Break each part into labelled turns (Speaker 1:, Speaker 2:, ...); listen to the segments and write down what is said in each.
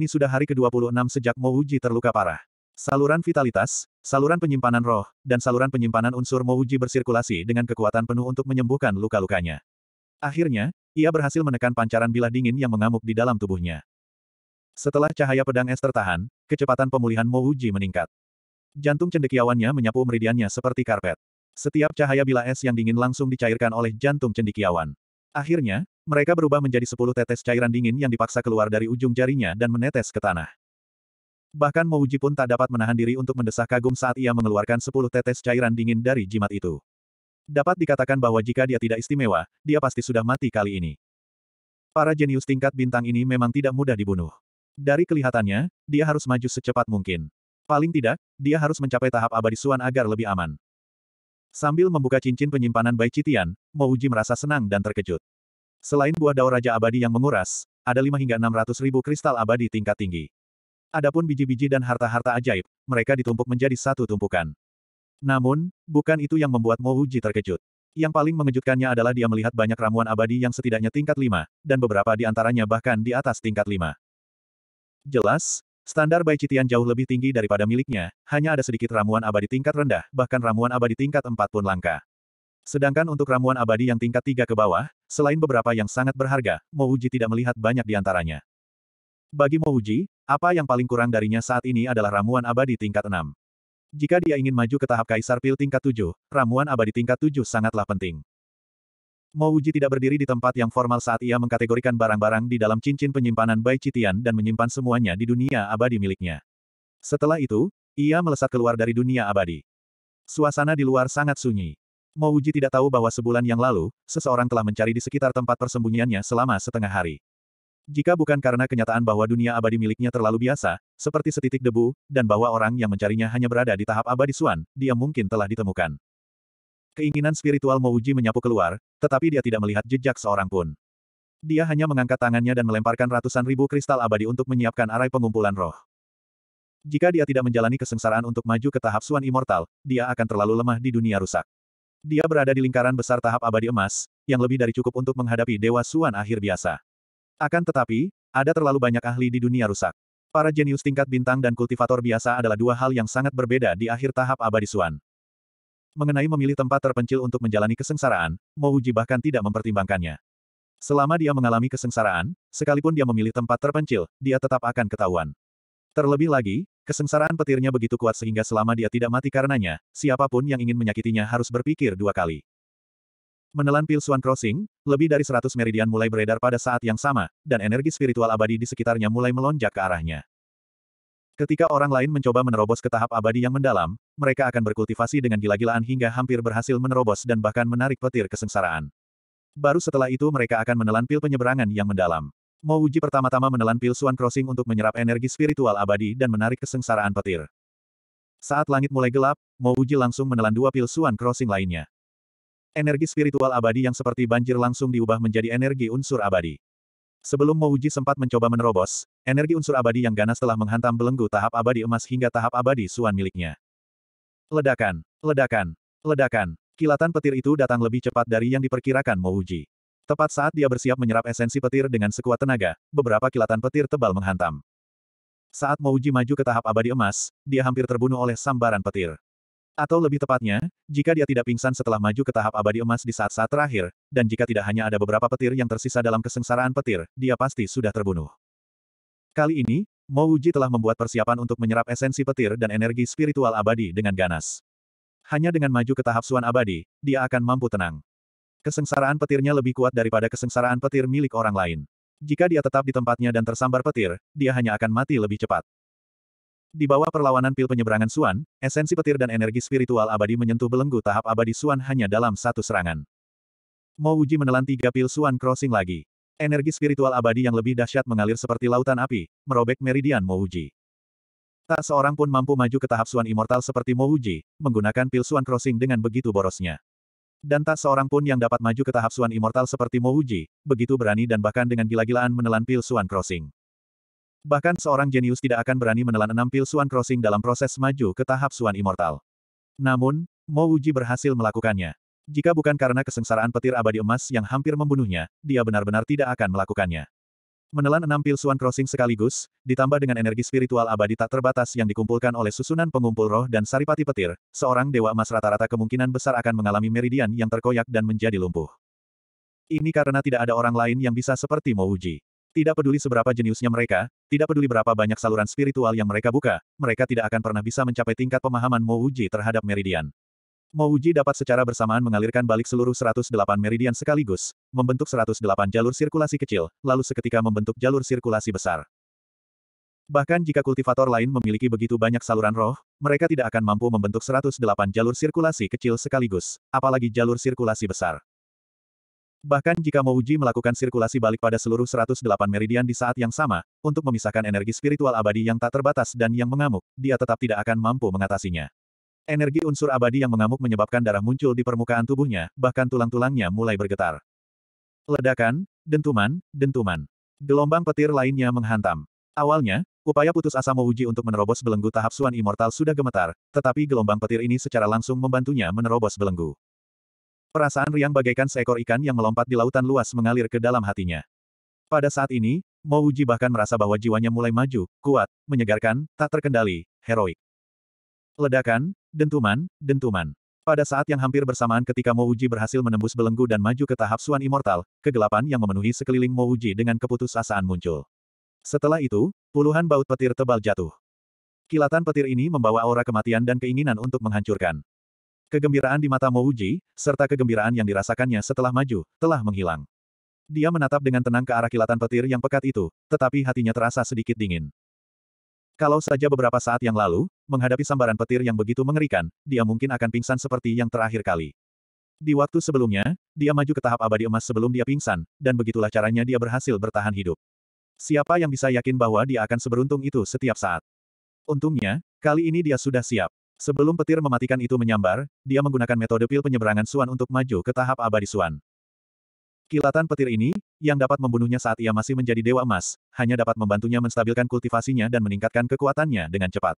Speaker 1: ini sudah hari ke-26 sejak Mouji terluka parah. Saluran vitalitas, saluran penyimpanan roh, dan saluran penyimpanan unsur Mouji bersirkulasi dengan kekuatan penuh untuk menyembuhkan luka-lukanya. Akhirnya, ia berhasil menekan pancaran bilah dingin yang mengamuk di dalam tubuhnya. Setelah cahaya pedang es tertahan, kecepatan pemulihan Mouji meningkat. Jantung cendekiawannya menyapu meridiannya seperti karpet. Setiap cahaya bilah es yang dingin langsung dicairkan oleh jantung cendekiawan. Akhirnya, mereka berubah menjadi sepuluh tetes cairan dingin yang dipaksa keluar dari ujung jarinya dan menetes ke tanah. Bahkan Mouji pun tak dapat menahan diri untuk mendesah kagum saat ia mengeluarkan sepuluh tetes cairan dingin dari jimat itu. Dapat dikatakan bahwa jika dia tidak istimewa, dia pasti sudah mati kali ini. Para jenius tingkat bintang ini memang tidak mudah dibunuh. Dari kelihatannya, dia harus maju secepat mungkin. Paling tidak, dia harus mencapai tahap abadi suan agar lebih aman. Sambil membuka cincin penyimpanan Bai Citian, Mo Uji merasa senang dan terkejut. Selain buah Dao Raja Abadi yang menguras, ada lima hingga enam ratus ribu kristal abadi tingkat tinggi. Adapun biji-biji dan harta-harta ajaib, mereka ditumpuk menjadi satu tumpukan. Namun, bukan itu yang membuat Mo Uji terkejut. Yang paling mengejutkannya adalah dia melihat banyak ramuan abadi yang setidaknya tingkat lima, dan beberapa di antaranya bahkan di atas tingkat lima. Jelas, Standar Bai Citian jauh lebih tinggi daripada miliknya, hanya ada sedikit ramuan abadi tingkat rendah, bahkan ramuan abadi tingkat empat pun langka. Sedangkan untuk ramuan abadi yang tingkat tiga ke bawah, selain beberapa yang sangat berharga, Mo Uji tidak melihat banyak di antaranya. Bagi Uji, apa yang paling kurang darinya saat ini adalah ramuan abadi tingkat enam. Jika dia ingin maju ke tahap Kaisar Pil tingkat tujuh, ramuan abadi tingkat tujuh sangatlah penting. Mo Wuji tidak berdiri di tempat yang formal saat ia mengkategorikan barang-barang di dalam cincin penyimpanan Bai Citian dan menyimpan semuanya di dunia abadi miliknya. Setelah itu, ia melesat keluar dari dunia abadi. Suasana di luar sangat sunyi. Mo Wuji tidak tahu bahwa sebulan yang lalu, seseorang telah mencari di sekitar tempat persembunyiannya selama setengah hari. Jika bukan karena kenyataan bahwa dunia abadi miliknya terlalu biasa, seperti setitik debu, dan bahwa orang yang mencarinya hanya berada di tahap abadi Suan, dia mungkin telah ditemukan. Keinginan spiritual Mouji menyapu keluar, tetapi dia tidak melihat jejak seorang pun. Dia hanya mengangkat tangannya dan melemparkan ratusan ribu kristal abadi untuk menyiapkan arai pengumpulan roh. Jika dia tidak menjalani kesengsaraan untuk maju ke tahap Suan Immortal, dia akan terlalu lemah di dunia rusak. Dia berada di lingkaran besar tahap abadi emas, yang lebih dari cukup untuk menghadapi Dewa Suan akhir biasa. Akan tetapi, ada terlalu banyak ahli di dunia rusak. Para jenius tingkat bintang dan kultivator biasa adalah dua hal yang sangat berbeda di akhir tahap abadi Suan. Mengenai memilih tempat terpencil untuk menjalani kesengsaraan, Mouji bahkan tidak mempertimbangkannya. Selama dia mengalami kesengsaraan, sekalipun dia memilih tempat terpencil, dia tetap akan ketahuan. Terlebih lagi, kesengsaraan petirnya begitu kuat sehingga selama dia tidak mati karenanya, siapapun yang ingin menyakitinya harus berpikir dua kali. Menelan pil Swan Crossing, lebih dari 100 meridian mulai beredar pada saat yang sama, dan energi spiritual abadi di sekitarnya mulai melonjak ke arahnya. Ketika orang lain mencoba menerobos ke tahap abadi yang mendalam, mereka akan berkultivasi dengan gila-gilaan hingga hampir berhasil menerobos dan bahkan menarik petir kesengsaraan. Baru setelah itu mereka akan menelan pil penyeberangan yang mendalam. Mo Uji pertama-tama menelan pil Suan Crossing untuk menyerap energi spiritual abadi dan menarik kesengsaraan petir. Saat langit mulai gelap, Mo Uji langsung menelan dua pil Suan Crossing lainnya. Energi spiritual abadi yang seperti banjir langsung diubah menjadi energi unsur abadi. Sebelum Mouji sempat mencoba menerobos, energi unsur abadi yang ganas telah menghantam belenggu tahap abadi emas hingga tahap abadi suan miliknya. Ledakan, ledakan, ledakan. Kilatan petir itu datang lebih cepat dari yang diperkirakan Mouji. Tepat saat dia bersiap menyerap esensi petir dengan sekuat tenaga, beberapa kilatan petir tebal menghantam. Saat Mouji maju ke tahap abadi emas, dia hampir terbunuh oleh sambaran petir. Atau lebih tepatnya, jika dia tidak pingsan setelah maju ke tahap abadi emas di saat-saat terakhir, dan jika tidak hanya ada beberapa petir yang tersisa dalam kesengsaraan petir, dia pasti sudah terbunuh. Kali ini, Mo Wuji telah membuat persiapan untuk menyerap esensi petir dan energi spiritual abadi dengan ganas. Hanya dengan maju ke tahap suan abadi, dia akan mampu tenang. Kesengsaraan petirnya lebih kuat daripada kesengsaraan petir milik orang lain. Jika dia tetap di tempatnya dan tersambar petir, dia hanya akan mati lebih cepat. Di bawah perlawanan pil penyeberangan Suan, esensi petir dan energi spiritual abadi menyentuh belenggu tahap abadi Suan hanya dalam satu serangan. Mo Uji menelan tiga pil Suan Crossing lagi. Energi spiritual abadi yang lebih dahsyat mengalir seperti lautan api, merobek meridian Mo Uji. Tak seorang pun mampu maju ke tahap Suan Immortal seperti Mo Uji, menggunakan pil Suan Crossing dengan begitu borosnya. Dan tak seorang pun yang dapat maju ke tahap Suan Immortal seperti Mo Uji, begitu berani dan bahkan dengan gila-gilaan menelan pil Suan Crossing. Bahkan seorang jenius tidak akan berani menelan enam pil Suan Crossing dalam proses maju ke tahap Suan Immortal. Namun, Mo Uji berhasil melakukannya. Jika bukan karena kesengsaraan petir abadi emas yang hampir membunuhnya, dia benar-benar tidak akan melakukannya. Menelan enam pil Suan Crossing sekaligus, ditambah dengan energi spiritual abadi tak terbatas yang dikumpulkan oleh susunan pengumpul roh dan saripati petir, seorang dewa emas rata-rata kemungkinan besar akan mengalami meridian yang terkoyak dan menjadi lumpuh. Ini karena tidak ada orang lain yang bisa seperti Mo Uji. Tidak peduli seberapa jeniusnya mereka, tidak peduli berapa banyak saluran spiritual yang mereka buka, mereka tidak akan pernah bisa mencapai tingkat pemahaman Mo Mouji terhadap meridian. Mo Mouji dapat secara bersamaan mengalirkan balik seluruh 108 meridian sekaligus, membentuk 108 jalur sirkulasi kecil, lalu seketika membentuk jalur sirkulasi besar. Bahkan jika kultivator lain memiliki begitu banyak saluran roh, mereka tidak akan mampu membentuk 108 jalur sirkulasi kecil sekaligus, apalagi jalur sirkulasi besar. Bahkan jika Mouji melakukan sirkulasi balik pada seluruh 108 meridian di saat yang sama, untuk memisahkan energi spiritual abadi yang tak terbatas dan yang mengamuk, dia tetap tidak akan mampu mengatasinya. Energi unsur abadi yang mengamuk menyebabkan darah muncul di permukaan tubuhnya, bahkan tulang-tulangnya mulai bergetar. Ledakan, dentuman, dentuman. Gelombang petir lainnya menghantam. Awalnya, upaya putus asa Mouji untuk menerobos belenggu tahap Suan Immortal sudah gemetar, tetapi gelombang petir ini secara langsung membantunya menerobos belenggu. Perasaan riang bagaikan seekor ikan yang melompat di lautan luas mengalir ke dalam hatinya. Pada saat ini, Mo Uji bahkan merasa bahwa jiwanya mulai maju, kuat, menyegarkan, tak terkendali, heroik. Ledakan, dentuman, dentuman. Pada saat yang hampir bersamaan ketika Mo Uji berhasil menembus belenggu dan maju ke tahap Suan Immortal, kegelapan yang memenuhi sekeliling Mo Uji dengan keputusasaan muncul. Setelah itu, puluhan baut petir tebal jatuh. Kilatan petir ini membawa aura kematian dan keinginan untuk menghancurkan. Kegembiraan di mata Mouji, serta kegembiraan yang dirasakannya setelah maju, telah menghilang. Dia menatap dengan tenang ke arah kilatan petir yang pekat itu, tetapi hatinya terasa sedikit dingin. Kalau saja beberapa saat yang lalu, menghadapi sambaran petir yang begitu mengerikan, dia mungkin akan pingsan seperti yang terakhir kali. Di waktu sebelumnya, dia maju ke tahap abadi emas sebelum dia pingsan, dan begitulah caranya dia berhasil bertahan hidup. Siapa yang bisa yakin bahwa dia akan seberuntung itu setiap saat? Untungnya, kali ini dia sudah siap. Sebelum petir mematikan itu menyambar, dia menggunakan metode pil penyeberangan Suan untuk maju ke tahap abadi Suan. Kilatan petir ini, yang dapat membunuhnya saat ia masih menjadi Dewa Emas, hanya dapat membantunya menstabilkan kultivasinya dan meningkatkan kekuatannya dengan cepat.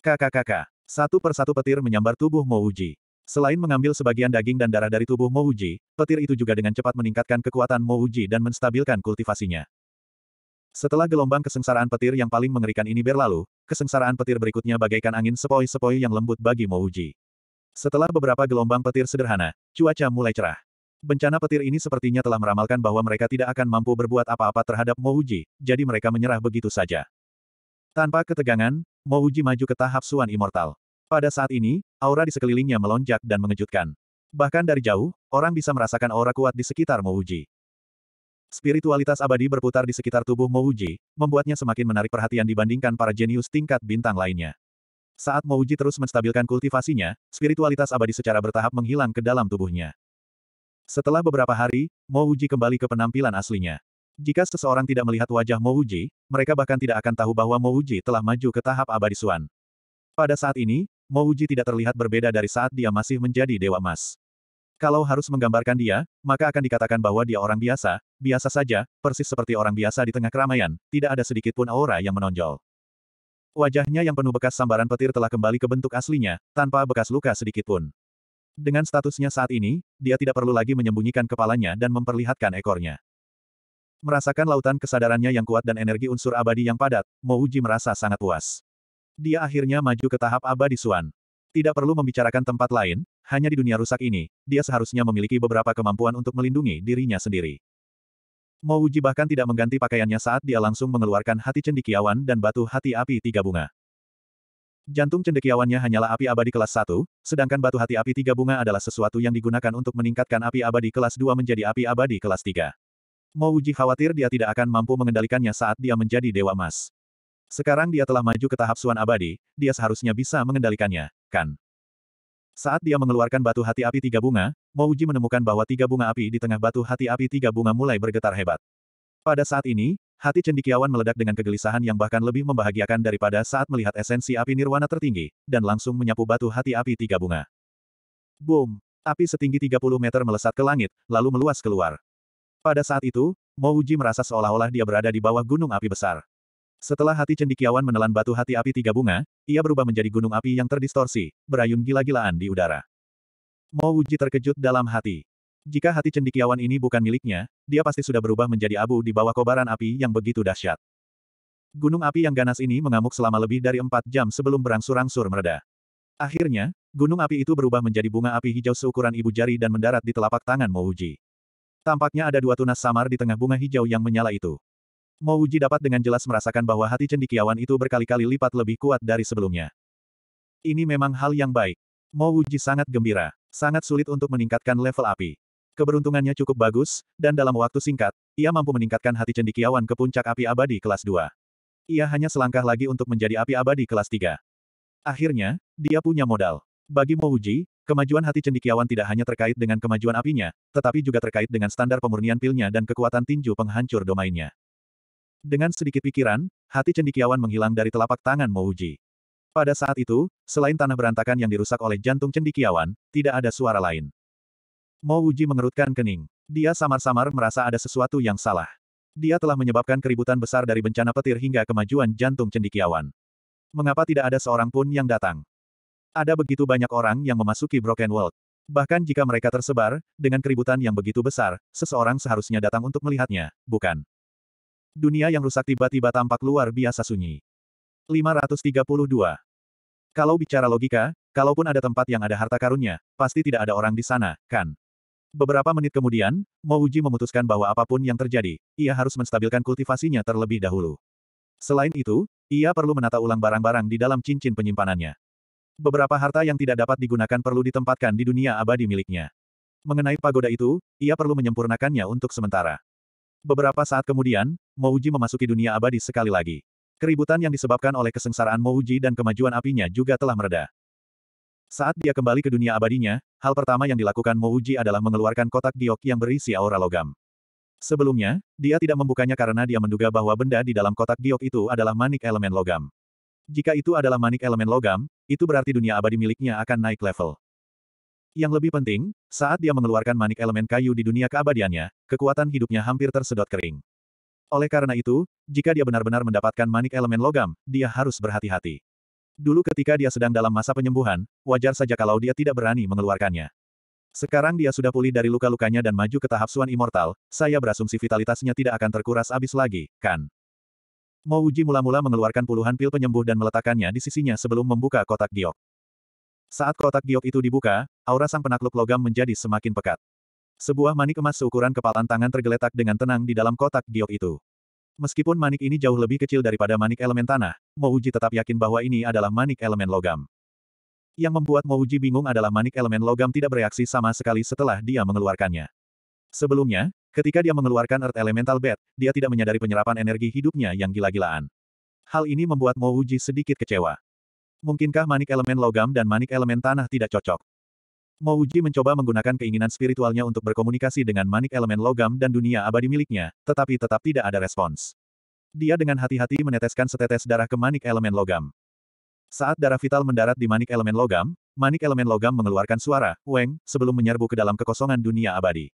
Speaker 1: KKKK. Satu persatu petir menyambar tubuh Mouji. Selain mengambil sebagian daging dan darah dari tubuh Mouji, petir itu juga dengan cepat meningkatkan kekuatan Mouji dan menstabilkan kultivasinya. Setelah gelombang kesengsaraan petir yang paling mengerikan ini berlalu, kesengsaraan petir berikutnya bagaikan angin sepoi-sepoi yang lembut bagi Mouji. Setelah beberapa gelombang petir sederhana, cuaca mulai cerah. Bencana petir ini sepertinya telah meramalkan bahwa mereka tidak akan mampu berbuat apa-apa terhadap Mouji, jadi mereka menyerah begitu saja. Tanpa ketegangan, Mouji maju ke tahap Suan Immortal. Pada saat ini, aura di sekelilingnya melonjak dan mengejutkan. Bahkan dari jauh, orang bisa merasakan aura kuat di sekitar Mouji. Spiritualitas abadi berputar di sekitar tubuh Mouji, membuatnya semakin menarik perhatian dibandingkan para jenius tingkat bintang lainnya. Saat Mouji terus menstabilkan kultivasinya, spiritualitas abadi secara bertahap menghilang ke dalam tubuhnya. Setelah beberapa hari, Mouji kembali ke penampilan aslinya. Jika seseorang tidak melihat wajah Mouji, mereka bahkan tidak akan tahu bahwa Mouji telah maju ke tahap abadi Suan. Pada saat ini, Mouji tidak terlihat berbeda dari saat dia masih menjadi Dewa Emas. Kalau harus menggambarkan dia, maka akan dikatakan bahwa dia orang biasa, biasa saja, persis seperti orang biasa di tengah keramaian, tidak ada sedikit pun aura yang menonjol. Wajahnya yang penuh bekas sambaran petir telah kembali ke bentuk aslinya, tanpa bekas luka sedikit pun. Dengan statusnya saat ini, dia tidak perlu lagi menyembunyikan kepalanya dan memperlihatkan ekornya. Merasakan lautan kesadarannya yang kuat dan energi unsur abadi yang padat, Mouji merasa sangat puas. Dia akhirnya maju ke tahap abadi Suan. Tidak perlu membicarakan tempat lain, hanya di dunia rusak ini, dia seharusnya memiliki beberapa kemampuan untuk melindungi dirinya sendiri. Mo Wuji bahkan tidak mengganti pakaiannya saat dia langsung mengeluarkan hati cendekiawan dan batu hati api tiga bunga. Jantung cendekiawannya hanyalah api abadi kelas 1, sedangkan batu hati api tiga bunga adalah sesuatu yang digunakan untuk meningkatkan api abadi kelas 2 menjadi api abadi kelas 3. Mo Wuji khawatir dia tidak akan mampu mengendalikannya saat dia menjadi Dewa emas. Sekarang dia telah maju ke tahap Suan Abadi, dia seharusnya bisa mengendalikannya, kan? Saat dia mengeluarkan batu hati api tiga bunga, Mouji menemukan bahwa tiga bunga api di tengah batu hati api tiga bunga mulai bergetar hebat. Pada saat ini, hati cendikiawan meledak dengan kegelisahan yang bahkan lebih membahagiakan daripada saat melihat esensi api nirwana tertinggi, dan langsung menyapu batu hati api tiga bunga. Boom! Api setinggi 30 meter melesat ke langit, lalu meluas keluar. Pada saat itu, Mouji merasa seolah-olah dia berada di bawah gunung api besar. Setelah hati cendikiawan menelan batu hati api tiga bunga, ia berubah menjadi gunung api yang terdistorsi, berayun gila-gilaan di udara. Mo Wuji terkejut dalam hati. Jika hati cendikiawan ini bukan miliknya, dia pasti sudah berubah menjadi abu di bawah kobaran api yang begitu dahsyat. Gunung api yang ganas ini mengamuk selama lebih dari empat jam sebelum berangsur-angsur mereda. Akhirnya, gunung api itu berubah menjadi bunga api hijau seukuran ibu jari dan mendarat di telapak tangan Mo Wuji. Tampaknya ada dua tunas samar di tengah bunga hijau yang menyala itu. Mo Wuji dapat dengan jelas merasakan bahwa hati cendikiawan itu berkali-kali lipat lebih kuat dari sebelumnya. Ini memang hal yang baik. Mo Wuji sangat gembira. Sangat sulit untuk meningkatkan level api. Keberuntungannya cukup bagus, dan dalam waktu singkat, ia mampu meningkatkan hati cendikiawan ke puncak api abadi kelas 2. Ia hanya selangkah lagi untuk menjadi api abadi kelas 3. Akhirnya, dia punya modal. Bagi Mo Wuji, Kemajuan hati cendikiawan tidak hanya terkait dengan kemajuan apinya, tetapi juga terkait dengan standar pemurnian pilnya dan kekuatan tinju penghancur domainnya. Dengan sedikit pikiran, hati cendikiawan menghilang dari telapak tangan Mouji. Pada saat itu, selain tanah berantakan yang dirusak oleh jantung cendikiawan, tidak ada suara lain. Mouji mengerutkan kening. Dia samar-samar merasa ada sesuatu yang salah. Dia telah menyebabkan keributan besar dari bencana petir hingga kemajuan jantung cendikiawan. Mengapa tidak ada seorang pun yang datang? Ada begitu banyak orang yang memasuki Broken World. Bahkan jika mereka tersebar, dengan keributan yang begitu besar, seseorang seharusnya datang untuk melihatnya, bukan? Dunia yang rusak tiba-tiba tampak luar biasa sunyi. 532. Kalau bicara logika, kalaupun ada tempat yang ada harta karunnya, pasti tidak ada orang di sana, kan? Beberapa menit kemudian, Mo Uji memutuskan bahwa apapun yang terjadi, ia harus menstabilkan kultivasinya terlebih dahulu. Selain itu, ia perlu menata ulang barang-barang di dalam cincin penyimpanannya. Beberapa harta yang tidak dapat digunakan perlu ditempatkan di dunia abadi miliknya. Mengenai pagoda itu, ia perlu menyempurnakannya untuk sementara. Beberapa saat kemudian, Mouji memasuki dunia abadi sekali lagi. Keributan yang disebabkan oleh kesengsaraan Mouji dan kemajuan apinya juga telah mereda. Saat dia kembali ke dunia abadinya, hal pertama yang dilakukan Mouji adalah mengeluarkan kotak giok yang berisi aura logam. Sebelumnya, dia tidak membukanya karena dia menduga bahwa benda di dalam kotak giok itu adalah manik elemen logam. Jika itu adalah manik elemen logam, itu berarti dunia abadi miliknya akan naik level. Yang lebih penting, saat dia mengeluarkan manik elemen kayu di dunia keabadiannya, kekuatan hidupnya hampir tersedot kering. Oleh karena itu, jika dia benar-benar mendapatkan manik elemen logam, dia harus berhati-hati. Dulu ketika dia sedang dalam masa penyembuhan, wajar saja kalau dia tidak berani mengeluarkannya. Sekarang dia sudah pulih dari luka-lukanya dan maju ke tahap Suan Immortal, saya berasumsi vitalitasnya tidak akan terkuras abis lagi, kan? Mouji mula-mula mengeluarkan puluhan pil penyembuh dan meletakkannya di sisinya sebelum membuka kotak giok. Saat kotak giok itu dibuka, aura sang penakluk logam menjadi semakin pekat. Sebuah manik emas seukuran kepalan tangan tergeletak dengan tenang di dalam kotak giok itu. Meskipun manik ini jauh lebih kecil daripada manik elemen tanah, Mouji tetap yakin bahwa ini adalah manik elemen logam. Yang membuat Mouji bingung adalah manik elemen logam tidak bereaksi sama sekali setelah dia mengeluarkannya. Sebelumnya, ketika dia mengeluarkan Earth Elemental Bed, dia tidak menyadari penyerapan energi hidupnya yang gila-gilaan. Hal ini membuat Mouji sedikit kecewa. Mungkinkah manik elemen logam dan manik elemen tanah tidak cocok? Mouji mencoba menggunakan keinginan spiritualnya untuk berkomunikasi dengan manik elemen logam dan dunia abadi miliknya, tetapi tetap tidak ada respons. Dia dengan hati-hati meneteskan setetes darah ke manik elemen logam. Saat darah vital mendarat di manik elemen logam, manik elemen logam mengeluarkan suara, weng, sebelum menyerbu ke dalam kekosongan dunia abadi.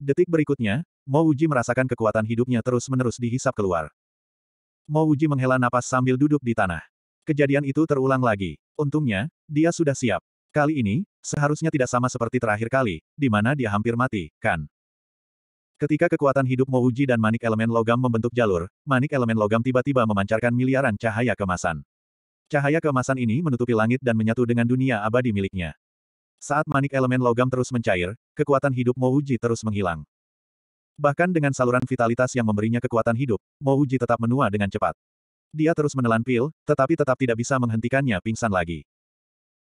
Speaker 1: Detik berikutnya, Mouji merasakan kekuatan hidupnya terus-menerus dihisap keluar. Mouji menghela napas sambil duduk di tanah. Kejadian itu terulang lagi. Untungnya, dia sudah siap. Kali ini, seharusnya tidak sama seperti terakhir kali, di mana dia hampir mati, kan? Ketika kekuatan hidup Mouji dan manik elemen logam membentuk jalur, manik elemen logam tiba-tiba memancarkan miliaran cahaya kemasan. Cahaya kemasan ini menutupi langit dan menyatu dengan dunia abadi miliknya. Saat manik elemen logam terus mencair, kekuatan hidup Mouji terus menghilang. Bahkan dengan saluran vitalitas yang memberinya kekuatan hidup, Mouji tetap menua dengan cepat. Dia terus menelan pil, tetapi tetap tidak bisa menghentikannya pingsan lagi.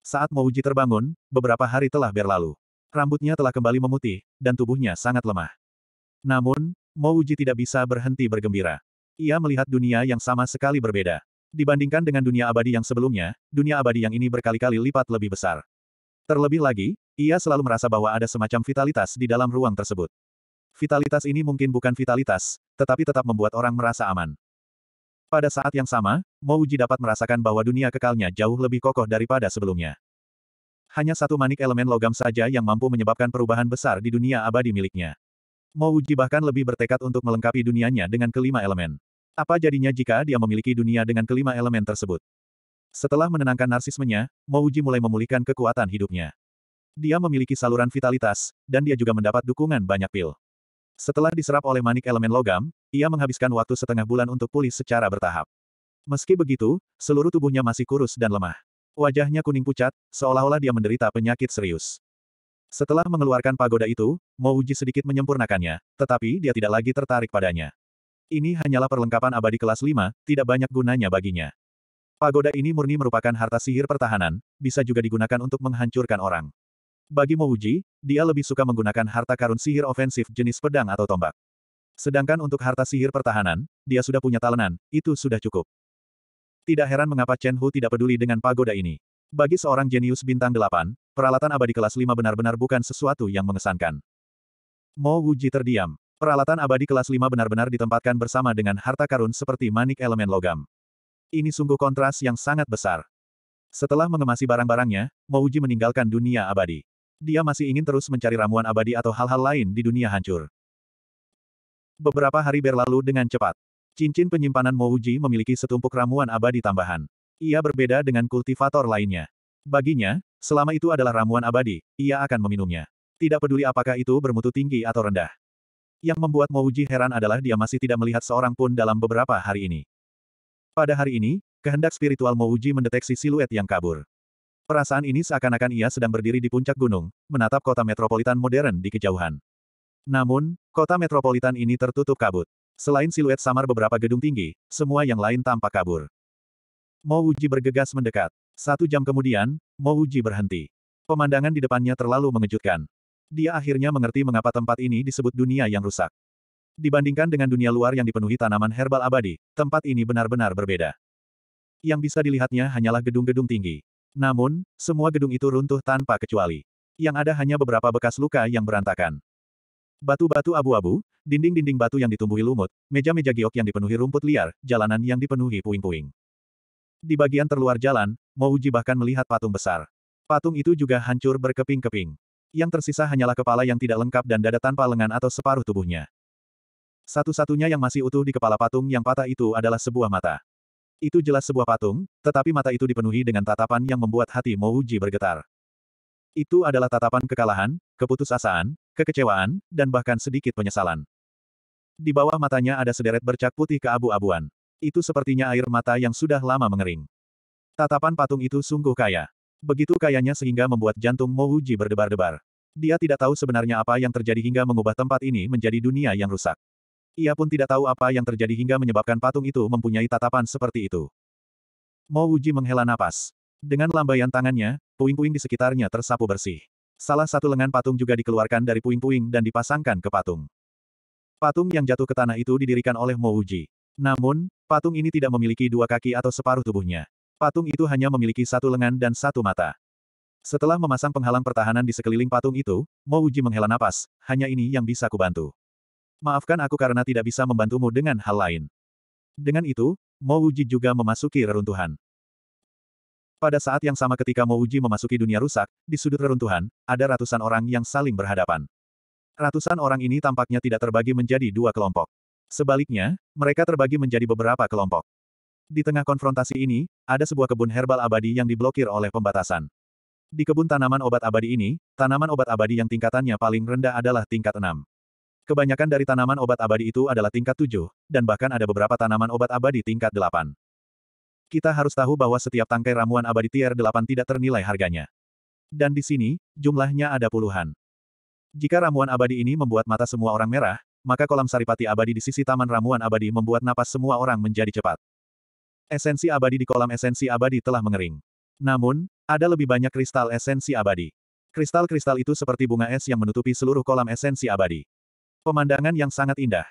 Speaker 1: Saat Mouji terbangun, beberapa hari telah berlalu. Rambutnya telah kembali memutih, dan tubuhnya sangat lemah. Namun, Mouji tidak bisa berhenti bergembira. Ia melihat dunia yang sama sekali berbeda. Dibandingkan dengan dunia abadi yang sebelumnya, dunia abadi yang ini berkali-kali lipat lebih besar. Terlebih lagi, ia selalu merasa bahwa ada semacam vitalitas di dalam ruang tersebut. Vitalitas ini mungkin bukan vitalitas, tetapi tetap membuat orang merasa aman. Pada saat yang sama, Mouji dapat merasakan bahwa dunia kekalnya jauh lebih kokoh daripada sebelumnya. Hanya satu manik elemen logam saja yang mampu menyebabkan perubahan besar di dunia abadi miliknya. Mouji bahkan lebih bertekad untuk melengkapi dunianya dengan kelima elemen. Apa jadinya jika dia memiliki dunia dengan kelima elemen tersebut? Setelah menenangkan narsismenya, Mouji mulai memulihkan kekuatan hidupnya. Dia memiliki saluran vitalitas, dan dia juga mendapat dukungan banyak pil. Setelah diserap oleh manik elemen logam, ia menghabiskan waktu setengah bulan untuk pulih secara bertahap. Meski begitu, seluruh tubuhnya masih kurus dan lemah. Wajahnya kuning pucat, seolah-olah dia menderita penyakit serius. Setelah mengeluarkan pagoda itu, uji sedikit menyempurnakannya, tetapi dia tidak lagi tertarik padanya. Ini hanyalah perlengkapan abadi kelas 5, tidak banyak gunanya baginya. Pagoda ini murni merupakan harta sihir pertahanan, bisa juga digunakan untuk menghancurkan orang. Bagi Mouji, dia lebih suka menggunakan harta karun sihir ofensif jenis pedang atau tombak. Sedangkan untuk harta sihir pertahanan, dia sudah punya talenan, itu sudah cukup. Tidak heran mengapa Chen Hu tidak peduli dengan pagoda ini. Bagi seorang jenius bintang delapan, peralatan abadi kelas 5 benar-benar bukan sesuatu yang mengesankan. Mo Wuji terdiam. Peralatan abadi kelas 5 benar-benar ditempatkan bersama dengan harta karun seperti manik elemen logam. Ini sungguh kontras yang sangat besar. Setelah mengemasi barang-barangnya, Mo Wuji meninggalkan dunia abadi dia masih ingin terus mencari ramuan abadi atau hal-hal lain di dunia hancur. Beberapa hari berlalu dengan cepat. Cincin penyimpanan Mouji memiliki setumpuk ramuan abadi tambahan. Ia berbeda dengan kultivator lainnya. Baginya, selama itu adalah ramuan abadi, ia akan meminumnya. Tidak peduli apakah itu bermutu tinggi atau rendah. Yang membuat Mouji heran adalah dia masih tidak melihat seorang pun dalam beberapa hari ini. Pada hari ini, kehendak spiritual Mouji mendeteksi siluet yang kabur. Perasaan ini seakan-akan ia sedang berdiri di puncak gunung, menatap kota metropolitan modern di kejauhan. Namun, kota metropolitan ini tertutup kabut. Selain siluet samar beberapa gedung tinggi, semua yang lain tampak kabur. Mo Wuji bergegas mendekat. Satu jam kemudian, Mo Wuji berhenti. Pemandangan di depannya terlalu mengejutkan. Dia akhirnya mengerti mengapa tempat ini disebut dunia yang rusak. Dibandingkan dengan dunia luar yang dipenuhi tanaman herbal abadi, tempat ini benar-benar berbeda. Yang bisa dilihatnya hanyalah gedung-gedung tinggi. Namun, semua gedung itu runtuh tanpa kecuali. Yang ada hanya beberapa bekas luka yang berantakan. Batu-batu abu-abu, dinding-dinding batu yang ditumbuhi lumut, meja-meja giok yang dipenuhi rumput liar, jalanan yang dipenuhi puing-puing. Di bagian terluar jalan, Mouji bahkan melihat patung besar. Patung itu juga hancur berkeping-keping. Yang tersisa hanyalah kepala yang tidak lengkap dan dada tanpa lengan atau separuh tubuhnya. Satu-satunya yang masih utuh di kepala patung yang patah itu adalah sebuah mata. Itu jelas sebuah patung, tetapi mata itu dipenuhi dengan tatapan yang membuat hati Mouji bergetar. Itu adalah tatapan kekalahan, keputusasaan, kekecewaan, dan bahkan sedikit penyesalan. Di bawah matanya ada sederet bercak putih keabu-abuan. Itu sepertinya air mata yang sudah lama mengering. Tatapan patung itu sungguh kaya. Begitu kayanya sehingga membuat jantung Mouji berdebar-debar. Dia tidak tahu sebenarnya apa yang terjadi hingga mengubah tempat ini menjadi dunia yang rusak. Ia pun tidak tahu apa yang terjadi hingga menyebabkan patung itu mempunyai tatapan seperti itu. Mo Uji menghela napas. Dengan lambaian tangannya, puing-puing di sekitarnya tersapu bersih. Salah satu lengan patung juga dikeluarkan dari puing-puing dan dipasangkan ke patung. Patung yang jatuh ke tanah itu didirikan oleh Mo Uji. Namun, patung ini tidak memiliki dua kaki atau separuh tubuhnya. Patung itu hanya memiliki satu lengan dan satu mata. Setelah memasang penghalang pertahanan di sekeliling patung itu, Mo Uji menghela napas, hanya ini yang bisa kubantu maafkan aku karena tidak bisa membantumu dengan hal lain. Dengan itu, Mo Uji juga memasuki reruntuhan. Pada saat yang sama ketika Mo Uji memasuki dunia rusak, di sudut reruntuhan, ada ratusan orang yang saling berhadapan. Ratusan orang ini tampaknya tidak terbagi menjadi dua kelompok. Sebaliknya, mereka terbagi menjadi beberapa kelompok. Di tengah konfrontasi ini, ada sebuah kebun herbal abadi yang diblokir oleh pembatasan. Di kebun tanaman obat abadi ini, tanaman obat abadi yang tingkatannya paling rendah adalah tingkat 6. Kebanyakan dari tanaman obat abadi itu adalah tingkat 7, dan bahkan ada beberapa tanaman obat abadi tingkat 8. Kita harus tahu bahwa setiap tangkai ramuan abadi tier 8 tidak ternilai harganya. Dan di sini, jumlahnya ada puluhan. Jika ramuan abadi ini membuat mata semua orang merah, maka kolam saripati abadi di sisi taman ramuan abadi membuat napas semua orang menjadi cepat. Esensi abadi di kolam esensi abadi telah mengering. Namun, ada lebih banyak kristal esensi abadi. Kristal-kristal itu seperti bunga es yang menutupi seluruh kolam esensi abadi. Pemandangan yang sangat indah.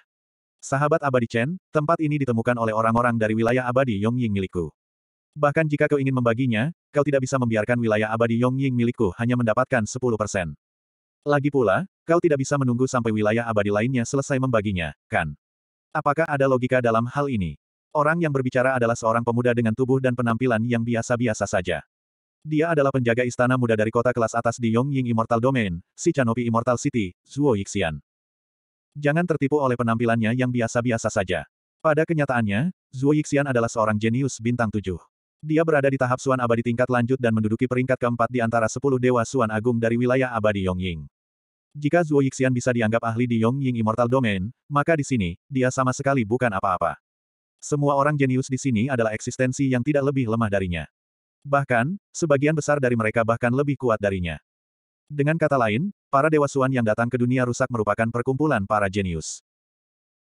Speaker 1: Sahabat abadi Chen, tempat ini ditemukan oleh orang-orang dari wilayah abadi Yongying milikku. Bahkan jika kau ingin membaginya, kau tidak bisa membiarkan wilayah abadi Yongying milikku hanya mendapatkan 10 persen. Lagi pula, kau tidak bisa menunggu sampai wilayah abadi lainnya selesai membaginya, kan? Apakah ada logika dalam hal ini? Orang yang berbicara adalah seorang pemuda dengan tubuh dan penampilan yang biasa-biasa saja. Dia adalah penjaga istana muda dari kota kelas atas di Yongying Immortal Domain, si Immortal City, Zhuo Yixian. Jangan tertipu oleh penampilannya yang biasa-biasa saja. Pada kenyataannya, Zhuo Yixian adalah seorang jenius bintang tujuh. Dia berada di tahap Suan Abadi tingkat lanjut dan menduduki peringkat keempat di antara sepuluh dewa Suan Agung dari wilayah Abadi Yongying. Jika Zhuo Yixian bisa dianggap ahli di Yongying Immortal Domain, maka di sini, dia sama sekali bukan apa-apa. Semua orang jenius di sini adalah eksistensi yang tidak lebih lemah darinya. Bahkan, sebagian besar dari mereka bahkan lebih kuat darinya. Dengan kata lain, para Dewa Suan yang datang ke dunia rusak merupakan perkumpulan para jenius.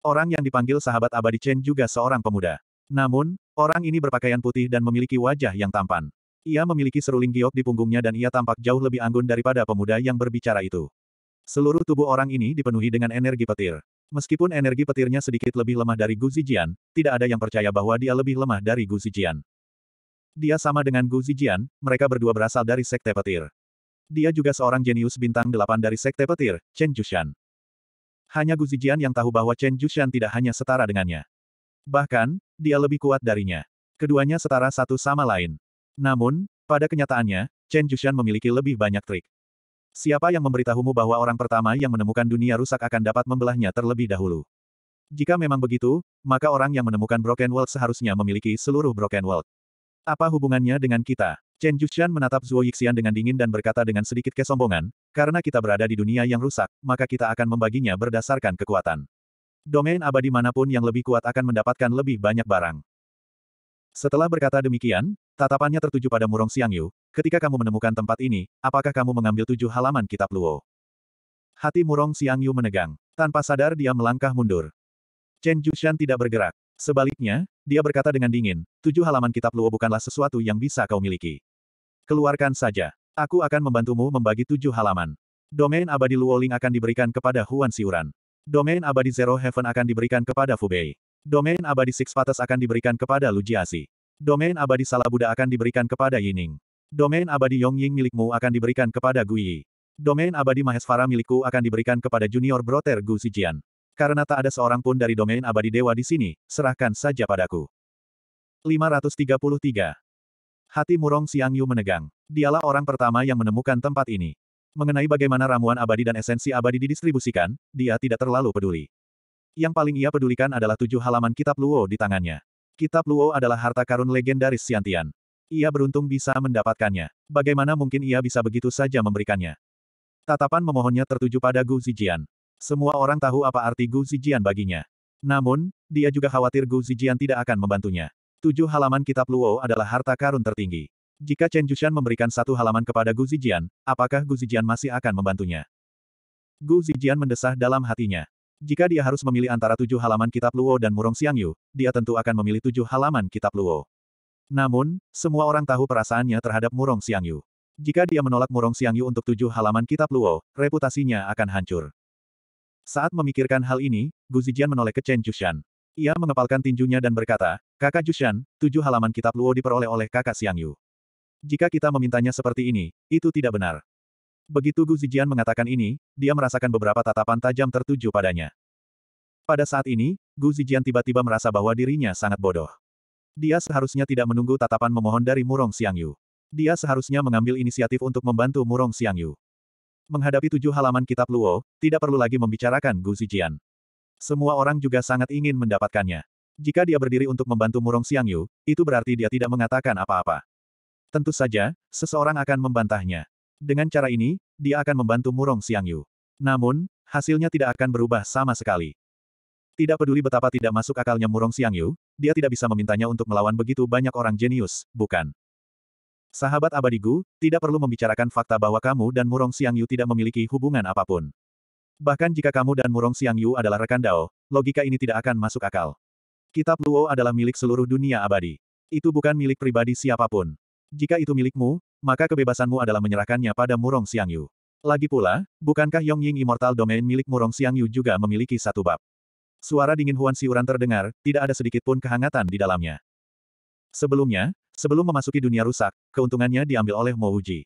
Speaker 1: Orang yang dipanggil sahabat abadi Chen juga seorang pemuda. Namun, orang ini berpakaian putih dan memiliki wajah yang tampan. Ia memiliki seruling giok di punggungnya dan ia tampak jauh lebih anggun daripada pemuda yang berbicara itu. Seluruh tubuh orang ini dipenuhi dengan energi petir. Meskipun energi petirnya sedikit lebih lemah dari Gu Zijian, tidak ada yang percaya bahwa dia lebih lemah dari Gu Zijian. Dia sama dengan Gu Zijian, mereka berdua berasal dari sekte petir. Dia juga seorang jenius bintang delapan dari sekte petir, Chen Jushan. Hanya Gu Zijian yang tahu bahwa Chen Jushan tidak hanya setara dengannya. Bahkan, dia lebih kuat darinya. Keduanya setara satu sama lain. Namun, pada kenyataannya, Chen Jushan memiliki lebih banyak trik. Siapa yang memberitahumu bahwa orang pertama yang menemukan dunia rusak akan dapat membelahnya terlebih dahulu? Jika memang begitu, maka orang yang menemukan Broken World seharusnya memiliki seluruh Broken World. Apa hubungannya dengan kita? Chen Jushan menatap Zuo Yixian dengan dingin dan berkata dengan sedikit kesombongan, karena kita berada di dunia yang rusak, maka kita akan membaginya berdasarkan kekuatan. Domain abadi manapun yang lebih kuat akan mendapatkan lebih banyak barang. Setelah berkata demikian, tatapannya tertuju pada Murong Xiangyu, ketika kamu menemukan tempat ini, apakah kamu mengambil tujuh halaman kitab Luo? Hati Murong Xiangyu menegang. Tanpa sadar dia melangkah mundur. Chen Jushan tidak bergerak. Sebaliknya, dia berkata dengan dingin, tujuh halaman kitab Luo bukanlah sesuatu yang bisa kau miliki. Keluarkan saja. Aku akan membantumu membagi tujuh halaman. Domain abadi Luoling akan diberikan kepada Huan Siuran. Domain abadi Zero Heaven akan diberikan kepada Fubei. Domain abadi Six Patas akan diberikan kepada Lu Jiasi. Domain abadi Salabuda akan diberikan kepada Yining. Domain abadi Yongying milikmu akan diberikan kepada Guyi. Domain abadi Mahesvara milikku akan diberikan kepada junior Brother Gu Xijian. Karena tak ada seorang pun dari domain abadi dewa di sini, serahkan saja padaku. 533 Hati Murong Xiang Yu menegang. Dialah orang pertama yang menemukan tempat ini. Mengenai bagaimana ramuan abadi dan esensi abadi didistribusikan, dia tidak terlalu peduli. Yang paling ia pedulikan adalah tujuh halaman kitab Luo di tangannya. Kitab Luo adalah harta karun legendaris Siantian. Ia beruntung bisa mendapatkannya. Bagaimana mungkin ia bisa begitu saja memberikannya? Tatapan memohonnya tertuju pada Gu Zijian. Semua orang tahu apa arti Gu Zijian baginya. Namun, dia juga khawatir Gu Zijian tidak akan membantunya. Tujuh halaman kitab Luo adalah harta karun tertinggi. Jika Chen Jushan memberikan satu halaman kepada Gu Zijian, apakah Gu Zijian masih akan membantunya? Gu Zijian mendesah dalam hatinya. Jika dia harus memilih antara tujuh halaman kitab Luo dan Murong Xiangyu, dia tentu akan memilih tujuh halaman kitab Luo. Namun, semua orang tahu perasaannya terhadap Murong Xiangyu. Jika dia menolak Murong Xiangyu untuk tujuh halaman kitab Luo, reputasinya akan hancur. Saat memikirkan hal ini, Gu Zijian menoleh ke Chen Jushan. Ia mengepalkan tinjunya dan berkata, Kakak Jushan, tujuh halaman kitab Luo diperoleh oleh kakak Xiang Yu. Jika kita memintanya seperti ini, itu tidak benar. Begitu Gu Zijian mengatakan ini, dia merasakan beberapa tatapan tajam tertuju padanya. Pada saat ini, Gu Zijian tiba-tiba merasa bahwa dirinya sangat bodoh. Dia seharusnya tidak menunggu tatapan memohon dari Murong Xiang Yu. Dia seharusnya mengambil inisiatif untuk membantu Murong Xiang Yu. Menghadapi tujuh halaman kitab Luo, tidak perlu lagi membicarakan Gu Zijian. Semua orang juga sangat ingin mendapatkannya. Jika dia berdiri untuk membantu Murong Xiangyu, itu berarti dia tidak mengatakan apa-apa. Tentu saja, seseorang akan membantahnya. Dengan cara ini, dia akan membantu Murong Xiangyu. Namun, hasilnya tidak akan berubah sama sekali. Tidak peduli betapa tidak masuk akalnya Murong Xiangyu, dia tidak bisa memintanya untuk melawan begitu banyak orang jenius, bukan? Sahabat abadigu, tidak perlu membicarakan fakta bahwa kamu dan Murong Xiangyu tidak memiliki hubungan apapun. Bahkan jika kamu dan Murong Xiangyu adalah rekan Dao, logika ini tidak akan masuk akal. Kitab Luo adalah milik seluruh dunia abadi. Itu bukan milik pribadi siapapun. Jika itu milikmu, maka kebebasanmu adalah menyerahkannya pada Murong Xiangyu. Lagi pula, bukankah Yongying Immortal Domain milik Murong Xiangyu juga memiliki satu bab? Suara dingin Huan Siuran terdengar, tidak ada sedikit pun kehangatan di dalamnya. Sebelumnya, sebelum memasuki dunia rusak, keuntungannya diambil oleh Mo Uji.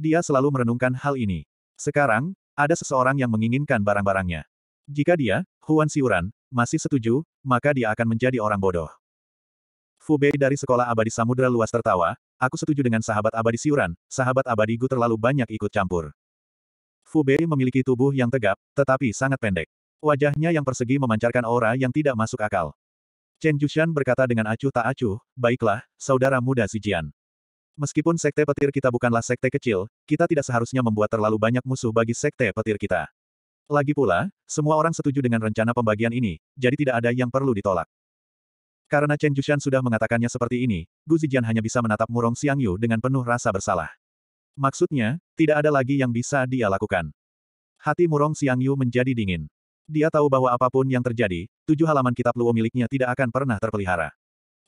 Speaker 1: Dia selalu merenungkan hal ini. Sekarang, ada seseorang yang menginginkan barang-barangnya. Jika dia, Huan Siuran, masih setuju, maka dia akan menjadi orang bodoh. Fubei dari sekolah abadi samudra luas tertawa, aku setuju dengan sahabat abadi siuran, sahabat abadi abadiku terlalu banyak ikut campur. Fubei memiliki tubuh yang tegap, tetapi sangat pendek. Wajahnya yang persegi memancarkan aura yang tidak masuk akal. Chen Jushan berkata dengan acuh tak acuh, baiklah, saudara muda Zijian. Meskipun sekte petir kita bukanlah sekte kecil, kita tidak seharusnya membuat terlalu banyak musuh bagi sekte petir kita. Lagi pula, semua orang setuju dengan rencana pembagian ini, jadi tidak ada yang perlu ditolak. Karena Chen Jushan sudah mengatakannya seperti ini, Gu Zijian hanya bisa menatap Murong Xiang Yu dengan penuh rasa bersalah. Maksudnya, tidak ada lagi yang bisa dia lakukan. Hati Murong Xiang Yu menjadi dingin. Dia tahu bahwa apapun yang terjadi, tujuh halaman kitab Luo miliknya tidak akan pernah terpelihara.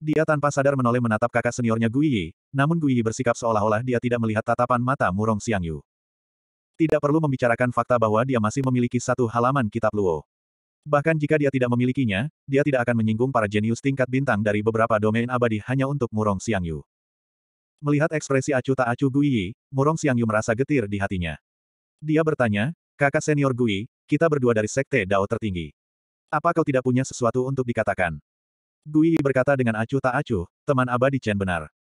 Speaker 1: Dia tanpa sadar menoleh menatap kakak seniornya Gu Yi, namun Gu Yi bersikap seolah-olah dia tidak melihat tatapan mata Murong Xiang Yu. Tidak perlu membicarakan fakta bahwa dia masih memiliki satu halaman kitab Luo. Bahkan jika dia tidak memilikinya, dia tidak akan menyinggung para jenius tingkat bintang dari beberapa domain abadi hanya untuk Murong Xiangyu. Melihat ekspresi acuh tak acuh Gui Murong Xiangyu merasa getir di hatinya. Dia bertanya, kakak senior Gui, kita berdua dari sekte Dao tertinggi. Apa kau tidak punya sesuatu untuk dikatakan? Gui berkata dengan acuh tak acuh, teman abadi Chen benar.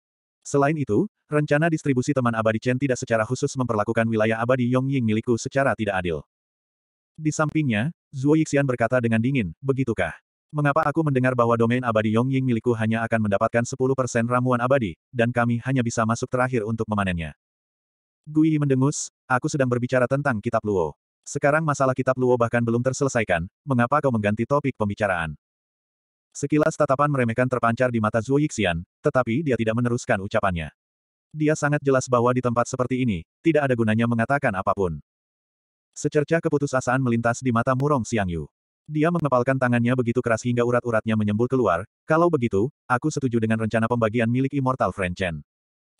Speaker 1: Selain itu, rencana distribusi teman abadi Chen tidak secara khusus memperlakukan wilayah abadi Yongying milikku secara tidak adil. Di sampingnya, Zhuo Yixian berkata dengan dingin, begitukah? Mengapa aku mendengar bahwa domain abadi Yongying milikku hanya akan mendapatkan 10% ramuan abadi, dan kami hanya bisa masuk terakhir untuk memanennya? Gui mendengus, aku sedang berbicara tentang kitab Luo. Sekarang masalah kitab Luo bahkan belum terselesaikan, mengapa kau mengganti topik pembicaraan? Sekilas tatapan meremehkan terpancar di mata Zuo Yixian, tetapi dia tidak meneruskan ucapannya. Dia sangat jelas bahwa di tempat seperti ini, tidak ada gunanya mengatakan apapun. Secercah keputusasaan melintas di mata Murong Xiangyu. Dia mengepalkan tangannya begitu keras hingga urat-uratnya menyembul keluar, kalau begitu, aku setuju dengan rencana pembagian milik Immortal Frenchen.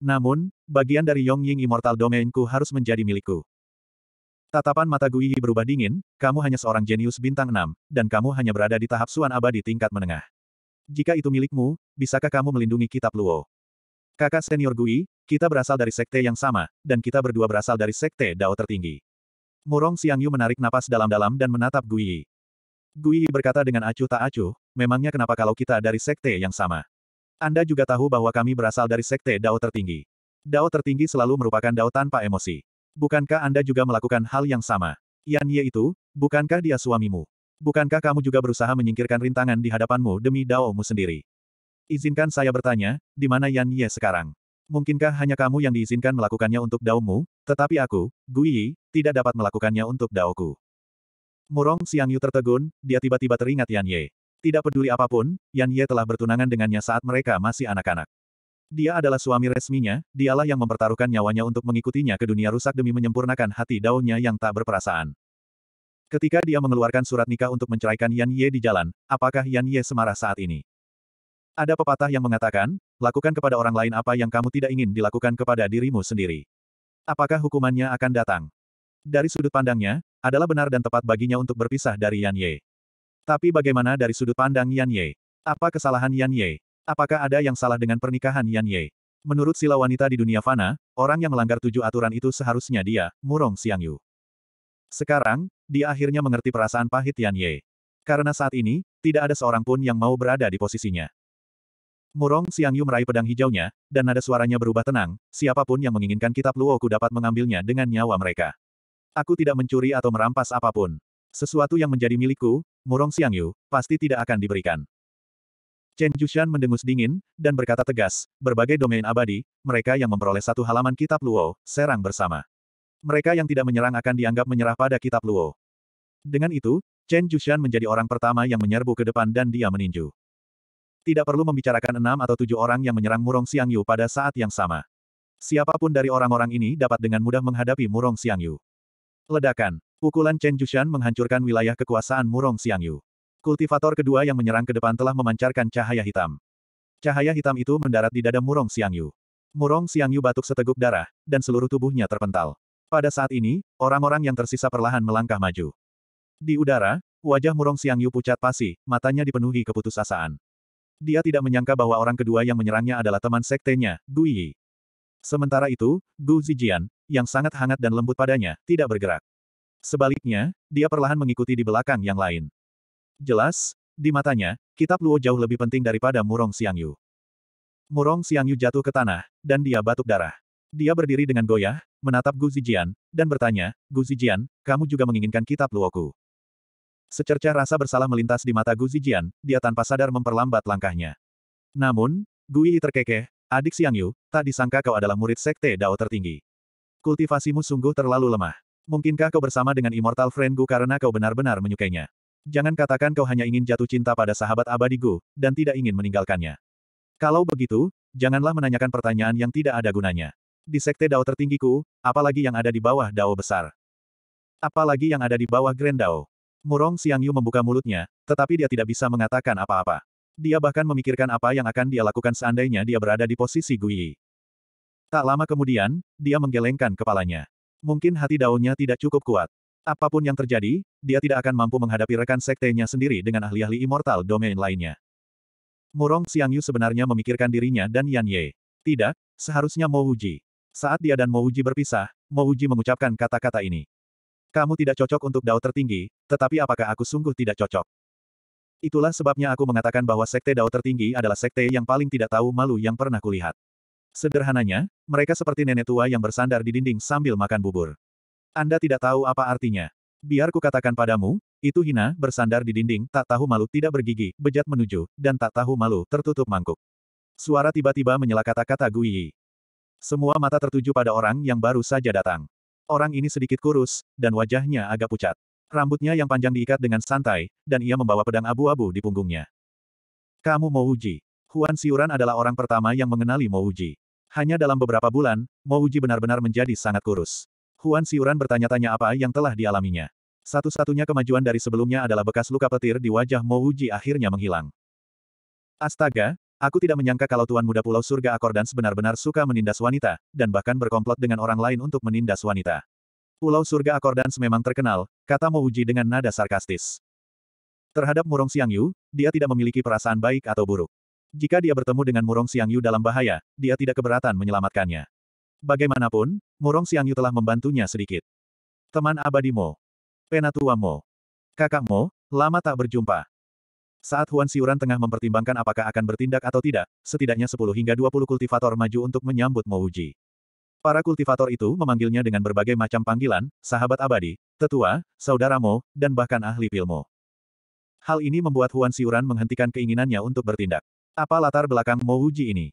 Speaker 1: Namun, bagian dari Yongying Immortal Domainku harus menjadi milikku. Tatapan mata Gui berubah dingin, kamu hanya seorang jenius bintang enam, dan kamu hanya berada di tahap suan abadi tingkat menengah. Jika itu milikmu, bisakah kamu melindungi kitab Luo? Kakak senior Gui, kita berasal dari sekte yang sama, dan kita berdua berasal dari sekte Dao tertinggi. Murong Yu menarik napas dalam-dalam dan menatap Gui. Gui berkata dengan acuh tak acuh, memangnya kenapa kalau kita dari sekte yang sama? Anda juga tahu bahwa kami berasal dari sekte Dao tertinggi. Dao tertinggi selalu merupakan Dao tanpa emosi. Bukankah Anda juga melakukan hal yang sama? Yan Ye itu, bukankah dia suamimu? Bukankah kamu juga berusaha menyingkirkan rintangan di hadapanmu demi Dao mu sendiri? Izinkan saya bertanya, di mana Yan Ye sekarang? Mungkinkah hanya kamu yang diizinkan melakukannya untuk Dao mu, tetapi aku, Gui Yi, tidak dapat melakukannya untuk daoku. Murong Siang Yu tertegun, dia tiba-tiba teringat Yan Ye. Tidak peduli apapun, Yan Ye telah bertunangan dengannya saat mereka masih anak-anak. Dia adalah suami resminya, dialah yang mempertaruhkan nyawanya untuk mengikutinya ke dunia rusak demi menyempurnakan hati daunnya yang tak berperasaan. Ketika dia mengeluarkan surat nikah untuk menceraikan Yan Ye di jalan, apakah Yan Ye semarah saat ini? Ada pepatah yang mengatakan, lakukan kepada orang lain apa yang kamu tidak ingin dilakukan kepada dirimu sendiri. Apakah hukumannya akan datang? Dari sudut pandangnya, adalah benar dan tepat baginya untuk berpisah dari Yan Ye. Tapi bagaimana dari sudut pandang Yan Ye? Apa kesalahan Yan Ye? Apakah ada yang salah dengan pernikahan Yan Ye? Menurut sila wanita di dunia fana, orang yang melanggar tujuh aturan itu seharusnya dia, Murong Xiang Yu. Sekarang, dia akhirnya mengerti perasaan pahit Yan Ye. Karena saat ini, tidak ada seorang pun yang mau berada di posisinya. Murong Xiang Yu meraih pedang hijaunya, dan nada suaranya berubah tenang, siapapun yang menginginkan kitab Luoku dapat mengambilnya dengan nyawa mereka. Aku tidak mencuri atau merampas apapun. Sesuatu yang menjadi milikku, Murong Xiang Yu, pasti tidak akan diberikan. Chen Jushan mendengus dingin, dan berkata tegas, berbagai domain abadi, mereka yang memperoleh satu halaman kitab Luo, serang bersama. Mereka yang tidak menyerang akan dianggap menyerah pada kitab Luo. Dengan itu, Chen Jushan menjadi orang pertama yang menyerbu ke depan dan dia meninju. Tidak perlu membicarakan enam atau tujuh orang yang menyerang Murong Xiangyu pada saat yang sama. Siapapun dari orang-orang ini dapat dengan mudah menghadapi Murong Xiangyu. Ledakan, pukulan Chen Jushan menghancurkan wilayah kekuasaan Murong Xiangyu. Kultivator kedua yang menyerang ke depan telah memancarkan cahaya hitam. Cahaya hitam itu mendarat di dada Murong Siangyu. Murong Siangyu batuk seteguk darah, dan seluruh tubuhnya terpental. Pada saat ini, orang-orang yang tersisa perlahan melangkah maju. Di udara, wajah Murong Siangyu pucat pasi, matanya dipenuhi keputusasaan. Dia tidak menyangka bahwa orang kedua yang menyerangnya adalah teman sektenya, Gu Yi. Sementara itu, Gu Zijian, yang sangat hangat dan lembut padanya, tidak bergerak. Sebaliknya, dia perlahan mengikuti di belakang yang lain. Jelas, di matanya, kitab Luo jauh lebih penting daripada Murong Xiangyu. Murong Xiangyu jatuh ke tanah, dan dia batuk darah. Dia berdiri dengan goyah, menatap Gu Zijian, dan bertanya, Gu Zijian, kamu juga menginginkan kitab Luoku. Secercah rasa bersalah melintas di mata Gu Zijian, dia tanpa sadar memperlambat langkahnya. Namun, Gu Yi terkekeh, adik Xiangyu, tak disangka kau adalah murid sekte Dao tertinggi. Kultivasimu sungguh terlalu lemah. Mungkinkah kau bersama dengan Immortal Friend Gu karena kau benar-benar menyukainya? Jangan katakan kau hanya ingin jatuh cinta pada sahabat abadi Gu dan tidak ingin meninggalkannya. Kalau begitu, janganlah menanyakan pertanyaan yang tidak ada gunanya. Di sekte Dao tertinggiku, apalagi yang ada di bawah Dao besar. Apalagi yang ada di bawah Grand Dao. Murong Yu membuka mulutnya, tetapi dia tidak bisa mengatakan apa-apa. Dia bahkan memikirkan apa yang akan dia lakukan seandainya dia berada di posisi Gui. Tak lama kemudian, dia menggelengkan kepalanya. Mungkin hati daunnya tidak cukup kuat. Apapun yang terjadi, dia tidak akan mampu menghadapi rekan sektenya sendiri dengan ahli-ahli immortal domain lainnya. Murong Xiangyu sebenarnya memikirkan dirinya dan Yan Ye. Tidak, seharusnya Mo Wuji. Saat dia dan Mo Wuji berpisah, Mo Wuji mengucapkan kata-kata ini. Kamu tidak cocok untuk dao tertinggi, tetapi apakah aku sungguh tidak cocok? Itulah sebabnya aku mengatakan bahwa sekte dao tertinggi adalah sekte yang paling tidak tahu malu yang pernah kulihat. Sederhananya, mereka seperti nenek tua yang bersandar di dinding sambil makan bubur. Anda tidak tahu apa artinya. Biar katakan padamu, itu hina, bersandar di dinding, tak tahu malu tidak bergigi, bejat menuju, dan tak tahu malu, tertutup mangkuk. Suara tiba-tiba menyela kata-kata Guiyi. Semua mata tertuju pada orang yang baru saja datang. Orang ini sedikit kurus, dan wajahnya agak pucat. Rambutnya yang panjang diikat dengan santai, dan ia membawa pedang abu-abu di punggungnya. Kamu Uji. Huan Siuran adalah orang pertama yang mengenali Uji. Hanya dalam beberapa bulan, Uji benar-benar menjadi sangat kurus. Huan Siuran bertanya-tanya apa yang telah dialaminya. Satu-satunya kemajuan dari sebelumnya adalah bekas luka petir di wajah Mo Wuji akhirnya menghilang. Astaga, aku tidak menyangka kalau Tuan Muda Pulau Surga Akordans benar-benar suka menindas wanita, dan bahkan berkomplot dengan orang lain untuk menindas wanita. Pulau Surga Akordans memang terkenal, kata Mo Wuji dengan nada sarkastis. Terhadap Murong Siang Yu, dia tidak memiliki perasaan baik atau buruk. Jika dia bertemu dengan Murong Siang Yu dalam bahaya, dia tidak keberatan menyelamatkannya. Bagaimanapun, Murong Yu telah membantunya sedikit. Teman abadimu. Penatuamu. Kakakmu, lama tak berjumpa. Saat Huan Siuran tengah mempertimbangkan apakah akan bertindak atau tidak, setidaknya 10 hingga 20 kultivator maju untuk menyambut Mo Mouji. Para kultivator itu memanggilnya dengan berbagai macam panggilan, sahabat abadi, tetua, saudaramu, dan bahkan ahli pilmu. Hal ini membuat Huan Siuran menghentikan keinginannya untuk bertindak. Apa latar belakang Mo Mouji ini?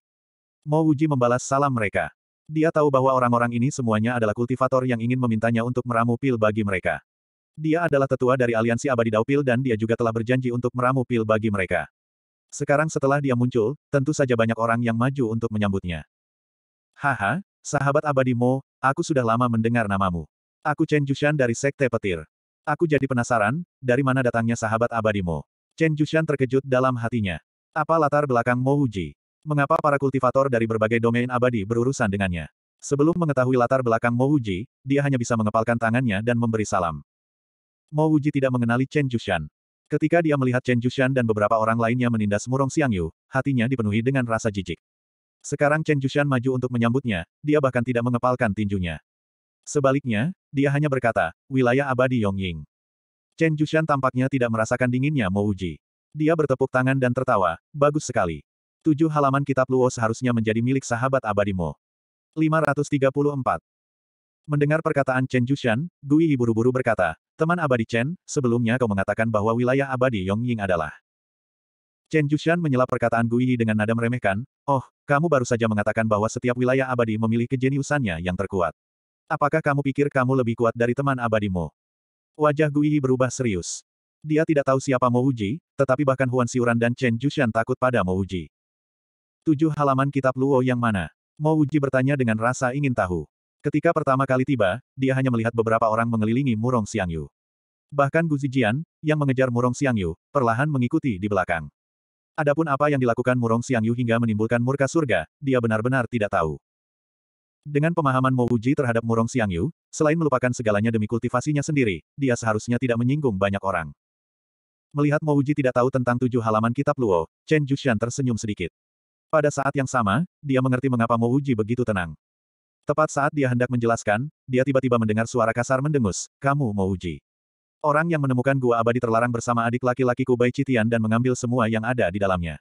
Speaker 1: Mo Mouji membalas salam mereka. Dia tahu bahwa orang-orang ini semuanya adalah kultivator yang ingin memintanya untuk meramu pil bagi mereka. Dia adalah tetua dari aliansi abadi Daupil dan dia juga telah berjanji untuk meramu pil bagi mereka. Sekarang setelah dia muncul, tentu saja banyak orang yang maju untuk menyambutnya. Haha, sahabat abadi aku sudah lama mendengar namamu. Aku Chen Jushan dari Sekte Petir. Aku jadi penasaran, dari mana datangnya sahabat abadi Mo. Chen Jushan terkejut dalam hatinya. Apa latar belakang Mo Huji? Mengapa para kultivator dari berbagai domain abadi berurusan dengannya? Sebelum mengetahui latar belakang Mo Wuji, dia hanya bisa mengepalkan tangannya dan memberi salam. Mo Wuji tidak mengenali Chen Jushan. Ketika dia melihat Chen Jushan dan beberapa orang lainnya menindas Murong Xiangyu, hatinya dipenuhi dengan rasa jijik. Sekarang Chen Jushan maju untuk menyambutnya, dia bahkan tidak mengepalkan tinjunya. Sebaliknya, dia hanya berkata, wilayah abadi Yongying. Chen Jushan tampaknya tidak merasakan dinginnya Mo Wuji. Dia bertepuk tangan dan tertawa, bagus sekali. Tujuh halaman kitab Luo seharusnya menjadi milik sahabat abadi 534. Mendengar perkataan Chen Jushan, Gui buru-buru berkata, Teman abadi Chen, sebelumnya kau mengatakan bahwa wilayah abadi Yongying adalah. Chen Jushan menyela perkataan Gui dengan nada meremehkan, Oh, kamu baru saja mengatakan bahwa setiap wilayah abadi memilih kejeniusannya yang terkuat. Apakah kamu pikir kamu lebih kuat dari teman abadimu? Wajah Gui berubah serius. Dia tidak tahu siapa Mo tetapi bahkan Huan Siuran dan Chen Jushan takut pada Mo Tujuh halaman kitab Luo yang mana? Mo Uji bertanya dengan rasa ingin tahu. Ketika pertama kali tiba, dia hanya melihat beberapa orang mengelilingi Murong Xiangyu. Bahkan Gu Zijian, yang mengejar Murong Xiangyu, perlahan mengikuti di belakang. Adapun apa yang dilakukan Murong Xiangyu hingga menimbulkan murka surga, dia benar-benar tidak tahu. Dengan pemahaman Mo Uji terhadap Murong Xiangyu, selain melupakan segalanya demi kultivasinya sendiri, dia seharusnya tidak menyinggung banyak orang. Melihat Mo Uji tidak tahu tentang tujuh halaman kitab Luo, Chen Jushan tersenyum sedikit. Pada saat yang sama, dia mengerti mengapa Mo Uji begitu tenang. Tepat saat dia hendak menjelaskan, dia tiba-tiba mendengar suara kasar mendengus, kamu Mo Uji. Orang yang menemukan gua abadi terlarang bersama adik laki-lakiku Bai Citian dan mengambil semua yang ada di dalamnya.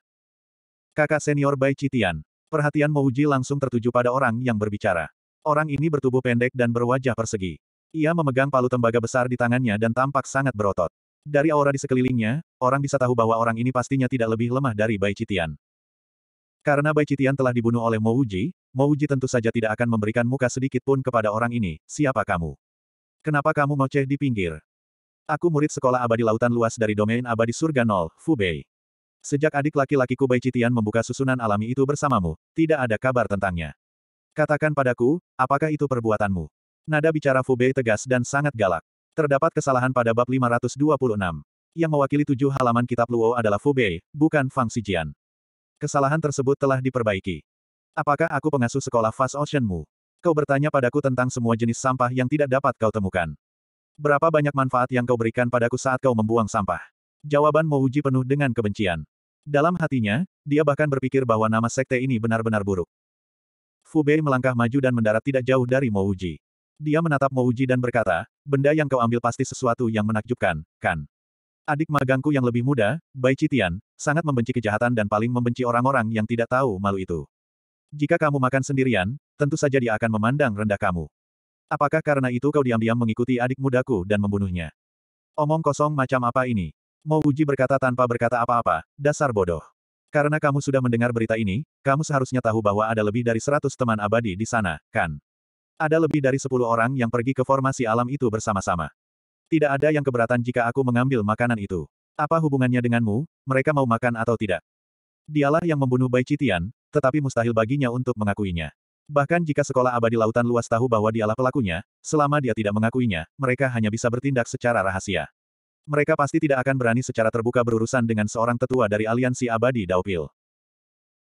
Speaker 1: Kakak senior Bai Citian. Perhatian Mo Uji langsung tertuju pada orang yang berbicara. Orang ini bertubuh pendek dan berwajah persegi. Ia memegang palu tembaga besar di tangannya dan tampak sangat berotot. Dari aura di sekelilingnya, orang bisa tahu bahwa orang ini pastinya tidak lebih lemah dari Bai Citian. Karena Bai Citian telah dibunuh oleh Mo Uji, Mo Uji tentu saja tidak akan memberikan muka sedikit pun kepada orang ini, siapa kamu? Kenapa kamu ngoceh di pinggir? Aku murid sekolah abadi lautan luas dari domain abadi surga nol, Fubei. Sejak adik laki-lakiku Bai Citian membuka susunan alami itu bersamamu, tidak ada kabar tentangnya. Katakan padaku, apakah itu perbuatanmu? Nada bicara Fubei tegas dan sangat galak. Terdapat kesalahan pada bab 526. Yang mewakili tujuh halaman kitab Luo adalah Fubei, bukan Fang Sijian. Kesalahan tersebut telah diperbaiki. Apakah aku pengasuh sekolah Fast Oceanmu? Kau bertanya padaku tentang semua jenis sampah yang tidak dapat kau temukan. Berapa banyak manfaat yang kau berikan padaku saat kau membuang sampah? Jawaban Uji penuh dengan kebencian. Dalam hatinya, dia bahkan berpikir bahwa nama sekte ini benar-benar buruk. Fubei melangkah maju dan mendarat tidak jauh dari Mouji. Dia menatap Mouji dan berkata, benda yang kau ambil pasti sesuatu yang menakjubkan, kan? Adik magangku yang lebih muda, Bai Citian, sangat membenci kejahatan dan paling membenci orang-orang yang tidak tahu malu itu. Jika kamu makan sendirian, tentu saja dia akan memandang rendah kamu. Apakah karena itu kau diam-diam mengikuti adik mudaku dan membunuhnya? Omong kosong macam apa ini? Mau uji berkata tanpa berkata apa-apa, dasar bodoh. Karena kamu sudah mendengar berita ini, kamu seharusnya tahu bahwa ada lebih dari seratus teman abadi di sana, kan? Ada lebih dari sepuluh orang yang pergi ke formasi alam itu bersama-sama. Tidak ada yang keberatan jika aku mengambil makanan itu. Apa hubungannya denganmu, mereka mau makan atau tidak? Dialah yang membunuh Bai Citian, tetapi mustahil baginya untuk mengakuinya. Bahkan jika sekolah abadi lautan luas tahu bahwa dialah pelakunya, selama dia tidak mengakuinya, mereka hanya bisa bertindak secara rahasia. Mereka pasti tidak akan berani secara terbuka berurusan dengan seorang tetua dari aliansi abadi Daupil.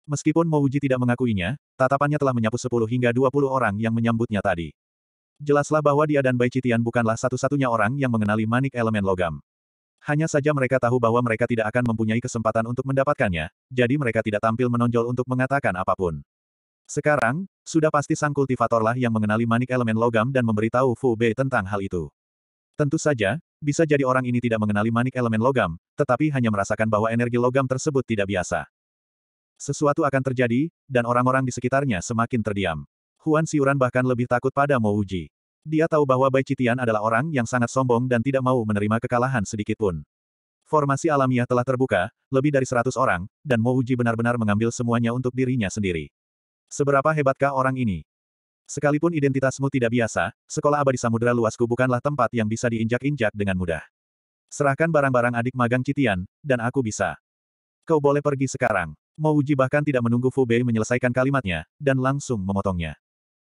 Speaker 1: Meskipun Mouji tidak mengakuinya, tatapannya telah menyapu 10 hingga 20 orang yang menyambutnya tadi. Jelaslah bahwa dia dan Bai Citian bukanlah satu-satunya orang yang mengenali manik elemen logam. Hanya saja mereka tahu bahwa mereka tidak akan mempunyai kesempatan untuk mendapatkannya, jadi mereka tidak tampil menonjol untuk mengatakan apapun. Sekarang, sudah pasti sang kultivatorlah yang mengenali manik elemen logam dan memberitahu Fu Bei tentang hal itu. Tentu saja, bisa jadi orang ini tidak mengenali manik elemen logam, tetapi hanya merasakan bahwa energi logam tersebut tidak biasa. Sesuatu akan terjadi, dan orang-orang di sekitarnya semakin terdiam. Huan Siuran bahkan lebih takut pada Mo Uji. Dia tahu bahwa Bai Citian adalah orang yang sangat sombong dan tidak mau menerima kekalahan sedikitpun. Formasi alamiah telah terbuka, lebih dari seratus orang, dan Mo Uji benar-benar mengambil semuanya untuk dirinya sendiri. Seberapa hebatkah orang ini? Sekalipun identitasmu tidak biasa, sekolah abadi samudera luasku bukanlah tempat yang bisa diinjak-injak dengan mudah. Serahkan barang-barang adik magang Citian, dan aku bisa. Kau boleh pergi sekarang. Mouji bahkan tidak menunggu Fubei menyelesaikan kalimatnya, dan langsung memotongnya.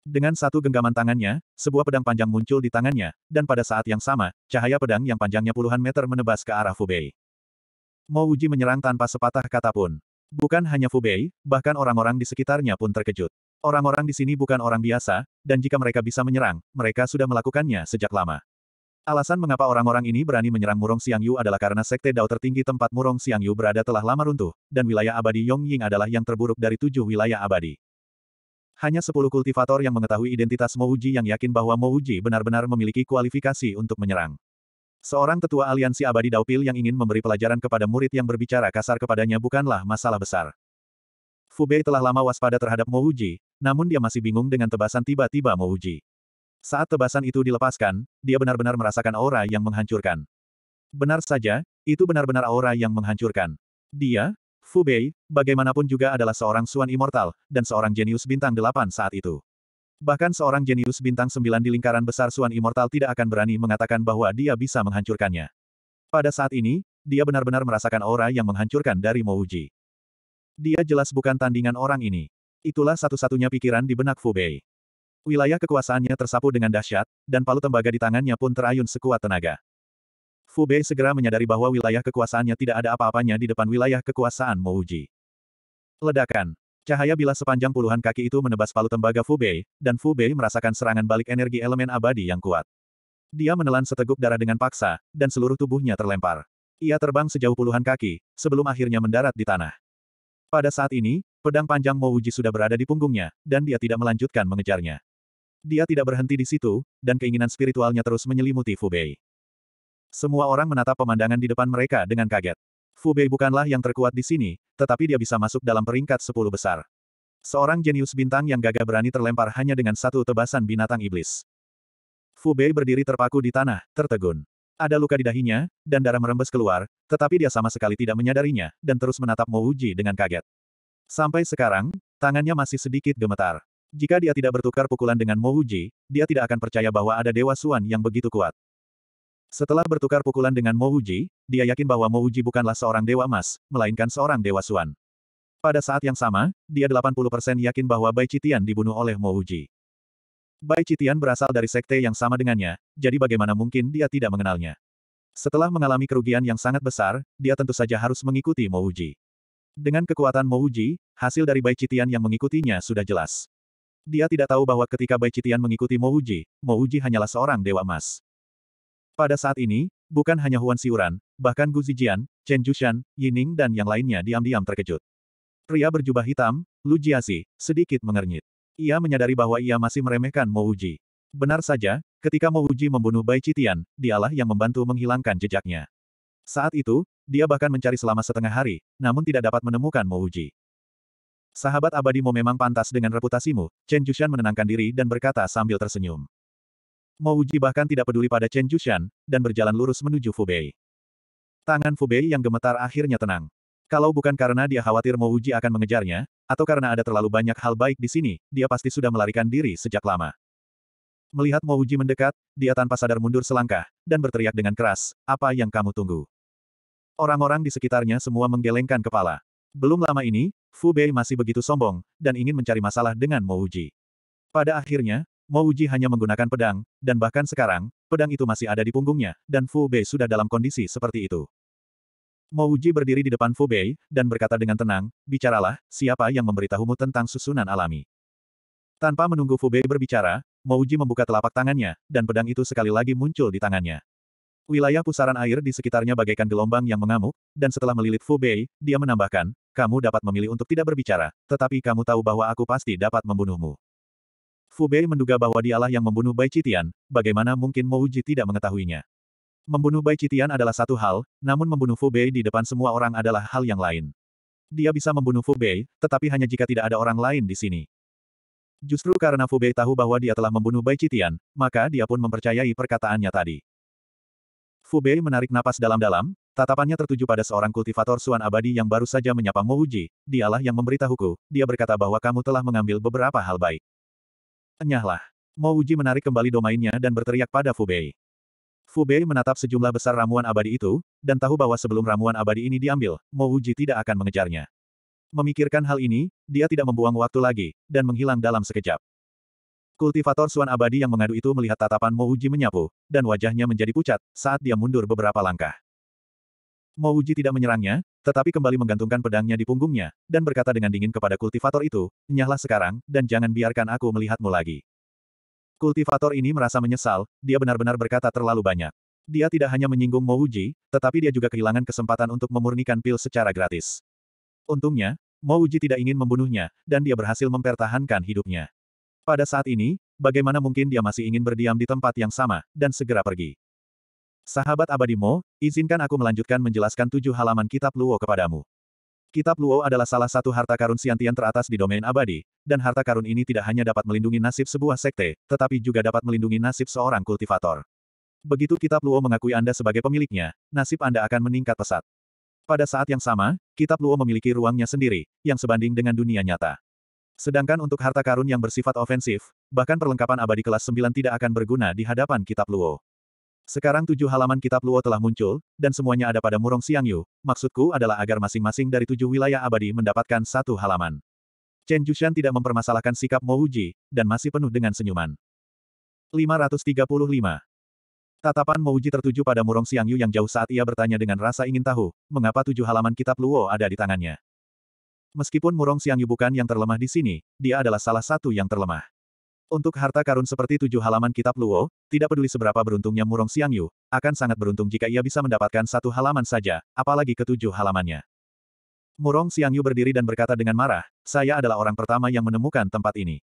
Speaker 1: Dengan satu genggaman tangannya, sebuah pedang panjang muncul di tangannya, dan pada saat yang sama, cahaya pedang yang panjangnya puluhan meter menebas ke arah Fubei. Mo Uji menyerang tanpa sepatah kata pun. Bukan hanya Fubei, bahkan orang-orang di sekitarnya pun terkejut. Orang-orang di sini bukan orang biasa, dan jika mereka bisa menyerang, mereka sudah melakukannya sejak lama. Alasan mengapa orang-orang ini berani menyerang Murong Siang Yu adalah karena sekte Dao tertinggi tempat Murong Siang Yu berada telah lama runtuh, dan wilayah abadi Yong Ying adalah yang terburuk dari tujuh wilayah abadi. Hanya sepuluh kultivator yang mengetahui identitas Mouji yang yakin bahwa Mouji benar-benar memiliki kualifikasi untuk menyerang. Seorang tetua aliansi abadi Daupil yang ingin memberi pelajaran kepada murid yang berbicara kasar kepadanya bukanlah masalah besar. Fubei telah lama waspada terhadap Mouji, namun dia masih bingung dengan tebasan tiba-tiba Mouji. Saat tebasan itu dilepaskan, dia benar-benar merasakan aura yang menghancurkan. Benar saja, itu benar-benar aura yang menghancurkan. Dia, Fu Bei, bagaimanapun juga adalah seorang Suan Immortal, dan seorang jenius bintang delapan saat itu. Bahkan seorang jenius bintang sembilan di lingkaran besar Suan Immortal tidak akan berani mengatakan bahwa dia bisa menghancurkannya. Pada saat ini, dia benar-benar merasakan aura yang menghancurkan dari Mouji. Dia jelas bukan tandingan orang ini. Itulah satu-satunya pikiran di benak Fu Bei. Wilayah kekuasaannya tersapu dengan dahsyat, dan palu tembaga di tangannya pun terayun sekuat tenaga. Fu Bei segera menyadari bahwa wilayah kekuasaannya tidak ada apa-apanya di depan wilayah kekuasaan Mouji. Ledakan. Cahaya bila sepanjang puluhan kaki itu menebas palu tembaga Fu Bei, dan Fu Bei merasakan serangan balik energi elemen abadi yang kuat. Dia menelan seteguk darah dengan paksa, dan seluruh tubuhnya terlempar. Ia terbang sejauh puluhan kaki, sebelum akhirnya mendarat di tanah. Pada saat ini, pedang panjang Mouji sudah berada di punggungnya, dan dia tidak melanjutkan mengejarnya. Dia tidak berhenti di situ, dan keinginan spiritualnya terus menyelimuti Fu Bei. Semua orang menatap pemandangan di depan mereka dengan kaget. Fubei bukanlah yang terkuat di sini, tetapi dia bisa masuk dalam peringkat sepuluh besar. Seorang jenius bintang yang gagah berani terlempar hanya dengan satu tebasan binatang iblis. Fubei berdiri terpaku di tanah, tertegun. Ada luka di dahinya, dan darah merembes keluar, tetapi dia sama sekali tidak menyadarinya, dan terus menatap Mouji dengan kaget. Sampai sekarang, tangannya masih sedikit gemetar. Jika dia tidak bertukar pukulan dengan Mouji, dia tidak akan percaya bahwa ada Dewa Suan yang begitu kuat. Setelah bertukar pukulan dengan Mo Wuji, dia yakin bahwa Mo Wuji bukanlah seorang dewa emas, melainkan seorang dewa suan. Pada saat yang sama, dia 80% yakin bahwa Bai Citian dibunuh oleh Mo Wuji. Bai Citian berasal dari sekte yang sama dengannya, jadi bagaimana mungkin dia tidak mengenalnya. Setelah mengalami kerugian yang sangat besar, dia tentu saja harus mengikuti Mo Wuji. Dengan kekuatan Mo Wuji, hasil dari Bai Citian yang mengikutinya sudah jelas. Dia tidak tahu bahwa ketika Bai Citian mengikuti Mo Mo Wuji hanyalah seorang dewa emas. Pada saat ini, bukan hanya Huan Siuran, bahkan Gu Zijian, Chen Jushan, Yining dan yang lainnya diam-diam terkejut. Pria berjubah hitam, Lu Jiasi, sedikit mengernyit. Ia menyadari bahwa ia masih meremehkan Mo Uji. Benar saja, ketika Mo Uji membunuh Bai Citian, dialah yang membantu menghilangkan jejaknya. Saat itu, dia bahkan mencari selama setengah hari, namun tidak dapat menemukan Mo Uji. Sahabat abadimu memang pantas dengan reputasimu, Chen Jushan menenangkan diri dan berkata sambil tersenyum. Mo Uji bahkan tidak peduli pada Chen Jushan, dan berjalan lurus menuju Fubei. Tangan Fubei yang gemetar akhirnya tenang. Kalau bukan karena dia khawatir Mo Uji akan mengejarnya, atau karena ada terlalu banyak hal baik di sini, dia pasti sudah melarikan diri sejak lama. Melihat Mo Uji mendekat, dia tanpa sadar mundur selangkah, dan berteriak dengan keras, apa yang kamu tunggu? Orang-orang di sekitarnya semua menggelengkan kepala. Belum lama ini, Fubei masih begitu sombong, dan ingin mencari masalah dengan Mo Uji. Pada akhirnya, Mo Uji hanya menggunakan pedang, dan bahkan sekarang, pedang itu masih ada di punggungnya, dan Fu Bei sudah dalam kondisi seperti itu. Mo Uji berdiri di depan Fu Bei, dan berkata dengan tenang, bicaralah, siapa yang memberitahumu tentang susunan alami. Tanpa menunggu Fu Bei berbicara, Mo Uji membuka telapak tangannya, dan pedang itu sekali lagi muncul di tangannya. Wilayah pusaran air di sekitarnya bagaikan gelombang yang mengamuk, dan setelah melilit Fu Bei, dia menambahkan, kamu dapat memilih untuk tidak berbicara, tetapi kamu tahu bahwa aku pasti dapat membunuhmu. Fu Bei menduga bahwa dialah yang membunuh Bai Citian, bagaimana mungkin Mo Uji tidak mengetahuinya. Membunuh Bai Citian adalah satu hal, namun membunuh Fu Bei di depan semua orang adalah hal yang lain. Dia bisa membunuh Fu Bei, tetapi hanya jika tidak ada orang lain di sini. Justru karena Fu Bei tahu bahwa dia telah membunuh Bai Citian, maka dia pun mempercayai perkataannya tadi. Fu Bei menarik napas dalam-dalam, tatapannya tertuju pada seorang kultivator Suan Abadi yang baru saja menyapa Mo Uji, dialah yang memberitahuku, dia berkata bahwa kamu telah mengambil beberapa hal baik. Enyahlah. Mo Uji menarik kembali domainnya dan berteriak pada Fu Bei. Fu Bei menatap sejumlah besar ramuan abadi itu, dan tahu bahwa sebelum ramuan abadi ini diambil, Mo Uji tidak akan mengejarnya. Memikirkan hal ini, dia tidak membuang waktu lagi, dan menghilang dalam sekejap. Kultivator Suan Abadi yang mengadu itu melihat tatapan Mo Uji menyapu, dan wajahnya menjadi pucat, saat dia mundur beberapa langkah. Mo Uji tidak menyerangnya, tetapi kembali menggantungkan pedangnya di punggungnya, dan berkata dengan dingin kepada kultivator itu, nyahlah sekarang, dan jangan biarkan aku melihatmu lagi. Kultivator ini merasa menyesal, dia benar-benar berkata terlalu banyak. Dia tidak hanya menyinggung Mo Uji, tetapi dia juga kehilangan kesempatan untuk memurnikan pil secara gratis. Untungnya, Mo Uji tidak ingin membunuhnya, dan dia berhasil mempertahankan hidupnya. Pada saat ini, bagaimana mungkin dia masih ingin berdiam di tempat yang sama, dan segera pergi. Sahabat abadimu, izinkan aku melanjutkan menjelaskan tujuh halaman kitab Luo kepadamu. Kitab Luo adalah salah satu harta karun siantian teratas di domain abadi, dan harta karun ini tidak hanya dapat melindungi nasib sebuah sekte, tetapi juga dapat melindungi nasib seorang kultivator. Begitu kitab Luo mengakui Anda sebagai pemiliknya, nasib Anda akan meningkat pesat. Pada saat yang sama, kitab Luo memiliki ruangnya sendiri, yang sebanding dengan dunia nyata. Sedangkan untuk harta karun yang bersifat ofensif, bahkan perlengkapan abadi kelas 9 tidak akan berguna di hadapan kitab Luo. Sekarang tujuh halaman kitab Luo telah muncul, dan semuanya ada pada Murong Siang Maksudku adalah agar masing-masing dari tujuh wilayah abadi mendapatkan satu halaman. Chen Jushan tidak mempermasalahkan sikap Mo Wuji, dan masih penuh dengan senyuman. 535. Tatapan Mo Wuji tertuju pada Murong Siang yang jauh saat ia bertanya dengan rasa ingin tahu, mengapa tujuh halaman kitab Luo ada di tangannya. Meskipun Murong Siang bukan yang terlemah di sini, dia adalah salah satu yang terlemah. Untuk harta karun seperti tujuh halaman kitab Luo, tidak peduli seberapa beruntungnya Murong Xiangyu, akan sangat beruntung jika ia bisa mendapatkan satu halaman saja, apalagi ketujuh halamannya. Murong Xiangyu berdiri dan berkata dengan marah, saya adalah orang pertama yang menemukan tempat ini.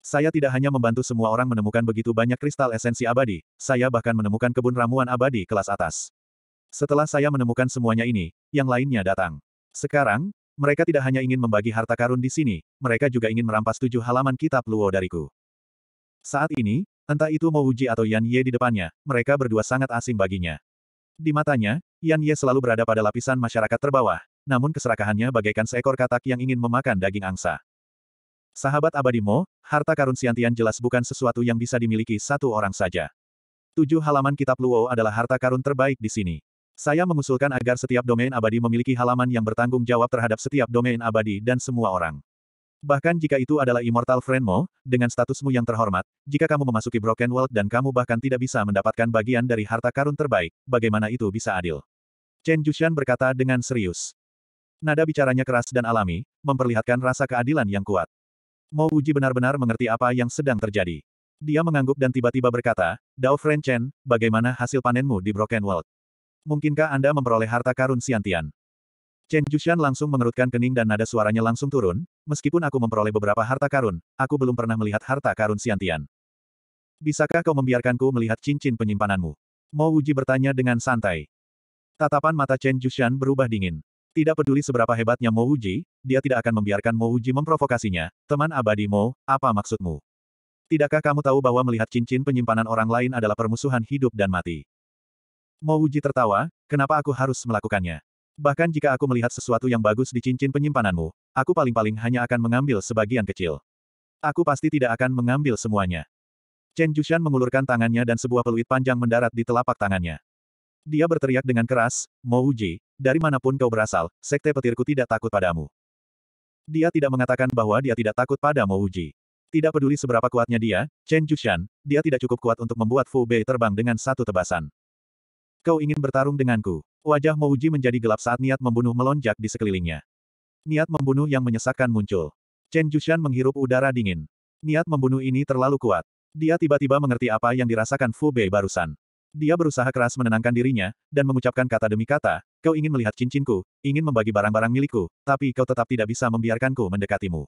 Speaker 1: Saya tidak hanya membantu semua orang menemukan begitu banyak kristal esensi abadi, saya bahkan menemukan kebun ramuan abadi kelas atas. Setelah saya menemukan semuanya ini, yang lainnya datang. Sekarang, mereka tidak hanya ingin membagi harta karun di sini, mereka juga ingin merampas tujuh halaman kitab Luo dariku. Saat ini, entah itu Mo Uji atau Yan Ye di depannya, mereka berdua sangat asing baginya. Di matanya, Yan Ye selalu berada pada lapisan masyarakat terbawah, namun keserakahannya bagaikan seekor katak yang ingin memakan daging angsa. Sahabat abadi Mo, harta karun Siantian jelas bukan sesuatu yang bisa dimiliki satu orang saja. Tujuh halaman kitab Luo adalah harta karun terbaik di sini. Saya mengusulkan agar setiap domain abadi memiliki halaman yang bertanggung jawab terhadap setiap domain abadi dan semua orang. Bahkan jika itu adalah Immortal Friendmo, dengan statusmu yang terhormat, jika kamu memasuki Broken World dan kamu bahkan tidak bisa mendapatkan bagian dari harta karun terbaik, bagaimana itu bisa adil? Chen Jushan berkata dengan serius. Nada bicaranya keras dan alami, memperlihatkan rasa keadilan yang kuat. Mo Uji benar-benar mengerti apa yang sedang terjadi. Dia mengangguk dan tiba-tiba berkata, Dao Friend Chen, bagaimana hasil panenmu di Broken World? Mungkinkah Anda memperoleh harta karun Siantian? Chen Jushan langsung mengerutkan kening dan nada suaranya langsung turun, meskipun aku memperoleh beberapa harta karun, aku belum pernah melihat harta karun Siantian. Bisakah kau membiarkanku melihat cincin penyimpananmu? Mo Wuji bertanya dengan santai. Tatapan mata Chen Jushan berubah dingin. Tidak peduli seberapa hebatnya Mo Wuji, dia tidak akan membiarkan Mo Wuji memprovokasinya. Teman abadi Mo, apa maksudmu? Tidakkah kamu tahu bahwa melihat cincin penyimpanan orang lain adalah permusuhan hidup dan mati? Mo Wuji tertawa, kenapa aku harus melakukannya? Bahkan jika aku melihat sesuatu yang bagus di cincin penyimpananmu, aku paling-paling hanya akan mengambil sebagian kecil. Aku pasti tidak akan mengambil semuanya. Chen Jushan mengulurkan tangannya dan sebuah peluit panjang mendarat di telapak tangannya. Dia berteriak dengan keras, Mo Ji, dari manapun kau berasal, sekte petirku tidak takut padamu. Dia tidak mengatakan bahwa dia tidak takut pada Mo Ji. Tidak peduli seberapa kuatnya dia, Chen Jushan, dia tidak cukup kuat untuk membuat Fu Bei terbang dengan satu tebasan. Kau ingin bertarung denganku? Wajah Mouji menjadi gelap saat niat membunuh melonjak di sekelilingnya. Niat membunuh yang menyesakkan muncul. Chen Jushan menghirup udara dingin. Niat membunuh ini terlalu kuat. Dia tiba-tiba mengerti apa yang dirasakan Fu Bei barusan. Dia berusaha keras menenangkan dirinya, dan mengucapkan kata demi kata, kau ingin melihat cincinku, ingin membagi barang-barang milikku, tapi kau tetap tidak bisa membiarkanku mendekatimu.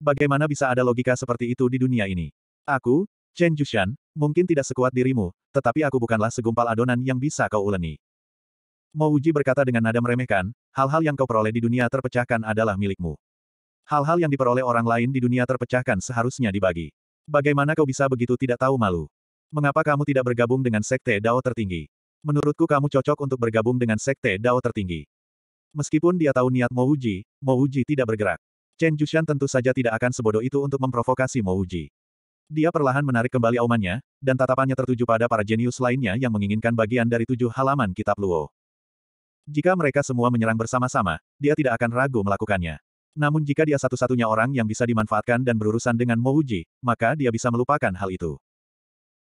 Speaker 1: Bagaimana bisa ada logika seperti itu di dunia ini? Aku, Chen Jushan, mungkin tidak sekuat dirimu, tetapi aku bukanlah segumpal adonan yang bisa kau uleni. Mo Uji berkata dengan nada meremehkan, hal-hal yang kau peroleh di dunia terpecahkan adalah milikmu. Hal-hal yang diperoleh orang lain di dunia terpecahkan seharusnya dibagi. Bagaimana kau bisa begitu tidak tahu malu? Mengapa kamu tidak bergabung dengan sekte Dao tertinggi? Menurutku kamu cocok untuk bergabung dengan sekte Dao tertinggi. Meskipun dia tahu niat Mo Uji, Mo Uji tidak bergerak. Chen Jushan tentu saja tidak akan sebodoh itu untuk memprovokasi Mo Uji. Dia perlahan menarik kembali aumannya, dan tatapannya tertuju pada para jenius lainnya yang menginginkan bagian dari tujuh halaman kitab Luo. Jika mereka semua menyerang bersama-sama, dia tidak akan ragu melakukannya. Namun jika dia satu-satunya orang yang bisa dimanfaatkan dan berurusan dengan Mo Uji, maka dia bisa melupakan hal itu.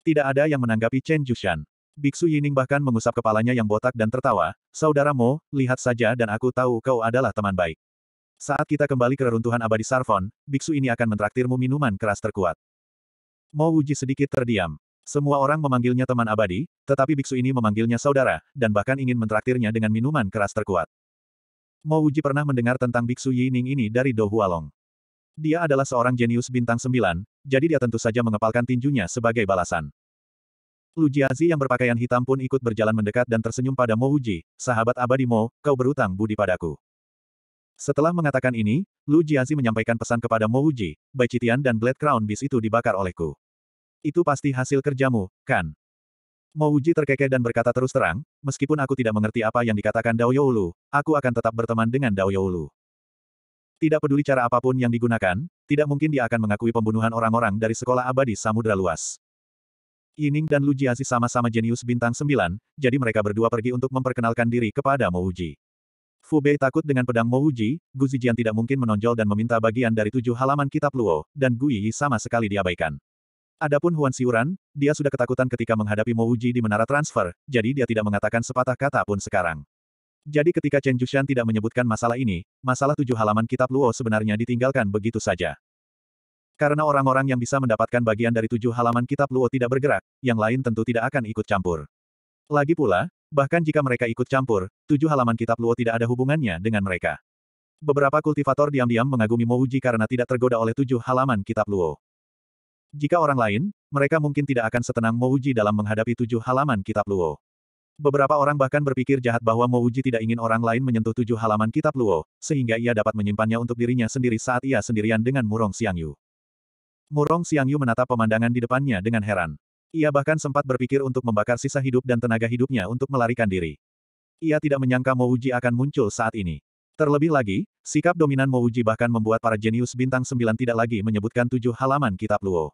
Speaker 1: Tidak ada yang menanggapi Chen Jushan. Biksu Yining bahkan mengusap kepalanya yang botak dan tertawa, Saudara Mo, lihat saja dan aku tahu kau adalah teman baik. Saat kita kembali ke reruntuhan abadi Sarfon, biksu ini akan mentraktirmu minuman keras terkuat. Mo Wuji sedikit terdiam. Semua orang memanggilnya teman abadi, tetapi biksu ini memanggilnya saudara, dan bahkan ingin mentraktirnya dengan minuman keras terkuat. Mo Wuji pernah mendengar tentang biksu Ning ini dari Do Hualong. Dia adalah seorang jenius bintang sembilan, jadi dia tentu saja mengepalkan tinjunya sebagai balasan. Lu Jiazi yang berpakaian hitam pun ikut berjalan mendekat dan tersenyum pada Mo Wuji, sahabat abadi Mo, kau berutang budi padaku. Setelah mengatakan ini, Lu Jiazi menyampaikan pesan kepada Mo Wuji, Bai Citian dan Blade Crown Beast itu dibakar olehku. Itu pasti hasil kerjamu, kan? Mo Uji terkekeh dan berkata terus terang, meskipun aku tidak mengerti apa yang dikatakan Dao Youlu, aku akan tetap berteman dengan Dao Youlu. Tidak peduli cara apapun yang digunakan, tidak mungkin dia akan mengakui pembunuhan orang-orang dari sekolah abadi samudra luas. Yining dan Lu Jiazi sama-sama jenius bintang sembilan, jadi mereka berdua pergi untuk memperkenalkan diri kepada Mo Fu Bei takut dengan pedang Mo Uji, Gu Zijian tidak mungkin menonjol dan meminta bagian dari tujuh halaman kitab Luo, dan Gui Yi sama sekali diabaikan. Adapun Huan Siuran, dia sudah ketakutan ketika menghadapi Mo Uji di menara transfer, jadi dia tidak mengatakan sepatah kata pun sekarang. Jadi ketika Chen Jushan tidak menyebutkan masalah ini, masalah tujuh halaman kitab Luo sebenarnya ditinggalkan begitu saja. Karena orang-orang yang bisa mendapatkan bagian dari tujuh halaman kitab Luo tidak bergerak, yang lain tentu tidak akan ikut campur. Lagi pula, bahkan jika mereka ikut campur, tujuh halaman kitab Luo tidak ada hubungannya dengan mereka. Beberapa kultivator diam-diam mengagumi Mouji karena tidak tergoda oleh tujuh halaman kitab Luo. Jika orang lain, mereka mungkin tidak akan setenang Mouji dalam menghadapi tujuh halaman kitab Luo. Beberapa orang bahkan berpikir jahat bahwa Mouji tidak ingin orang lain menyentuh tujuh halaman kitab Luo, sehingga ia dapat menyimpannya untuk dirinya sendiri saat ia sendirian dengan Murong Xiangyu. Murong Xiangyu menatap pemandangan di depannya dengan heran. Ia bahkan sempat berpikir untuk membakar sisa hidup dan tenaga hidupnya untuk melarikan diri. Ia tidak menyangka Mouji akan muncul saat ini. Terlebih lagi, sikap dominan Mouji bahkan membuat para jenius bintang sembilan tidak lagi menyebutkan tujuh halaman kitab Luo.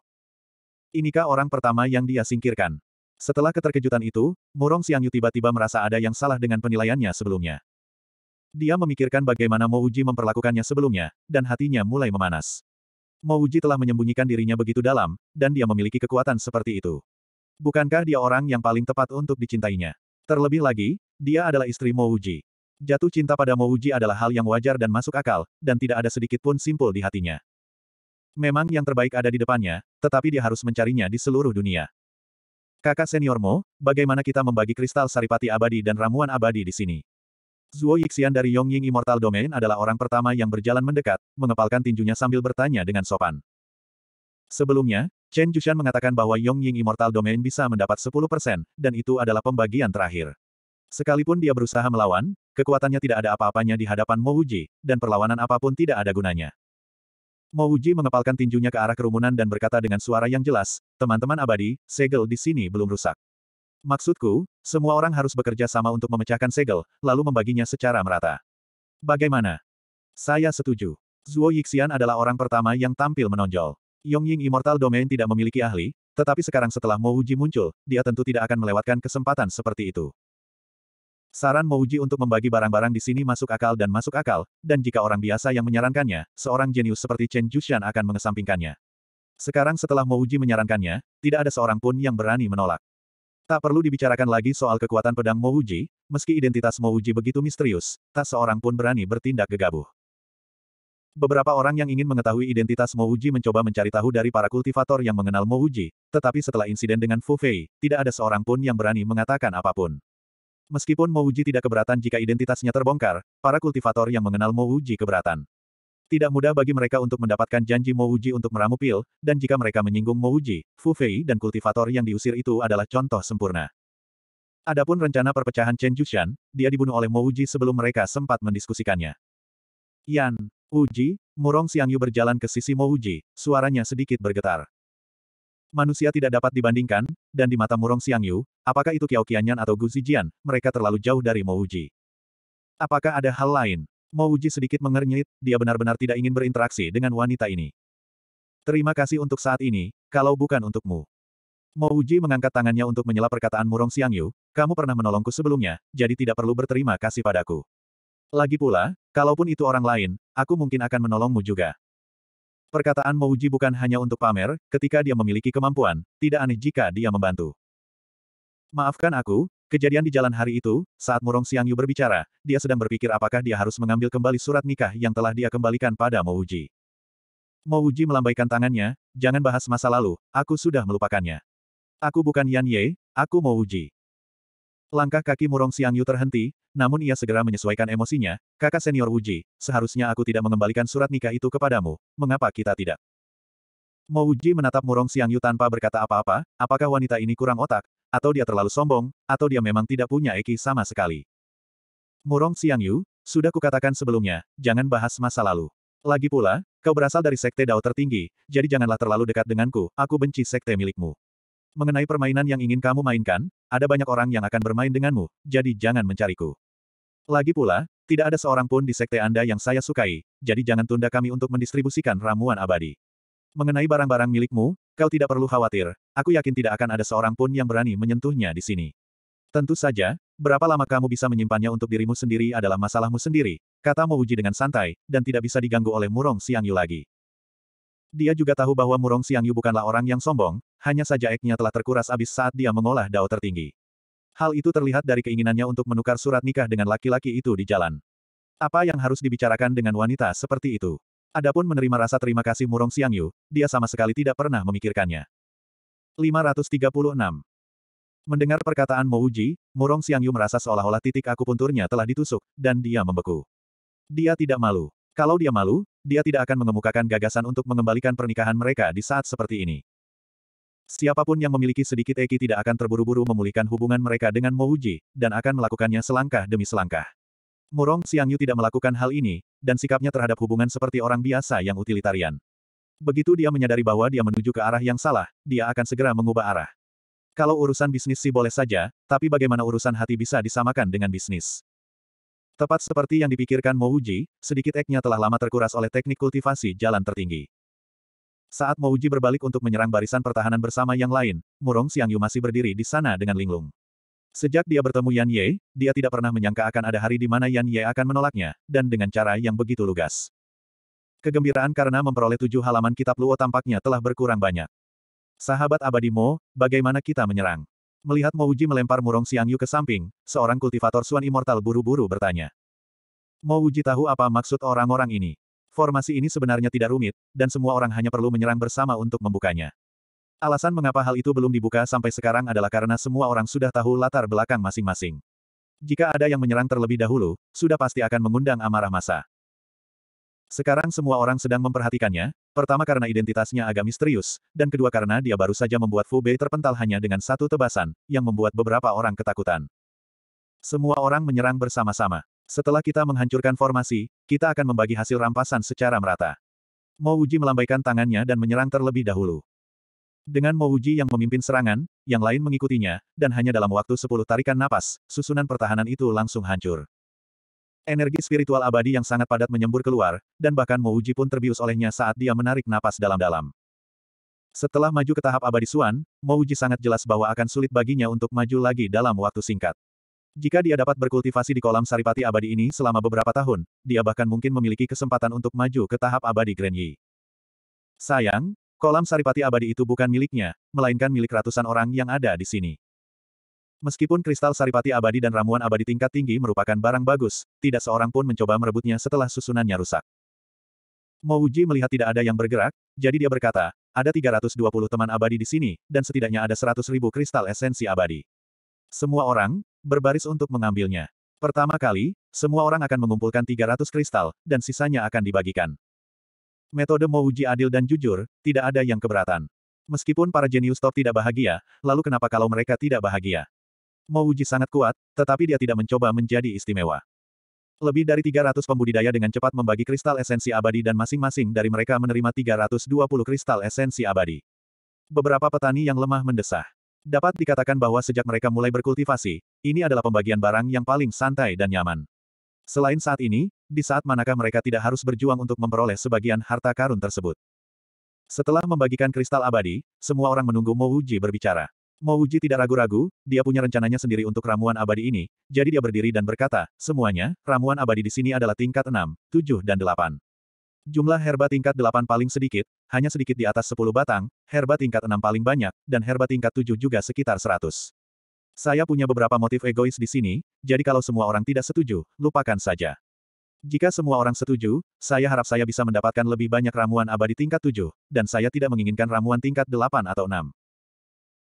Speaker 1: Inikah orang pertama yang dia singkirkan? Setelah keterkejutan itu, Murong Xiangyu tiba-tiba merasa ada yang salah dengan penilaiannya sebelumnya. Dia memikirkan bagaimana Mo Uji memperlakukannya sebelumnya, dan hatinya mulai memanas. Mo Uji telah menyembunyikan dirinya begitu dalam, dan dia memiliki kekuatan seperti itu. Bukankah dia orang yang paling tepat untuk dicintainya? Terlebih lagi, dia adalah istri Mo Uji. Jatuh cinta pada Mo Uji adalah hal yang wajar dan masuk akal, dan tidak ada sedikit pun simpul di hatinya. Memang yang terbaik ada di depannya, tetapi dia harus mencarinya di seluruh dunia. Kakak seniormu, bagaimana kita membagi kristal saripati abadi dan ramuan abadi di sini? Zuo Yixian dari Yongying Immortal Domain adalah orang pertama yang berjalan mendekat, mengepalkan tinjunya sambil bertanya dengan sopan. Sebelumnya, Chen Jushan mengatakan bahwa Yongying Immortal Domain bisa mendapat 10%, dan itu adalah pembagian terakhir. Sekalipun dia berusaha melawan, kekuatannya tidak ada apa-apanya di hadapan Mo Wuji, dan perlawanan apapun tidak ada gunanya. Mo Uji mengepalkan tinjunya ke arah kerumunan dan berkata dengan suara yang jelas, teman-teman abadi, segel di sini belum rusak. Maksudku, semua orang harus bekerja sama untuk memecahkan segel, lalu membaginya secara merata. Bagaimana? Saya setuju. Zuo Yixian adalah orang pertama yang tampil menonjol. Yongying Immortal Domain tidak memiliki ahli, tetapi sekarang setelah Mo Uji muncul, dia tentu tidak akan melewatkan kesempatan seperti itu. Saran Mouji untuk membagi barang-barang di sini masuk akal dan masuk akal, dan jika orang biasa yang menyarankannya, seorang jenius seperti Chen Jushan akan mengesampingkannya. Sekarang setelah Mouji menyarankannya, tidak ada seorang pun yang berani menolak. Tak perlu dibicarakan lagi soal kekuatan pedang Mouji, meski identitas Mouji begitu misterius, tak seorang pun berani bertindak gegabah. Beberapa orang yang ingin mengetahui identitas Mouji mencoba mencari tahu dari para kultivator yang mengenal Mouji, tetapi setelah insiden dengan Fu Fei, tidak ada seorang pun yang berani mengatakan apapun. Meskipun Mo Uji tidak keberatan jika identitasnya terbongkar, para kultivator yang mengenal Mo Uji keberatan. Tidak mudah bagi mereka untuk mendapatkan janji Mo Uji untuk meramu pil, dan jika mereka menyinggung Mo Uji, Fu Fei dan kultivator yang diusir itu adalah contoh sempurna. Adapun rencana perpecahan Chen Jushan, dia dibunuh oleh Mo Uji sebelum mereka sempat mendiskusikannya. Yan, Uji, Murong Xiangyu berjalan ke sisi Mo Uji, suaranya sedikit bergetar. Manusia tidak dapat dibandingkan, dan di mata Murong Xiang Yu, apakah itu Qiao Qianyan atau Gu Zijian, mereka terlalu jauh dari Mo Uji. Apakah ada hal lain? Mo Uji sedikit mengernyit, dia benar-benar tidak ingin berinteraksi dengan wanita ini. Terima kasih untuk saat ini, kalau bukan untukmu. Mo Uji mengangkat tangannya untuk menyela perkataan Murong Xiang Yu, kamu pernah menolongku sebelumnya, jadi tidak perlu berterima kasih padaku. Lagi pula, kalaupun itu orang lain, aku mungkin akan menolongmu juga. Perkataan Mouji bukan hanya untuk pamer, ketika dia memiliki kemampuan, tidak aneh jika dia membantu. Maafkan aku, kejadian di jalan hari itu, saat Murong Yu berbicara, dia sedang berpikir apakah dia harus mengambil kembali surat nikah yang telah dia kembalikan pada Mouji. Mouji melambaikan tangannya, jangan bahas masa lalu, aku sudah melupakannya. Aku bukan Yan Ye, aku Mouji. Langkah kaki Murong Yu terhenti, namun ia segera menyesuaikan emosinya, kakak senior Wuji, seharusnya aku tidak mengembalikan surat nikah itu kepadamu, mengapa kita tidak? Mo Wuji menatap Murong Yu tanpa berkata apa-apa, apakah wanita ini kurang otak, atau dia terlalu sombong, atau dia memang tidak punya eki sama sekali. Murong Yu, sudah kukatakan sebelumnya, jangan bahas masa lalu. Lagi pula, kau berasal dari sekte Dao tertinggi, jadi janganlah terlalu dekat denganku, aku benci sekte milikmu. Mengenai permainan yang ingin kamu mainkan, ada banyak orang yang akan bermain denganmu, jadi jangan mencariku. Lagi pula, tidak ada seorang pun di sekte Anda yang saya sukai, jadi jangan tunda kami untuk mendistribusikan ramuan abadi. Mengenai barang-barang milikmu, kau tidak perlu khawatir, aku yakin tidak akan ada seorang pun yang berani menyentuhnya di sini. Tentu saja, berapa lama kamu bisa menyimpannya untuk dirimu sendiri adalah masalahmu sendiri, kata Mouji dengan santai, dan tidak bisa diganggu oleh Murong Siang Yu lagi. Dia juga tahu bahwa Murong Xiangyu bukanlah orang yang sombong, hanya saja eknya telah terkuras abis saat dia mengolah dao tertinggi. Hal itu terlihat dari keinginannya untuk menukar surat nikah dengan laki-laki itu di jalan. Apa yang harus dibicarakan dengan wanita seperti itu? Adapun menerima rasa terima kasih Murong Xiangyu, dia sama sekali tidak pernah memikirkannya. 536. Mendengar perkataan Uji, Murong Xiangyu merasa seolah-olah titik akupunturnya telah ditusuk, dan dia membeku. Dia tidak malu. Kalau dia malu, dia tidak akan mengemukakan gagasan untuk mengembalikan pernikahan mereka di saat seperti ini. Siapapun yang memiliki sedikit eki tidak akan terburu-buru memulihkan hubungan mereka dengan Mouji, dan akan melakukannya selangkah demi selangkah. Murong Xiangyu tidak melakukan hal ini, dan sikapnya terhadap hubungan seperti orang biasa yang utilitarian. Begitu dia menyadari bahwa dia menuju ke arah yang salah, dia akan segera mengubah arah. Kalau urusan bisnis sih boleh saja, tapi bagaimana urusan hati bisa disamakan dengan bisnis? Tepat seperti yang dipikirkan Mo Uji, sedikit eknya telah lama terkuras oleh teknik kultivasi jalan tertinggi. Saat Mo Uji berbalik untuk menyerang barisan pertahanan bersama yang lain, Murong Xiangyu masih berdiri di sana dengan linglung. Sejak dia bertemu Yan Ye, dia tidak pernah menyangka akan ada hari di mana Yan Ye akan menolaknya, dan dengan cara yang begitu lugas. Kegembiraan karena memperoleh tujuh halaman kitab Luo tampaknya telah berkurang banyak. Sahabat abadi Mo, bagaimana kita menyerang? Melihat Mouji melempar murong Xiangyu ke samping, seorang kultivator Suan Immortal buru-buru bertanya. Mouji tahu apa maksud orang-orang ini. Formasi ini sebenarnya tidak rumit, dan semua orang hanya perlu menyerang bersama untuk membukanya. Alasan mengapa hal itu belum dibuka sampai sekarang adalah karena semua orang sudah tahu latar belakang masing-masing. Jika ada yang menyerang terlebih dahulu, sudah pasti akan mengundang amarah masa. Sekarang semua orang sedang memperhatikannya, Pertama karena identitasnya agak misterius, dan kedua karena dia baru saja membuat Fu Bei terpental hanya dengan satu tebasan, yang membuat beberapa orang ketakutan. Semua orang menyerang bersama-sama. Setelah kita menghancurkan formasi, kita akan membagi hasil rampasan secara merata. Mo Uji melambaikan tangannya dan menyerang terlebih dahulu. Dengan Mo Uji yang memimpin serangan, yang lain mengikutinya, dan hanya dalam waktu 10 tarikan napas, susunan pertahanan itu langsung hancur. Energi spiritual abadi yang sangat padat menyembur keluar, dan bahkan Mouji pun terbius olehnya saat dia menarik napas dalam-dalam. Setelah maju ke tahap abadi Suan, Mouji sangat jelas bahwa akan sulit baginya untuk maju lagi dalam waktu singkat. Jika dia dapat berkultivasi di kolam saripati abadi ini selama beberapa tahun, dia bahkan mungkin memiliki kesempatan untuk maju ke tahap abadi Grand Yi. Sayang, kolam saripati abadi itu bukan miliknya, melainkan milik ratusan orang yang ada di sini. Meskipun kristal saripati abadi dan ramuan abadi tingkat tinggi merupakan barang bagus, tidak seorang pun mencoba merebutnya setelah susunannya rusak. Mouji melihat tidak ada yang bergerak, jadi dia berkata, ada 320 teman abadi di sini, dan setidaknya ada 100 ribu kristal esensi abadi. Semua orang, berbaris untuk mengambilnya. Pertama kali, semua orang akan mengumpulkan 300 kristal, dan sisanya akan dibagikan. Metode Mouji adil dan jujur, tidak ada yang keberatan. Meskipun para jenius top tidak bahagia, lalu kenapa kalau mereka tidak bahagia? Mouji sangat kuat, tetapi dia tidak mencoba menjadi istimewa. Lebih dari 300 pembudidaya dengan cepat membagi kristal esensi abadi dan masing-masing dari mereka menerima 320 kristal esensi abadi. Beberapa petani yang lemah mendesah. Dapat dikatakan bahwa sejak mereka mulai berkultivasi, ini adalah pembagian barang yang paling santai dan nyaman. Selain saat ini, di saat manakah mereka tidak harus berjuang untuk memperoleh sebagian harta karun tersebut. Setelah membagikan kristal abadi, semua orang menunggu Mouji berbicara. Mo Uji tidak ragu-ragu, dia punya rencananya sendiri untuk ramuan abadi ini, jadi dia berdiri dan berkata, semuanya, ramuan abadi di sini adalah tingkat 6, 7 dan 8. Jumlah herba tingkat 8 paling sedikit, hanya sedikit di atas 10 batang, herba tingkat 6 paling banyak, dan herba tingkat 7 juga sekitar 100. Saya punya beberapa motif egois di sini, jadi kalau semua orang tidak setuju, lupakan saja. Jika semua orang setuju, saya harap saya bisa mendapatkan lebih banyak ramuan abadi tingkat 7, dan saya tidak menginginkan ramuan tingkat 8 atau 6.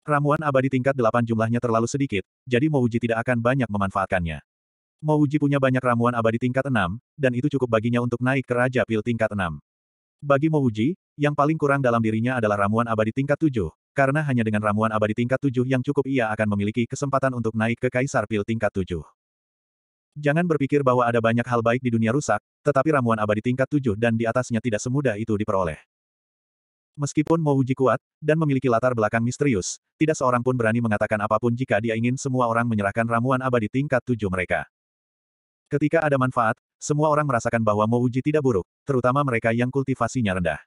Speaker 1: Ramuan abadi tingkat 8 jumlahnya terlalu sedikit, jadi Mouji tidak akan banyak memanfaatkannya. Mouji punya banyak ramuan abadi tingkat 6, dan itu cukup baginya untuk naik ke Raja Pil tingkat 6. Bagi Mouji, yang paling kurang dalam dirinya adalah ramuan abadi tingkat 7, karena hanya dengan ramuan abadi tingkat 7 yang cukup ia akan memiliki kesempatan untuk naik ke Kaisar Pil tingkat 7. Jangan berpikir bahwa ada banyak hal baik di dunia rusak, tetapi ramuan abadi tingkat 7 dan di atasnya tidak semudah itu diperoleh. Meskipun Mo Uji kuat, dan memiliki latar belakang misterius, tidak seorang pun berani mengatakan apapun jika dia ingin semua orang menyerahkan ramuan abadi tingkat tujuh mereka. Ketika ada manfaat, semua orang merasakan bahwa Mo Uji tidak buruk, terutama mereka yang kultivasinya rendah.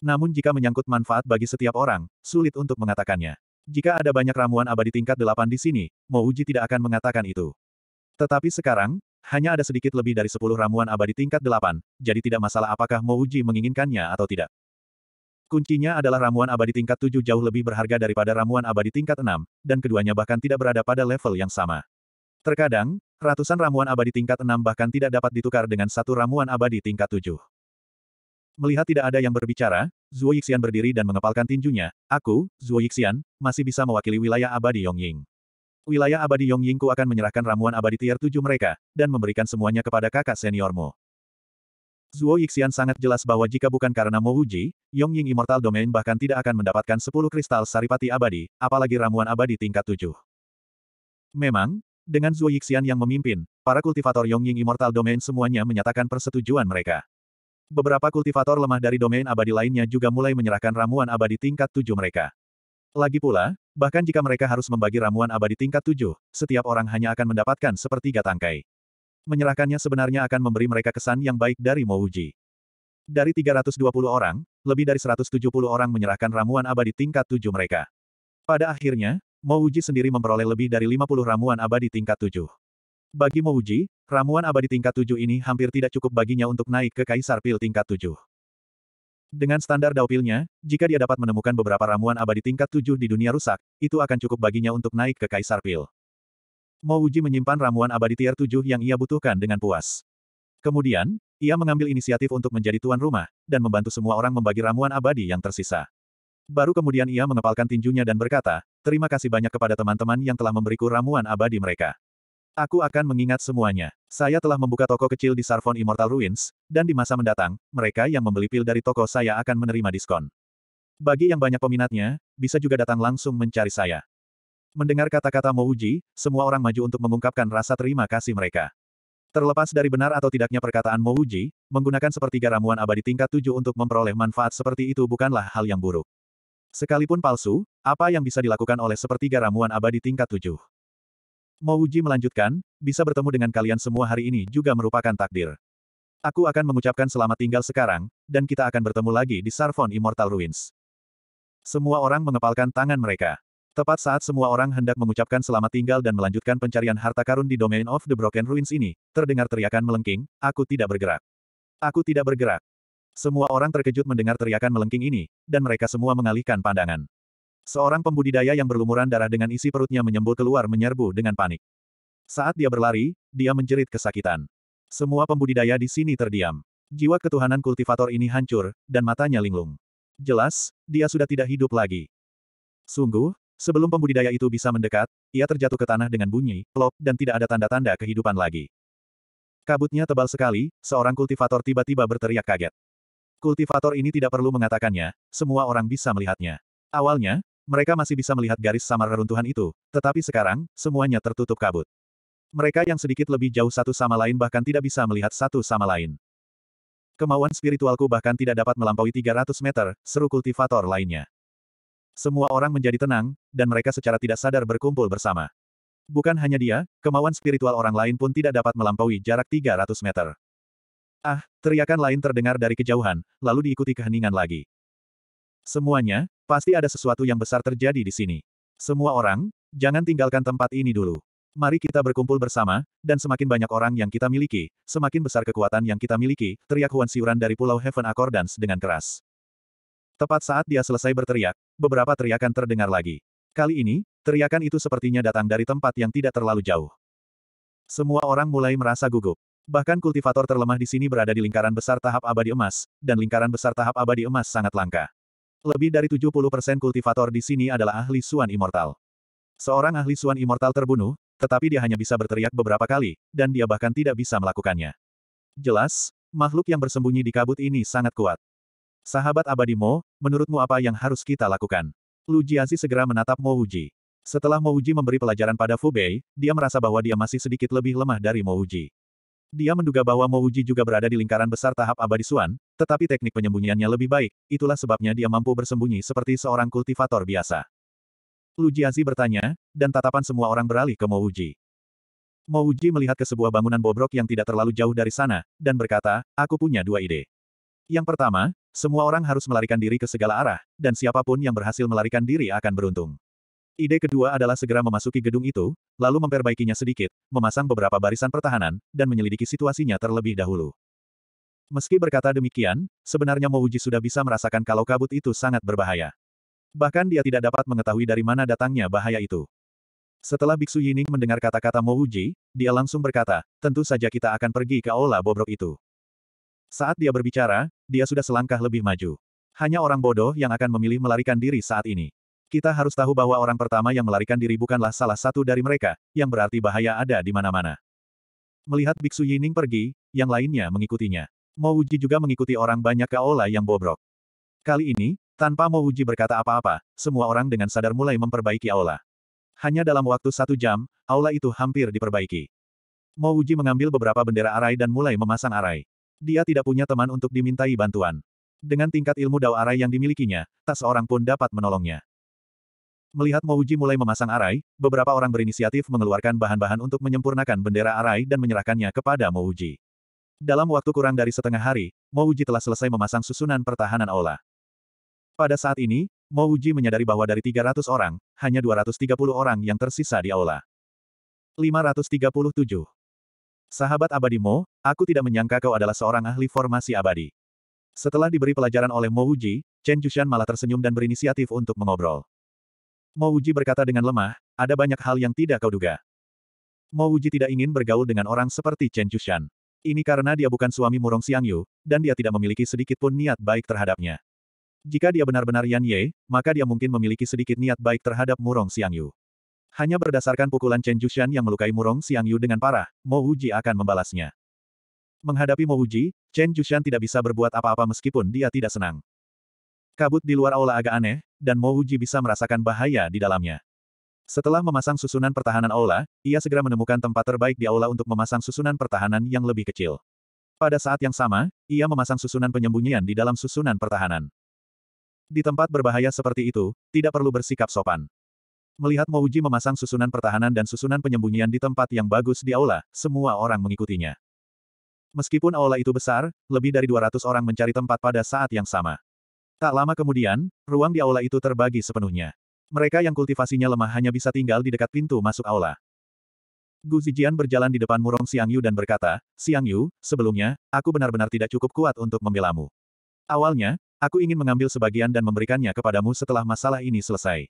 Speaker 1: Namun jika menyangkut manfaat bagi setiap orang, sulit untuk mengatakannya. Jika ada banyak ramuan abadi tingkat delapan di sini, Mo Uji tidak akan mengatakan itu. Tetapi sekarang, hanya ada sedikit lebih dari sepuluh ramuan abadi tingkat delapan, jadi tidak masalah apakah Mo Uji menginginkannya atau tidak. Kuncinya adalah ramuan abadi tingkat 7 jauh lebih berharga daripada ramuan abadi tingkat 6, dan keduanya bahkan tidak berada pada level yang sama. Terkadang, ratusan ramuan abadi tingkat 6 bahkan tidak dapat ditukar dengan satu ramuan abadi tingkat 7. Melihat tidak ada yang berbicara, Zuo Yixian berdiri dan mengepalkan tinjunya, aku, Zuo Yixian, masih bisa mewakili wilayah abadi Yongying. Wilayah abadi Yongyingku akan menyerahkan ramuan abadi tier 7 mereka, dan memberikan semuanya kepada kakak seniormu. Zuo Yixian sangat jelas bahwa jika bukan karena Mo Wuji, Yong Ying Immortal Domain bahkan tidak akan mendapatkan 10 kristal saripati abadi, apalagi ramuan abadi tingkat 7. Memang, dengan Zuo Yixian yang memimpin, para kultivator Yong Ying Immortal Domain semuanya menyatakan persetujuan mereka. Beberapa kultivator lemah dari domain abadi lainnya juga mulai menyerahkan ramuan abadi tingkat 7 mereka. Lagi pula, bahkan jika mereka harus membagi ramuan abadi tingkat 7, setiap orang hanya akan mendapatkan sepertiga tangkai menyerahkannya sebenarnya akan memberi mereka kesan yang baik dari Mouji. Dari 320 orang, lebih dari 170 orang menyerahkan ramuan abadi tingkat 7 mereka. Pada akhirnya, Mouji sendiri memperoleh lebih dari 50 ramuan abadi tingkat 7. Bagi Mouji, ramuan abadi tingkat 7 ini hampir tidak cukup baginya untuk naik ke Kaisar Pil tingkat 7. Dengan standar daupilnya, jika dia dapat menemukan beberapa ramuan abadi tingkat 7 di dunia rusak, itu akan cukup baginya untuk naik ke Kaisar Pil. Mo Uji menyimpan ramuan abadi tier 7 yang ia butuhkan dengan puas. Kemudian, ia mengambil inisiatif untuk menjadi tuan rumah, dan membantu semua orang membagi ramuan abadi yang tersisa. Baru kemudian ia mengepalkan tinjunya dan berkata, terima kasih banyak kepada teman-teman yang telah memberiku ramuan abadi mereka. Aku akan mengingat semuanya. Saya telah membuka toko kecil di Sarfon Immortal Ruins, dan di masa mendatang, mereka yang membeli pil dari toko saya akan menerima diskon. Bagi yang banyak peminatnya, bisa juga datang langsung mencari saya. Mendengar kata-kata Mouji, semua orang maju untuk mengungkapkan rasa terima kasih mereka. Terlepas dari benar atau tidaknya perkataan Mouji, menggunakan sepertiga ramuan abadi tingkat tujuh untuk memperoleh manfaat seperti itu bukanlah hal yang buruk. Sekalipun palsu, apa yang bisa dilakukan oleh sepertiga ramuan abadi tingkat tujuh? Mouji melanjutkan, bisa bertemu dengan kalian semua hari ini juga merupakan takdir. Aku akan mengucapkan selamat tinggal sekarang, dan kita akan bertemu lagi di Sarvon Immortal Ruins. Semua orang mengepalkan tangan mereka. Tepat saat semua orang hendak mengucapkan selamat tinggal dan melanjutkan pencarian harta karun di Domain of the Broken Ruins ini, terdengar teriakan melengking, aku tidak bergerak. Aku tidak bergerak. Semua orang terkejut mendengar teriakan melengking ini, dan mereka semua mengalihkan pandangan. Seorang pembudidaya yang berlumuran darah dengan isi perutnya menyembul keluar menyerbu dengan panik. Saat dia berlari, dia menjerit kesakitan. Semua pembudidaya di sini terdiam. Jiwa ketuhanan kultivator ini hancur, dan matanya linglung. Jelas, dia sudah tidak hidup lagi. Sungguh, Sebelum pembudidaya itu bisa mendekat, ia terjatuh ke tanah dengan bunyi, plop, dan tidak ada tanda-tanda kehidupan lagi. Kabutnya tebal sekali, seorang kultivator tiba-tiba berteriak kaget. Kultivator ini tidak perlu mengatakannya, semua orang bisa melihatnya. Awalnya, mereka masih bisa melihat garis samar reruntuhan itu, tetapi sekarang, semuanya tertutup kabut. Mereka yang sedikit lebih jauh satu sama lain bahkan tidak bisa melihat satu sama lain. Kemauan spiritualku bahkan tidak dapat melampaui 300 meter, seru kultivator lainnya. Semua orang menjadi tenang, dan mereka secara tidak sadar berkumpul bersama. Bukan hanya dia, kemauan spiritual orang lain pun tidak dapat melampaui jarak 300 meter. Ah, teriakan lain terdengar dari kejauhan, lalu diikuti keheningan lagi. Semuanya, pasti ada sesuatu yang besar terjadi di sini. Semua orang, jangan tinggalkan tempat ini dulu. Mari kita berkumpul bersama, dan semakin banyak orang yang kita miliki, semakin besar kekuatan yang kita miliki, teriak Huan Siuran dari Pulau Heaven Accordance dengan keras. Tepat saat dia selesai berteriak, beberapa teriakan terdengar lagi. Kali ini, teriakan itu sepertinya datang dari tempat yang tidak terlalu jauh. Semua orang mulai merasa gugup. Bahkan kultivator terlemah di sini berada di lingkaran besar tahap abadi emas, dan lingkaran besar tahap abadi emas sangat langka. Lebih dari 70% kultivator di sini adalah ahli Suan Immortal. Seorang ahli Suan Immortal terbunuh, tetapi dia hanya bisa berteriak beberapa kali, dan dia bahkan tidak bisa melakukannya. Jelas, makhluk yang bersembunyi di kabut ini sangat kuat. Sahabat abadi Mo, menurutmu apa yang harus kita lakukan? Lu Jiazi segera menatap Mo Uji. Setelah Mo Uji memberi pelajaran pada Fu Bei, dia merasa bahwa dia masih sedikit lebih lemah dari Mo Uji. Dia menduga bahwa Mo Uji juga berada di lingkaran besar tahap abadi Suan, tetapi teknik penyembunyiannya lebih baik, itulah sebabnya dia mampu bersembunyi seperti seorang kultivator biasa. Lu Jiazi bertanya, dan tatapan semua orang beralih ke Mo Uji. Mo Uji melihat ke sebuah bangunan bobrok yang tidak terlalu jauh dari sana, dan berkata, aku punya dua ide. Yang pertama, semua orang harus melarikan diri ke segala arah, dan siapapun yang berhasil melarikan diri akan beruntung. Ide kedua adalah segera memasuki gedung itu, lalu memperbaikinya sedikit, memasang beberapa barisan pertahanan, dan menyelidiki situasinya terlebih dahulu. Meski berkata demikian, sebenarnya Mouji sudah bisa merasakan kalau kabut itu sangat berbahaya. Bahkan dia tidak dapat mengetahui dari mana datangnya bahaya itu. Setelah Biksu Yining mendengar kata-kata Mouji, dia langsung berkata, tentu saja kita akan pergi ke Aula Bobrok itu. Saat dia berbicara, dia sudah selangkah lebih maju. Hanya orang bodoh yang akan memilih melarikan diri saat ini. Kita harus tahu bahwa orang pertama yang melarikan diri bukanlah salah satu dari mereka, yang berarti bahaya ada di mana-mana. Melihat Biksu Yining pergi, yang lainnya mengikutinya. Mo Uji juga mengikuti orang banyak Kaola yang bobrok. Kali ini, tanpa Mo Uji berkata apa-apa, semua orang dengan sadar mulai memperbaiki Aula. Hanya dalam waktu satu jam, Aula itu hampir diperbaiki. Mo Uji mengambil beberapa bendera arai dan mulai memasang arai. Dia tidak punya teman untuk dimintai bantuan. Dengan tingkat ilmu Dao Arai yang dimilikinya, tak seorang pun dapat menolongnya. Melihat Mouji mulai memasang arai, beberapa orang berinisiatif mengeluarkan bahan-bahan untuk menyempurnakan bendera arai dan menyerahkannya kepada Mouji. Dalam waktu kurang dari setengah hari, Mouji telah selesai memasang susunan pertahanan aula. Pada saat ini, Mouji menyadari bahwa dari 300 orang, hanya 230 orang yang tersisa di aula. 537 Sahabat abadi Mo, aku tidak menyangka kau adalah seorang ahli formasi abadi. Setelah diberi pelajaran oleh Mo Wuji, Chen Jushan malah tersenyum dan berinisiatif untuk mengobrol. Mo Wuji berkata dengan lemah, ada banyak hal yang tidak kau duga. Mo Wuji tidak ingin bergaul dengan orang seperti Chen Jushan. Ini karena dia bukan suami Murong Yu, dan dia tidak memiliki sedikit pun niat baik terhadapnya. Jika dia benar-benar Yan Ye, maka dia mungkin memiliki sedikit niat baik terhadap Murong Yu. Hanya berdasarkan pukulan Chen Jushan yang melukai Murong Xiangyu dengan parah, Mo Uji akan membalasnya. Menghadapi Mo Uji, Chen Jushan tidak bisa berbuat apa-apa meskipun dia tidak senang. Kabut di luar aula agak aneh, dan Mo Uji bisa merasakan bahaya di dalamnya. Setelah memasang susunan pertahanan aula, ia segera menemukan tempat terbaik di aula untuk memasang susunan pertahanan yang lebih kecil. Pada saat yang sama, ia memasang susunan penyembunyian di dalam susunan pertahanan. Di tempat berbahaya seperti itu, tidak perlu bersikap sopan. Melihat Mouji memasang susunan pertahanan dan susunan penyembunyian di tempat yang bagus di aula, semua orang mengikutinya. Meskipun aula itu besar, lebih dari 200 orang mencari tempat pada saat yang sama. Tak lama kemudian, ruang di aula itu terbagi sepenuhnya. Mereka yang kultivasinya lemah hanya bisa tinggal di dekat pintu masuk aula. Gu Zijian berjalan di depan Murong Xiang Yu dan berkata, Xiang Yu, sebelumnya, aku benar-benar tidak cukup kuat untuk membelamu. Awalnya, aku ingin mengambil sebagian dan memberikannya kepadamu setelah masalah ini selesai.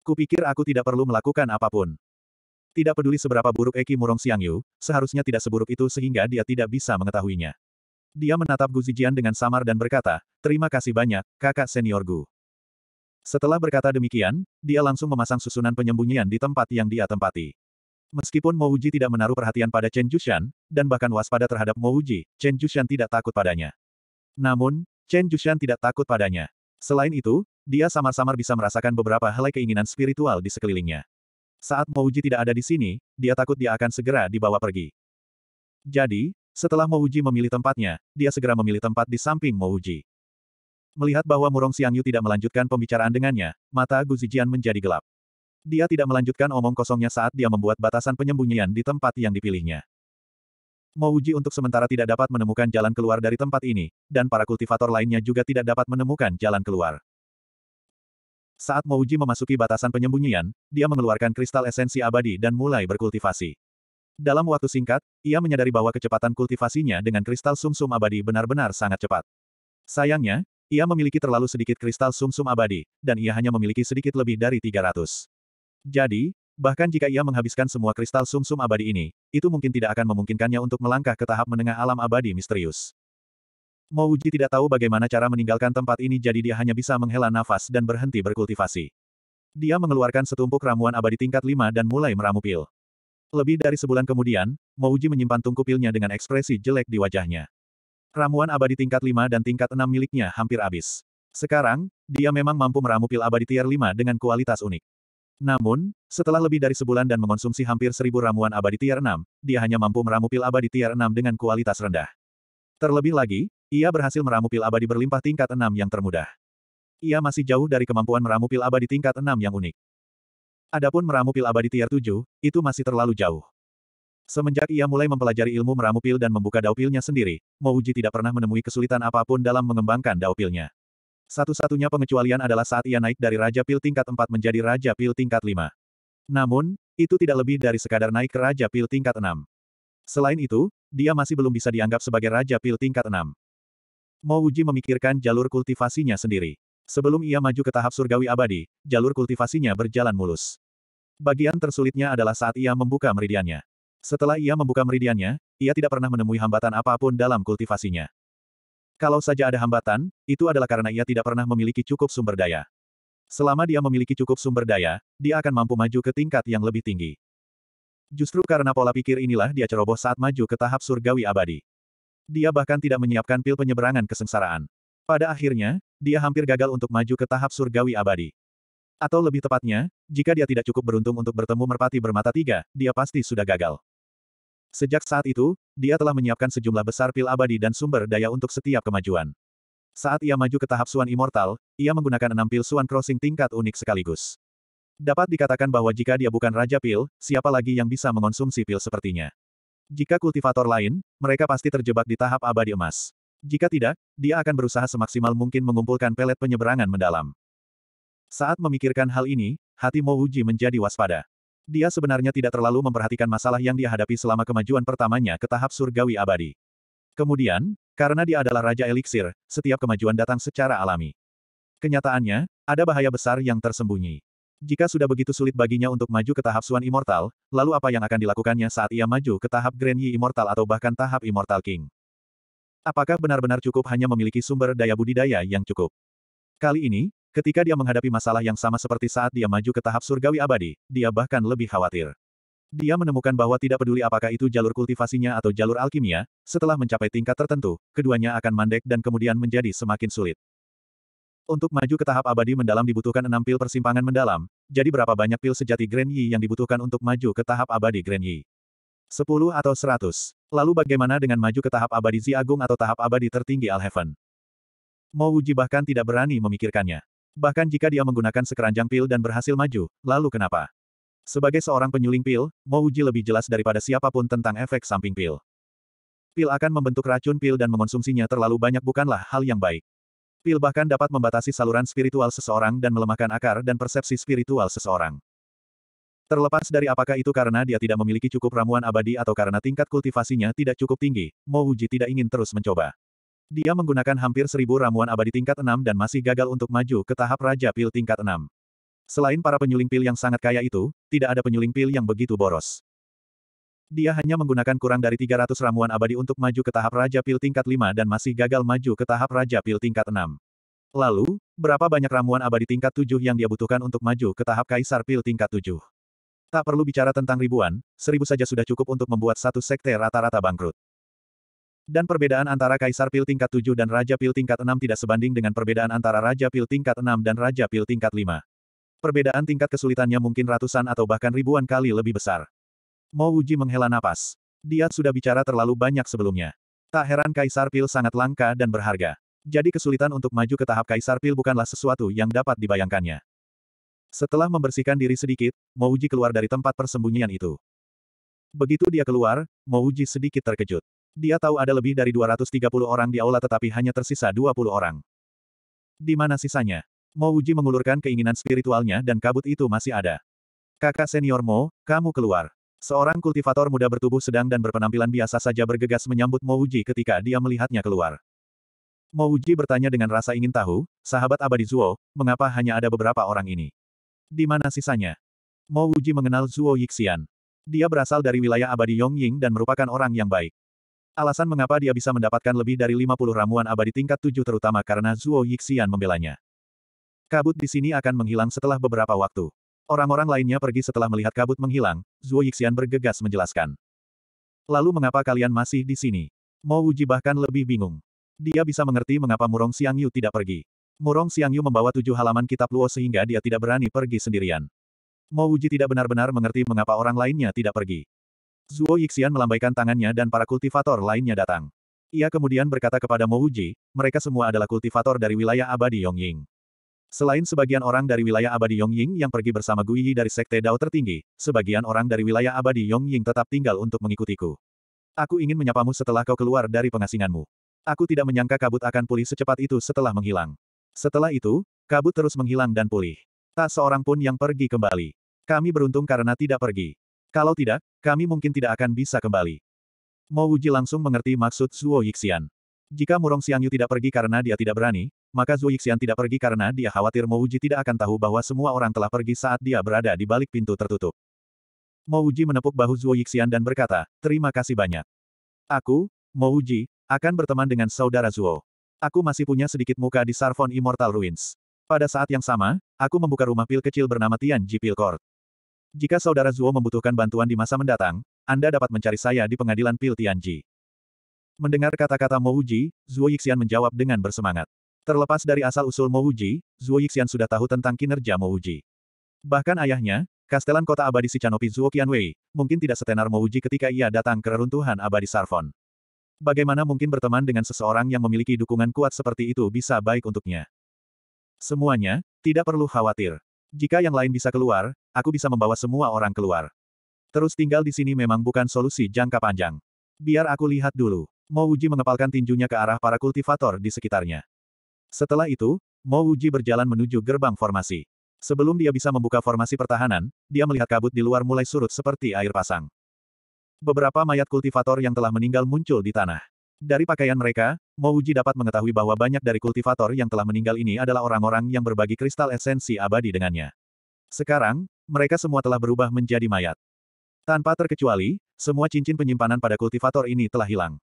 Speaker 1: Kupikir aku tidak perlu melakukan apapun. Tidak peduli seberapa buruk Eki Murong Xiangyu, seharusnya tidak seburuk itu sehingga dia tidak bisa mengetahuinya. Dia menatap Gu Zijian dengan samar dan berkata, terima kasih banyak, kakak senior Gu. Setelah berkata demikian, dia langsung memasang susunan penyembunyian di tempat yang dia tempati. Meskipun Mo Wuji tidak menaruh perhatian pada Chen Jushan, dan bahkan waspada terhadap Mo Wuji, Chen Jushan tidak takut padanya. Namun, Chen Jushan tidak takut padanya. Selain itu, dia samar-samar bisa merasakan beberapa helai keinginan spiritual di sekelilingnya. Saat Mouji tidak ada di sini, dia takut dia akan segera dibawa pergi. Jadi, setelah Mouji memilih tempatnya, dia segera memilih tempat di samping Mouji. Melihat bahwa Murong Xiangyu tidak melanjutkan pembicaraan dengannya, mata Gu Zijian menjadi gelap. Dia tidak melanjutkan omong kosongnya saat dia membuat batasan penyembunyian di tempat yang dipilihnya. Mouji untuk sementara tidak dapat menemukan jalan keluar dari tempat ini, dan para kultivator lainnya juga tidak dapat menemukan jalan keluar. Saat Mouji memasuki batasan penyembunyian, dia mengeluarkan kristal esensi abadi dan mulai berkultivasi. Dalam waktu singkat, ia menyadari bahwa kecepatan kultivasinya dengan kristal sumsum -sum abadi benar-benar sangat cepat. Sayangnya, ia memiliki terlalu sedikit kristal sumsum -sum abadi, dan ia hanya memiliki sedikit lebih dari 300. Jadi, bahkan jika ia menghabiskan semua kristal sumsum -sum abadi ini, itu mungkin tidak akan memungkinkannya untuk melangkah ke tahap menengah alam abadi misterius. Mo tidak tahu bagaimana cara meninggalkan tempat ini jadi dia hanya bisa menghela nafas dan berhenti berkultivasi. Dia mengeluarkan setumpuk ramuan abadi tingkat 5 dan mulai meramu pil. Lebih dari sebulan kemudian, Mo menyimpan tungku pilnya dengan ekspresi jelek di wajahnya. Ramuan abadi tingkat 5 dan tingkat 6 miliknya hampir habis. Sekarang, dia memang mampu meramu pil abadi tier 5 dengan kualitas unik. Namun, setelah lebih dari sebulan dan mengonsumsi hampir seribu ramuan abadi tier 6, dia hanya mampu meramu pil abadi tier 6 dengan kualitas rendah. Terlebih lagi, ia berhasil meramu pil abadi berlimpah tingkat enam yang termudah. Ia masih jauh dari kemampuan meramu pil abadi tingkat enam yang unik. Adapun meramu pil abadi tier 7, itu masih terlalu jauh. Semenjak ia mulai mempelajari ilmu meramu pil dan membuka daupilnya sendiri, Mouji tidak pernah menemui kesulitan apapun dalam mengembangkan daupilnya. Satu-satunya pengecualian adalah saat ia naik dari Raja Pil tingkat 4 menjadi Raja Pil tingkat 5. Namun, itu tidak lebih dari sekadar naik ke Raja Pil tingkat 6. Selain itu, dia masih belum bisa dianggap sebagai Raja Pil tingkat 6. Mo Wuji memikirkan jalur kultivasinya sendiri. Sebelum ia maju ke tahap surgawi abadi, jalur kultivasinya berjalan mulus. Bagian tersulitnya adalah saat ia membuka meridiannya. Setelah ia membuka meridiannya, ia tidak pernah menemui hambatan apapun dalam kultivasinya. Kalau saja ada hambatan, itu adalah karena ia tidak pernah memiliki cukup sumber daya. Selama dia memiliki cukup sumber daya, dia akan mampu maju ke tingkat yang lebih tinggi. Justru karena pola pikir inilah dia ceroboh saat maju ke tahap surgawi abadi. Dia bahkan tidak menyiapkan pil penyeberangan kesengsaraan. Pada akhirnya, dia hampir gagal untuk maju ke tahap surgawi abadi. Atau lebih tepatnya, jika dia tidak cukup beruntung untuk bertemu merpati bermata tiga, dia pasti sudah gagal. Sejak saat itu, dia telah menyiapkan sejumlah besar pil abadi dan sumber daya untuk setiap kemajuan. Saat ia maju ke tahap Suan Immortal, ia menggunakan enam pil Suan Crossing tingkat unik sekaligus. Dapat dikatakan bahwa jika dia bukan Raja Pil, siapa lagi yang bisa mengonsumsi pil sepertinya. Jika kultivator lain, mereka pasti terjebak di tahap abadi emas. Jika tidak, dia akan berusaha semaksimal mungkin mengumpulkan pelet penyeberangan mendalam. Saat memikirkan hal ini, hati Mo Uji menjadi waspada. Dia sebenarnya tidak terlalu memperhatikan masalah yang dia hadapi selama kemajuan pertamanya ke tahap surgawi abadi. Kemudian, karena dia adalah Raja Eliksir, setiap kemajuan datang secara alami. Kenyataannya, ada bahaya besar yang tersembunyi. Jika sudah begitu sulit baginya untuk maju ke tahap Suan Immortal, lalu apa yang akan dilakukannya saat ia maju ke tahap Grand Yi Immortal atau bahkan tahap Immortal King? Apakah benar-benar cukup hanya memiliki sumber daya budidaya yang cukup? Kali ini, ketika dia menghadapi masalah yang sama seperti saat dia maju ke tahap surgawi abadi, dia bahkan lebih khawatir. Dia menemukan bahwa tidak peduli apakah itu jalur kultivasinya atau jalur alkimia, setelah mencapai tingkat tertentu, keduanya akan mandek dan kemudian menjadi semakin sulit. Untuk maju ke tahap abadi mendalam dibutuhkan enam pil persimpangan mendalam, jadi berapa banyak pil sejati Grand Yi yang dibutuhkan untuk maju ke tahap abadi Grand Yi? Sepuluh atau seratus? Lalu bagaimana dengan maju ke tahap abadi Zi Agung atau tahap abadi tertinggi Alheaven? Mo Wuji bahkan tidak berani memikirkannya. Bahkan jika dia menggunakan sekeranjang pil dan berhasil maju, lalu kenapa? Sebagai seorang penyuling pil, Mo Wuji lebih jelas daripada siapapun tentang efek samping pil. Pil akan membentuk racun pil dan mengonsumsinya terlalu banyak bukanlah hal yang baik. Pil bahkan dapat membatasi saluran spiritual seseorang dan melemahkan akar dan persepsi spiritual seseorang. Terlepas dari apakah itu karena dia tidak memiliki cukup ramuan abadi atau karena tingkat kultivasinya tidak cukup tinggi, Mo Uji tidak ingin terus mencoba. Dia menggunakan hampir seribu ramuan abadi tingkat 6 dan masih gagal untuk maju ke tahap Raja Pil tingkat 6. Selain para penyuling pil yang sangat kaya itu, tidak ada penyuling pil yang begitu boros. Dia hanya menggunakan kurang dari 300 ramuan abadi untuk maju ke tahap Raja Pil tingkat 5 dan masih gagal maju ke tahap Raja Pil tingkat 6. Lalu, berapa banyak ramuan abadi tingkat 7 yang dia butuhkan untuk maju ke tahap Kaisar Pil tingkat 7? Tak perlu bicara tentang ribuan, seribu saja sudah cukup untuk membuat satu sekte rata-rata bangkrut. Dan perbedaan antara Kaisar Pil tingkat 7 dan Raja Pil tingkat 6 tidak sebanding dengan perbedaan antara Raja Pil tingkat 6 dan Raja Pil tingkat 5. Perbedaan tingkat kesulitannya mungkin ratusan atau bahkan ribuan kali lebih besar. Mo Wuji menghela napas. Dia sudah bicara terlalu banyak sebelumnya. Tak heran Kaisar Pil sangat langka dan berharga. Jadi kesulitan untuk maju ke tahap Kaisar Pil bukanlah sesuatu yang dapat dibayangkannya. Setelah membersihkan diri sedikit, Mo Mouji keluar dari tempat persembunyian itu. Begitu dia keluar, Mo Mouji sedikit terkejut. Dia tahu ada lebih dari 230 orang di aula tetapi hanya tersisa 20 orang. Di mana sisanya? Mo Mouji mengulurkan keinginan spiritualnya dan kabut itu masih ada. Kakak senior Mo, kamu keluar. Seorang kultivator muda bertubuh sedang dan berpenampilan biasa saja bergegas menyambut Mouji ketika dia melihatnya keluar. Mouji bertanya dengan rasa ingin tahu, sahabat abadi Zuo, mengapa hanya ada beberapa orang ini? Di mana sisanya? Mouji mengenal Zuo Yixian. Dia berasal dari wilayah abadi Yongying dan merupakan orang yang baik. Alasan mengapa dia bisa mendapatkan lebih dari 50 ramuan abadi tingkat 7 terutama karena Zuo Yixian membelanya. Kabut di sini akan menghilang setelah beberapa waktu. Orang-orang lainnya pergi setelah melihat kabut menghilang, Zuo Yixian bergegas menjelaskan. Lalu mengapa kalian masih di sini? Mo Wuji bahkan lebih bingung. Dia bisa mengerti mengapa Murong Yu tidak pergi. Murong Yu membawa tujuh halaman kitab Luo sehingga dia tidak berani pergi sendirian. Mo Wuji tidak benar-benar mengerti mengapa orang lainnya tidak pergi. Zuo Yixian melambaikan tangannya dan para kultivator lainnya datang. Ia kemudian berkata kepada Mo Wuji, mereka semua adalah kultivator dari wilayah abadi Yongying. Selain sebagian orang dari wilayah abadi Yongying yang pergi bersama Gui Yi dari Sekte Dao tertinggi, sebagian orang dari wilayah abadi Yongying tetap tinggal untuk mengikutiku. Aku ingin menyapamu setelah kau keluar dari pengasinganmu. Aku tidak menyangka kabut akan pulih secepat itu setelah menghilang. Setelah itu, kabut terus menghilang dan pulih. Tak seorang pun yang pergi kembali. Kami beruntung karena tidak pergi. Kalau tidak, kami mungkin tidak akan bisa kembali. Mo Wuji langsung mengerti maksud Zuo Yixian. Jika Murong Xiangyu tidak pergi karena dia tidak berani, maka Zhu Yixian tidak pergi karena dia khawatir Mo Uji tidak akan tahu bahwa semua orang telah pergi saat dia berada di balik pintu tertutup. Mo Uji menepuk bahu Zhu Yixian dan berkata, terima kasih banyak. Aku, Mo Uji, akan berteman dengan saudara Zuo. Aku masih punya sedikit muka di Sarfon Immortal Ruins. Pada saat yang sama, aku membuka rumah pil kecil bernama Tian Ji Pil Court. Jika saudara Zuo membutuhkan bantuan di masa mendatang, Anda dapat mencari saya di pengadilan pil Tianji. Mendengar kata-kata Mouji, Zuo Yixian menjawab dengan bersemangat. Terlepas dari asal-usul Mouji, Zuo Yixian sudah tahu tentang kinerja Mouji. Bahkan ayahnya, Kastelan Kota Abadi Sicanopi Zuo Qianwei, mungkin tidak setenar Mouji ketika ia datang ke reruntuhan Abadi Sarfon. Bagaimana mungkin berteman dengan seseorang yang memiliki dukungan kuat seperti itu bisa baik untuknya? Semuanya, tidak perlu khawatir. Jika yang lain bisa keluar, aku bisa membawa semua orang keluar. Terus tinggal di sini memang bukan solusi jangka panjang. Biar aku lihat dulu. Mo Wuji mengepalkan tinjunya ke arah para kultivator di sekitarnya. Setelah itu, Mo Wuji berjalan menuju gerbang formasi. Sebelum dia bisa membuka formasi pertahanan, dia melihat kabut di luar mulai surut seperti air pasang. Beberapa mayat kultivator yang telah meninggal muncul di tanah. Dari pakaian mereka, Mo Uji dapat mengetahui bahwa banyak dari kultivator yang telah meninggal ini adalah orang-orang yang berbagi kristal esensi abadi dengannya. Sekarang, mereka semua telah berubah menjadi mayat. Tanpa terkecuali, semua cincin penyimpanan pada kultivator ini telah hilang.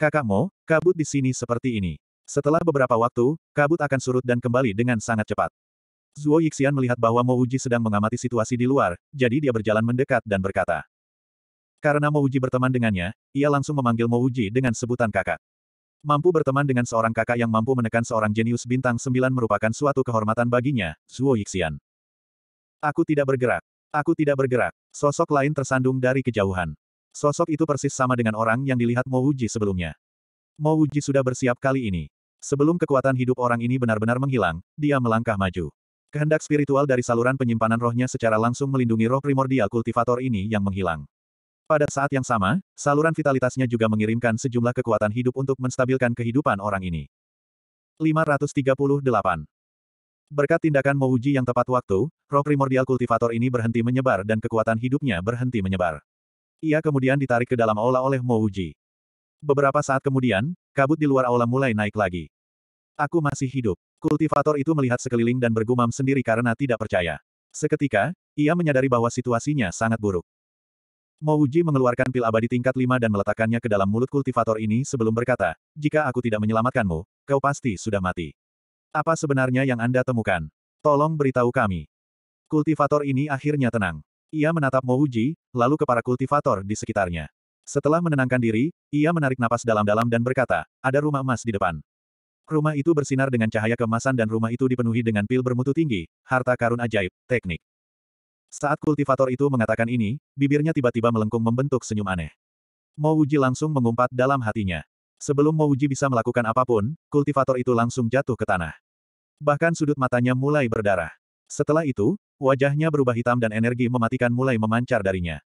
Speaker 1: Kakak Mo, kabut di sini seperti ini. Setelah beberapa waktu, kabut akan surut dan kembali dengan sangat cepat. Zuo Yixian melihat bahwa Mo Uji sedang mengamati situasi di luar, jadi dia berjalan mendekat dan berkata. Karena Mo Uji berteman dengannya, ia langsung memanggil Mo Uji dengan sebutan kakak. Mampu berteman dengan seorang kakak yang mampu menekan seorang jenius bintang sembilan merupakan suatu kehormatan baginya, Zuo Yixian. Aku tidak bergerak. Aku tidak bergerak. Sosok lain tersandung dari kejauhan. Sosok itu persis sama dengan orang yang dilihat Mouji sebelumnya. Mouji sudah bersiap kali ini. Sebelum kekuatan hidup orang ini benar-benar menghilang, dia melangkah maju. Kehendak spiritual dari saluran penyimpanan rohnya secara langsung melindungi roh primordial kultivator ini yang menghilang. Pada saat yang sama, saluran vitalitasnya juga mengirimkan sejumlah kekuatan hidup untuk menstabilkan kehidupan orang ini. 538. Berkat tindakan Mouji yang tepat waktu, roh primordial kultivator ini berhenti menyebar dan kekuatan hidupnya berhenti menyebar. Ia kemudian ditarik ke dalam aula oleh Mo Uji. Beberapa saat kemudian, kabut di luar aula mulai naik lagi. Aku masih hidup. Kultivator itu melihat sekeliling dan bergumam sendiri karena tidak percaya. Seketika, ia menyadari bahwa situasinya sangat buruk. Mo Uji mengeluarkan pil abadi tingkat 5 dan meletakkannya ke dalam mulut kultivator ini sebelum berkata, jika aku tidak menyelamatkanmu, kau pasti sudah mati. Apa sebenarnya yang Anda temukan? Tolong beritahu kami. Kultivator ini akhirnya tenang. Ia menatap Mouji, lalu ke para kultivator di sekitarnya. Setelah menenangkan diri, ia menarik napas dalam-dalam dan berkata, ada rumah emas di depan. Rumah itu bersinar dengan cahaya kemasan dan rumah itu dipenuhi dengan pil bermutu tinggi, harta karun ajaib, teknik. Saat kultivator itu mengatakan ini, bibirnya tiba-tiba melengkung membentuk senyum aneh. Mouji langsung mengumpat dalam hatinya. Sebelum Mouji bisa melakukan apapun, kultivator itu langsung jatuh ke tanah. Bahkan sudut matanya mulai berdarah. Setelah itu, Wajahnya berubah hitam dan energi mematikan mulai memancar darinya.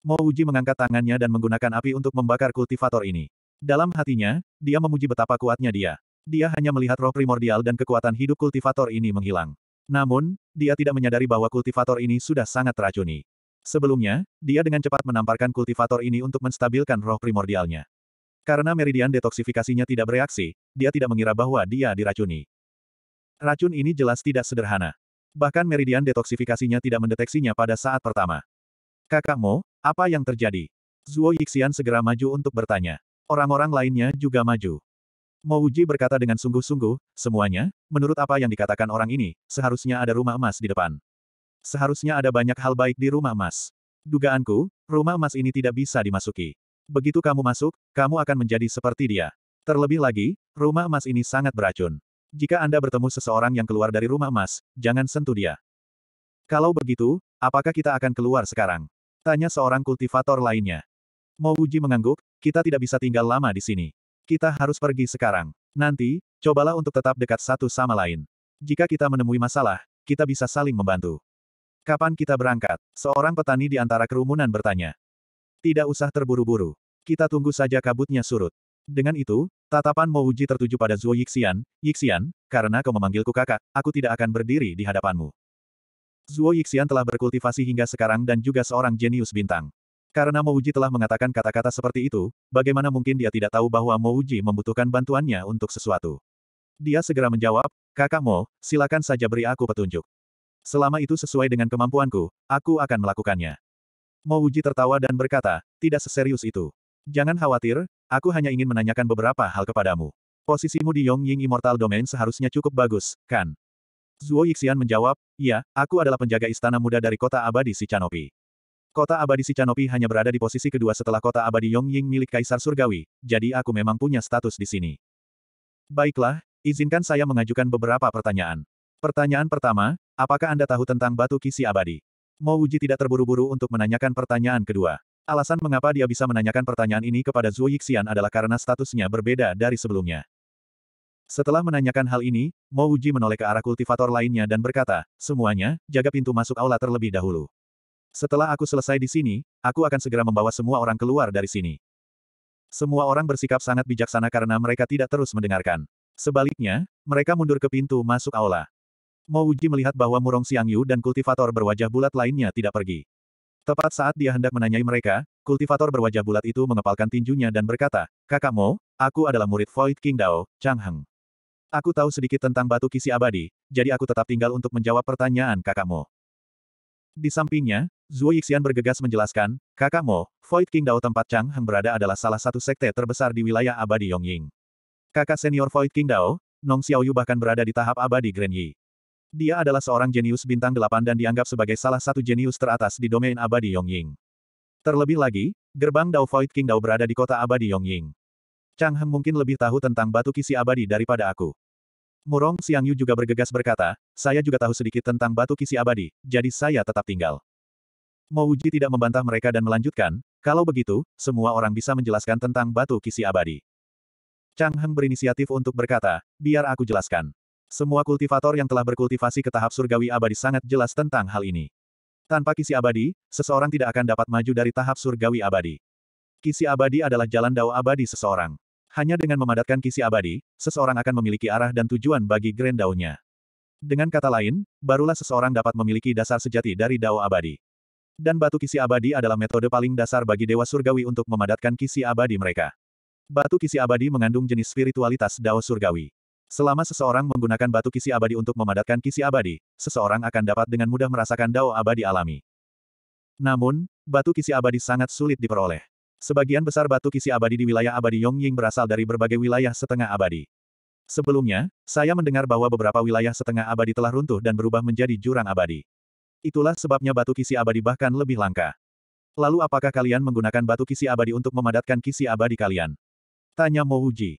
Speaker 1: Mo Uji mengangkat tangannya dan menggunakan api untuk membakar kultivator ini. Dalam hatinya, dia memuji betapa kuatnya dia. Dia hanya melihat roh primordial dan kekuatan hidup kultivator ini menghilang. Namun, dia tidak menyadari bahwa kultivator ini sudah sangat teracuni. Sebelumnya, dia dengan cepat menamparkan kultivator ini untuk menstabilkan roh primordialnya. Karena meridian detoksifikasinya tidak bereaksi, dia tidak mengira bahwa dia diracuni. Racun ini jelas tidak sederhana. Bahkan meridian detoksifikasinya tidak mendeteksinya pada saat pertama. Kakak Mo, apa yang terjadi? Zuo Yixian segera maju untuk bertanya. Orang-orang lainnya juga maju. Mo Uji berkata dengan sungguh-sungguh, semuanya, menurut apa yang dikatakan orang ini, seharusnya ada rumah emas di depan. Seharusnya ada banyak hal baik di rumah emas. Dugaanku, rumah emas ini tidak bisa dimasuki. Begitu kamu masuk, kamu akan menjadi seperti dia. Terlebih lagi, rumah emas ini sangat beracun. Jika Anda bertemu seseorang yang keluar dari rumah emas, jangan sentuh dia. Kalau begitu, apakah kita akan keluar sekarang? Tanya seorang kultivator lainnya. Mouji mengangguk, kita tidak bisa tinggal lama di sini. Kita harus pergi sekarang. Nanti, cobalah untuk tetap dekat satu sama lain. Jika kita menemui masalah, kita bisa saling membantu. Kapan kita berangkat? Seorang petani di antara kerumunan bertanya. Tidak usah terburu-buru. Kita tunggu saja kabutnya surut. Dengan itu, tatapan Mouji tertuju pada Zuo Yixian, Yixian, karena kau memanggilku kakak, aku tidak akan berdiri di hadapanmu. Zuo Yixian telah berkultivasi hingga sekarang dan juga seorang jenius bintang. Karena Mouji telah mengatakan kata-kata seperti itu, bagaimana mungkin dia tidak tahu bahwa Mouji membutuhkan bantuannya untuk sesuatu. Dia segera menjawab, kakak Mo, silakan saja beri aku petunjuk. Selama itu sesuai dengan kemampuanku, aku akan melakukannya. Mouji tertawa dan berkata, tidak seserius itu. Jangan khawatir, Aku hanya ingin menanyakan beberapa hal kepadamu. Posisimu di Yongying Immortal Domain seharusnya cukup bagus, kan? Zuo Yixian menjawab, "Ya, aku adalah penjaga istana muda dari kota abadi si Sicanopi. Kota abadi si Sicanopi hanya berada di posisi kedua setelah kota abadi Yongying milik Kaisar Surgawi, jadi aku memang punya status di sini. Baiklah, izinkan saya mengajukan beberapa pertanyaan. Pertanyaan pertama, apakah Anda tahu tentang batu kisi abadi? Mo Uji tidak terburu-buru untuk menanyakan pertanyaan kedua. Alasan mengapa dia bisa menanyakan pertanyaan ini kepada Zhu Yixian adalah karena statusnya berbeda dari sebelumnya. Setelah menanyakan hal ini, Mo Uji menoleh ke arah kultivator lainnya dan berkata, semuanya, jaga pintu masuk aula terlebih dahulu. Setelah aku selesai di sini, aku akan segera membawa semua orang keluar dari sini. Semua orang bersikap sangat bijaksana karena mereka tidak terus mendengarkan. Sebaliknya, mereka mundur ke pintu masuk aula. Mo Uji melihat bahwa Murong Xiangyu dan kultivator berwajah bulat lainnya tidak pergi. Tepat saat dia hendak menanyai mereka, kultivator berwajah bulat itu mengepalkan tinjunya dan berkata, Kakak Mo, aku adalah murid Void King Dao, Chang Heng. Aku tahu sedikit tentang batu kisi abadi, jadi aku tetap tinggal untuk menjawab pertanyaan Kakak Mo. Di sampingnya, Zuo Yixian bergegas menjelaskan, Kakak Mo, Void King Dao tempat Chang Heng berada adalah salah satu sekte terbesar di wilayah abadi Yongying. Kakak senior Void King Dao, Nong Xiaoyu bahkan berada di tahap abadi Grand Yi. Dia adalah seorang jenius bintang delapan dan dianggap sebagai salah satu jenius teratas di domain abadi Yongying. Terlebih lagi, gerbang Dao Void King Dao berada di kota abadi Yongying. Chang Heng mungkin lebih tahu tentang batu kisi abadi daripada aku. Murong Xiangyu juga bergegas berkata, saya juga tahu sedikit tentang batu kisi abadi, jadi saya tetap tinggal. Mo Uji tidak membantah mereka dan melanjutkan, kalau begitu, semua orang bisa menjelaskan tentang batu kisi abadi. Chang Heng berinisiatif untuk berkata, biar aku jelaskan. Semua kultivator yang telah berkultivasi ke tahap surgawi abadi sangat jelas tentang hal ini. Tanpa kisi abadi, seseorang tidak akan dapat maju dari tahap surgawi abadi. Kisi abadi adalah jalan dao abadi seseorang. Hanya dengan memadatkan kisi abadi, seseorang akan memiliki arah dan tujuan bagi Grand daunya. Dengan kata lain, barulah seseorang dapat memiliki dasar sejati dari Dao abadi. Dan batu kisi abadi adalah metode paling dasar bagi dewa surgawi untuk memadatkan kisi abadi mereka. Batu kisi abadi mengandung jenis spiritualitas Dao surgawi. Selama seseorang menggunakan batu kisi abadi untuk memadatkan kisi abadi, seseorang akan dapat dengan mudah merasakan dao abadi alami. Namun, batu kisi abadi sangat sulit diperoleh. Sebagian besar batu kisi abadi di wilayah abadi Yongying berasal dari berbagai wilayah setengah abadi. Sebelumnya, saya mendengar bahwa beberapa wilayah setengah abadi telah runtuh dan berubah menjadi jurang abadi. Itulah sebabnya batu kisi abadi bahkan lebih langka. Lalu apakah kalian menggunakan batu kisi abadi untuk memadatkan kisi abadi kalian? Tanya Mo Uji.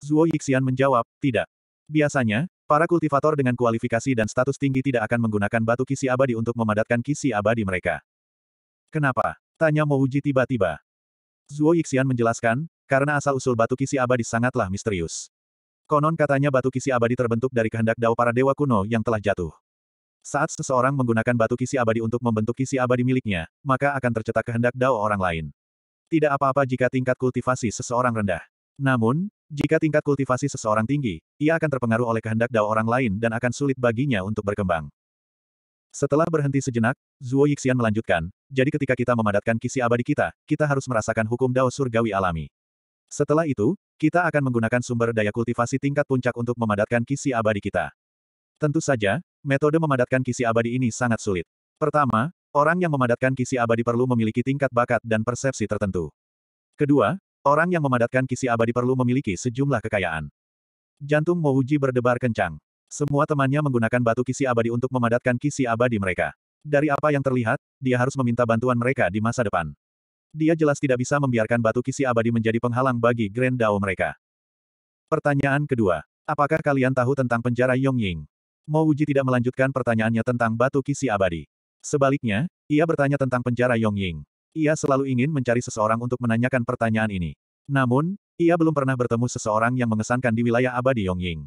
Speaker 1: Zuo Yixian menjawab, tidak. Biasanya, para kultivator dengan kualifikasi dan status tinggi tidak akan menggunakan batu kisi abadi untuk memadatkan kisi abadi mereka. Kenapa? Tanya Mouji tiba-tiba. Zuo Yixian menjelaskan, karena asal-usul batu kisi abadi sangatlah misterius. Konon katanya batu kisi abadi terbentuk dari kehendak dao para dewa kuno yang telah jatuh. Saat seseorang menggunakan batu kisi abadi untuk membentuk kisi abadi miliknya, maka akan tercetak kehendak dao orang lain. Tidak apa-apa jika tingkat kultivasi seseorang rendah. Namun, jika tingkat kultivasi seseorang tinggi, ia akan terpengaruh oleh kehendak dao orang lain dan akan sulit baginya untuk berkembang. Setelah berhenti sejenak, Zuo Yixian melanjutkan, jadi ketika kita memadatkan kisi abadi kita, kita harus merasakan hukum dao surgawi alami. Setelah itu, kita akan menggunakan sumber daya kultivasi tingkat puncak untuk memadatkan kisi abadi kita. Tentu saja, metode memadatkan kisi abadi ini sangat sulit. Pertama, orang yang memadatkan kisi abadi perlu memiliki tingkat bakat dan persepsi tertentu. Kedua, Orang yang memadatkan kisi abadi perlu memiliki sejumlah kekayaan. Jantung Mouji berdebar kencang. Semua temannya menggunakan batu kisi abadi untuk memadatkan kisi abadi mereka. Dari apa yang terlihat, dia harus meminta bantuan mereka di masa depan. Dia jelas tidak bisa membiarkan batu kisi abadi menjadi penghalang bagi Grand Dao mereka. Pertanyaan kedua. Apakah kalian tahu tentang penjara Yongying? Mouji tidak melanjutkan pertanyaannya tentang batu kisi abadi. Sebaliknya, ia bertanya tentang penjara Yongying. Ia selalu ingin mencari seseorang untuk menanyakan pertanyaan ini. Namun, ia belum pernah bertemu seseorang yang mengesankan di wilayah abadi Yongying.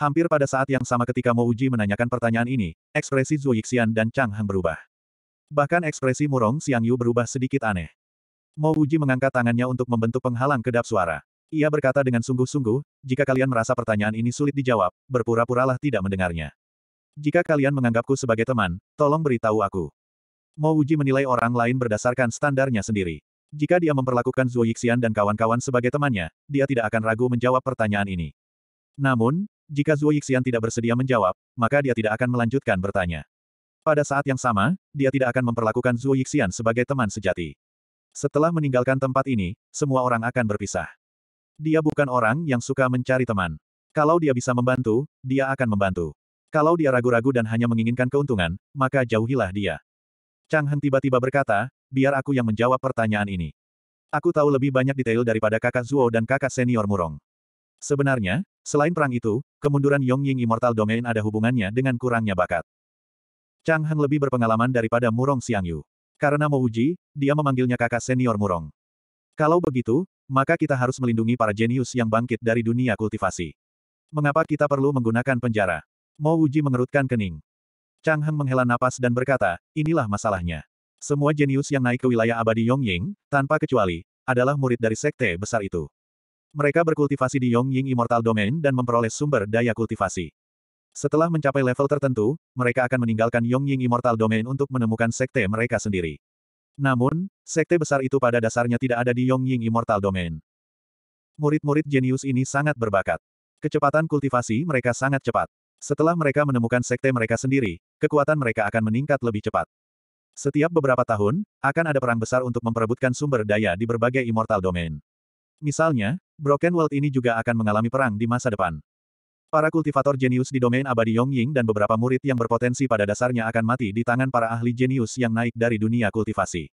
Speaker 1: Hampir pada saat yang sama ketika Mo Uji menanyakan pertanyaan ini, ekspresi Zhu Yixian dan Chang Heng berubah. Bahkan ekspresi Murong Xiang Yu berubah sedikit aneh. Mo Uji mengangkat tangannya untuk membentuk penghalang kedap suara. Ia berkata dengan sungguh-sungguh, jika kalian merasa pertanyaan ini sulit dijawab, berpura-puralah tidak mendengarnya. Jika kalian menganggapku sebagai teman, tolong beritahu aku. Mo Wuji menilai orang lain berdasarkan standarnya sendiri. Jika dia memperlakukan Zhuo Yixian dan kawan-kawan sebagai temannya, dia tidak akan ragu menjawab pertanyaan ini. Namun, jika Zhuo Yixian tidak bersedia menjawab, maka dia tidak akan melanjutkan bertanya. Pada saat yang sama, dia tidak akan memperlakukan Zhuo Yixian sebagai teman sejati. Setelah meninggalkan tempat ini, semua orang akan berpisah. Dia bukan orang yang suka mencari teman. Kalau dia bisa membantu, dia akan membantu. Kalau dia ragu-ragu dan hanya menginginkan keuntungan, maka jauhilah dia. Chang Heng tiba-tiba berkata, biar aku yang menjawab pertanyaan ini. Aku tahu lebih banyak detail daripada kakak Zuo dan kakak senior Murong. Sebenarnya, selain perang itu, kemunduran Yong Ying Immortal Domain ada hubungannya dengan kurangnya bakat. Chang Heng lebih berpengalaman daripada Murong Siang Yu. Karena mau uji, dia memanggilnya kakak senior Murong. Kalau begitu, maka kita harus melindungi para jenius yang bangkit dari dunia kultivasi. Mengapa kita perlu menggunakan penjara? Mo uji mengerutkan kening. Chang Heng menghela napas dan berkata, inilah masalahnya. Semua jenius yang naik ke wilayah abadi Yongying, tanpa kecuali, adalah murid dari sekte besar itu. Mereka berkultivasi di Yongying Immortal Domain dan memperoleh sumber daya kultivasi. Setelah mencapai level tertentu, mereka akan meninggalkan Yongying Immortal Domain untuk menemukan sekte mereka sendiri. Namun, sekte besar itu pada dasarnya tidak ada di Yongying Immortal Domain. Murid-murid jenius ini sangat berbakat. Kecepatan kultivasi mereka sangat cepat. Setelah mereka menemukan sekte mereka sendiri, kekuatan mereka akan meningkat lebih cepat. Setiap beberapa tahun, akan ada perang besar untuk memperebutkan sumber daya di berbagai immortal domain. Misalnya, Broken World ini juga akan mengalami perang di masa depan. Para kultivator jenius di domain abadi Yongying dan beberapa murid yang berpotensi pada dasarnya akan mati di tangan para ahli jenius yang naik dari dunia kultivasi.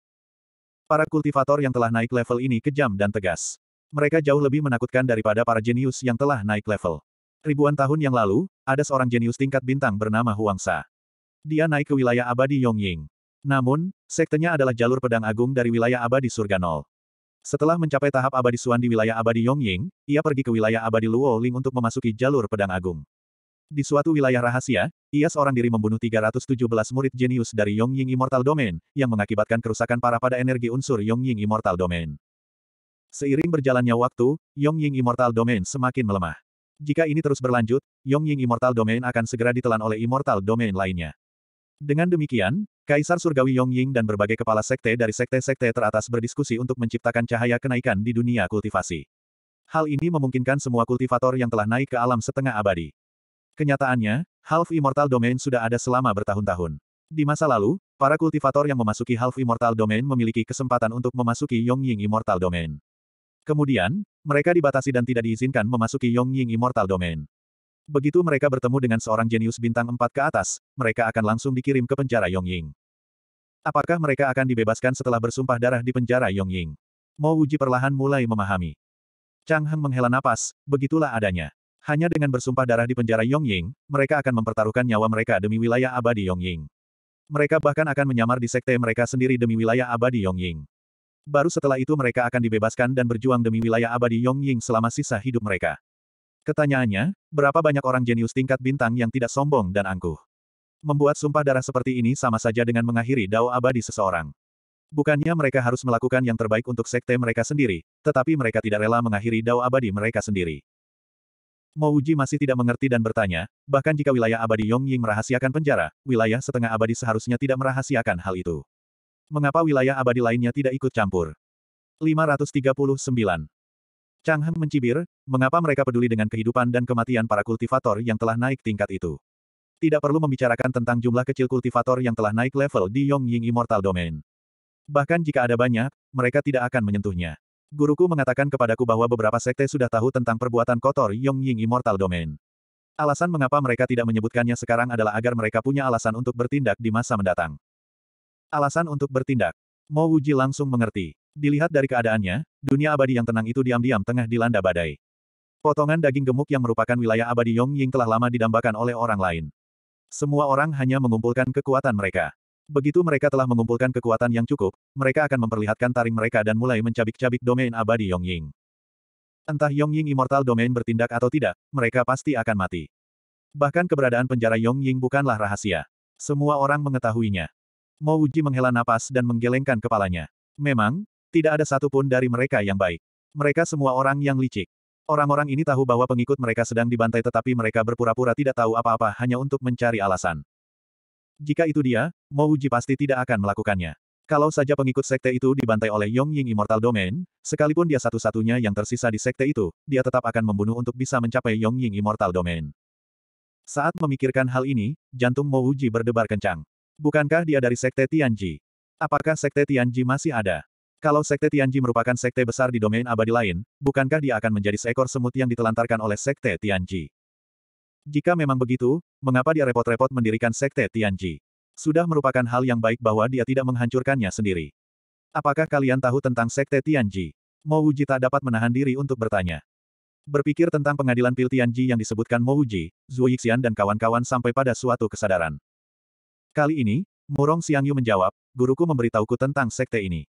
Speaker 1: Para kultivator yang telah naik level ini kejam dan tegas. Mereka jauh lebih menakutkan daripada para jenius yang telah naik level. Ribuan tahun yang lalu, ada seorang jenius tingkat bintang bernama Huang Sa. Dia naik ke wilayah abadi Yongying. Namun, sektenya adalah jalur pedang agung dari wilayah abadi surga nol. Setelah mencapai tahap abadi Suan di wilayah abadi Yongying, ia pergi ke wilayah abadi Luo Ling untuk memasuki jalur pedang agung. Di suatu wilayah rahasia, ia seorang diri membunuh 317 murid jenius dari Yongying Immortal Domain, yang mengakibatkan kerusakan parah pada energi unsur Yongying Immortal Domain. Seiring berjalannya waktu, Yongying Immortal Domain semakin melemah. Jika ini terus berlanjut, Yongying Immortal Domain akan segera ditelan oleh Immortal Domain lainnya. Dengan demikian, Kaisar Surgawi Yongying dan berbagai kepala sekte dari sekte-sekte teratas berdiskusi untuk menciptakan cahaya kenaikan di dunia kultivasi. Hal ini memungkinkan semua kultivator yang telah naik ke alam setengah abadi. Kenyataannya, Half Immortal Domain sudah ada selama bertahun-tahun. Di masa lalu, para kultivator yang memasuki Half Immortal Domain memiliki kesempatan untuk memasuki Yongying Immortal Domain. Kemudian, mereka dibatasi dan tidak diizinkan memasuki Yongying Immortal Domain. Begitu mereka bertemu dengan seorang jenius bintang empat ke atas, mereka akan langsung dikirim ke penjara Yongying. Apakah mereka akan dibebaskan setelah bersumpah darah di penjara Yongying? Mo Wuji perlahan mulai memahami. Chang Heng menghela napas, begitulah adanya. Hanya dengan bersumpah darah di penjara Yongying, mereka akan mempertaruhkan nyawa mereka demi wilayah abadi Yongying. Mereka bahkan akan menyamar di sekte mereka sendiri demi wilayah abadi Yongying. Baru setelah itu mereka akan dibebaskan dan berjuang demi wilayah abadi Yongying selama sisa hidup mereka. Ketanyaannya, berapa banyak orang jenius tingkat bintang yang tidak sombong dan angkuh? Membuat sumpah darah seperti ini sama saja dengan mengakhiri dao abadi seseorang. Bukannya mereka harus melakukan yang terbaik untuk sekte mereka sendiri, tetapi mereka tidak rela mengakhiri dao abadi mereka sendiri. Mouji masih tidak mengerti dan bertanya, bahkan jika wilayah abadi Yongying merahasiakan penjara, wilayah setengah abadi seharusnya tidak merahasiakan hal itu. Mengapa wilayah abadi lainnya tidak ikut campur? 539. Chang Heng mencibir, mengapa mereka peduli dengan kehidupan dan kematian para kultivator yang telah naik tingkat itu. Tidak perlu membicarakan tentang jumlah kecil kultivator yang telah naik level di Yongying Immortal Domain. Bahkan jika ada banyak, mereka tidak akan menyentuhnya. Guruku mengatakan kepadaku bahwa beberapa sekte sudah tahu tentang perbuatan kotor Yongying Immortal Domain. Alasan mengapa mereka tidak menyebutkannya sekarang adalah agar mereka punya alasan untuk bertindak di masa mendatang. Alasan untuk bertindak. Mo Wuji langsung mengerti. Dilihat dari keadaannya, dunia abadi yang tenang itu diam-diam tengah dilanda badai. Potongan daging gemuk yang merupakan wilayah abadi Yong Ying telah lama didambakan oleh orang lain. Semua orang hanya mengumpulkan kekuatan mereka. Begitu mereka telah mengumpulkan kekuatan yang cukup, mereka akan memperlihatkan taring mereka dan mulai mencabik-cabik domain abadi Yong Ying. Entah Yong Ying Immortal Domain bertindak atau tidak, mereka pasti akan mati. Bahkan keberadaan penjara Yong Ying bukanlah rahasia. Semua orang mengetahuinya. Mo Uji menghela napas dan menggelengkan kepalanya. Memang, tidak ada satupun dari mereka yang baik. Mereka semua orang yang licik. Orang-orang ini tahu bahwa pengikut mereka sedang dibantai tetapi mereka berpura-pura tidak tahu apa-apa hanya untuk mencari alasan. Jika itu dia, Mo Uji pasti tidak akan melakukannya. Kalau saja pengikut sekte itu dibantai oleh Yong Ying Immortal Domain, sekalipun dia satu-satunya yang tersisa di sekte itu, dia tetap akan membunuh untuk bisa mencapai Yong Ying Immortal Domain. Saat memikirkan hal ini, jantung Mo Uji berdebar kencang. Bukankah dia dari Sekte Tianji? Apakah Sekte Tianji masih ada? Kalau Sekte Tianji merupakan sekte besar di domain abadi lain, bukankah dia akan menjadi seekor semut yang ditelantarkan oleh Sekte Tianji? Jika memang begitu, mengapa dia repot-repot mendirikan Sekte Tianji? Sudah merupakan hal yang baik bahwa dia tidak menghancurkannya sendiri. Apakah kalian tahu tentang Sekte Tianji? Mo Wuji tak dapat menahan diri untuk bertanya. Berpikir tentang pengadilan Pil Tianji yang disebutkan Mo Wuji, Zhu Yixian dan kawan-kawan sampai pada suatu kesadaran. Kali ini, Murong Xiangyu menjawab, guruku memberitahuku tentang sekte ini.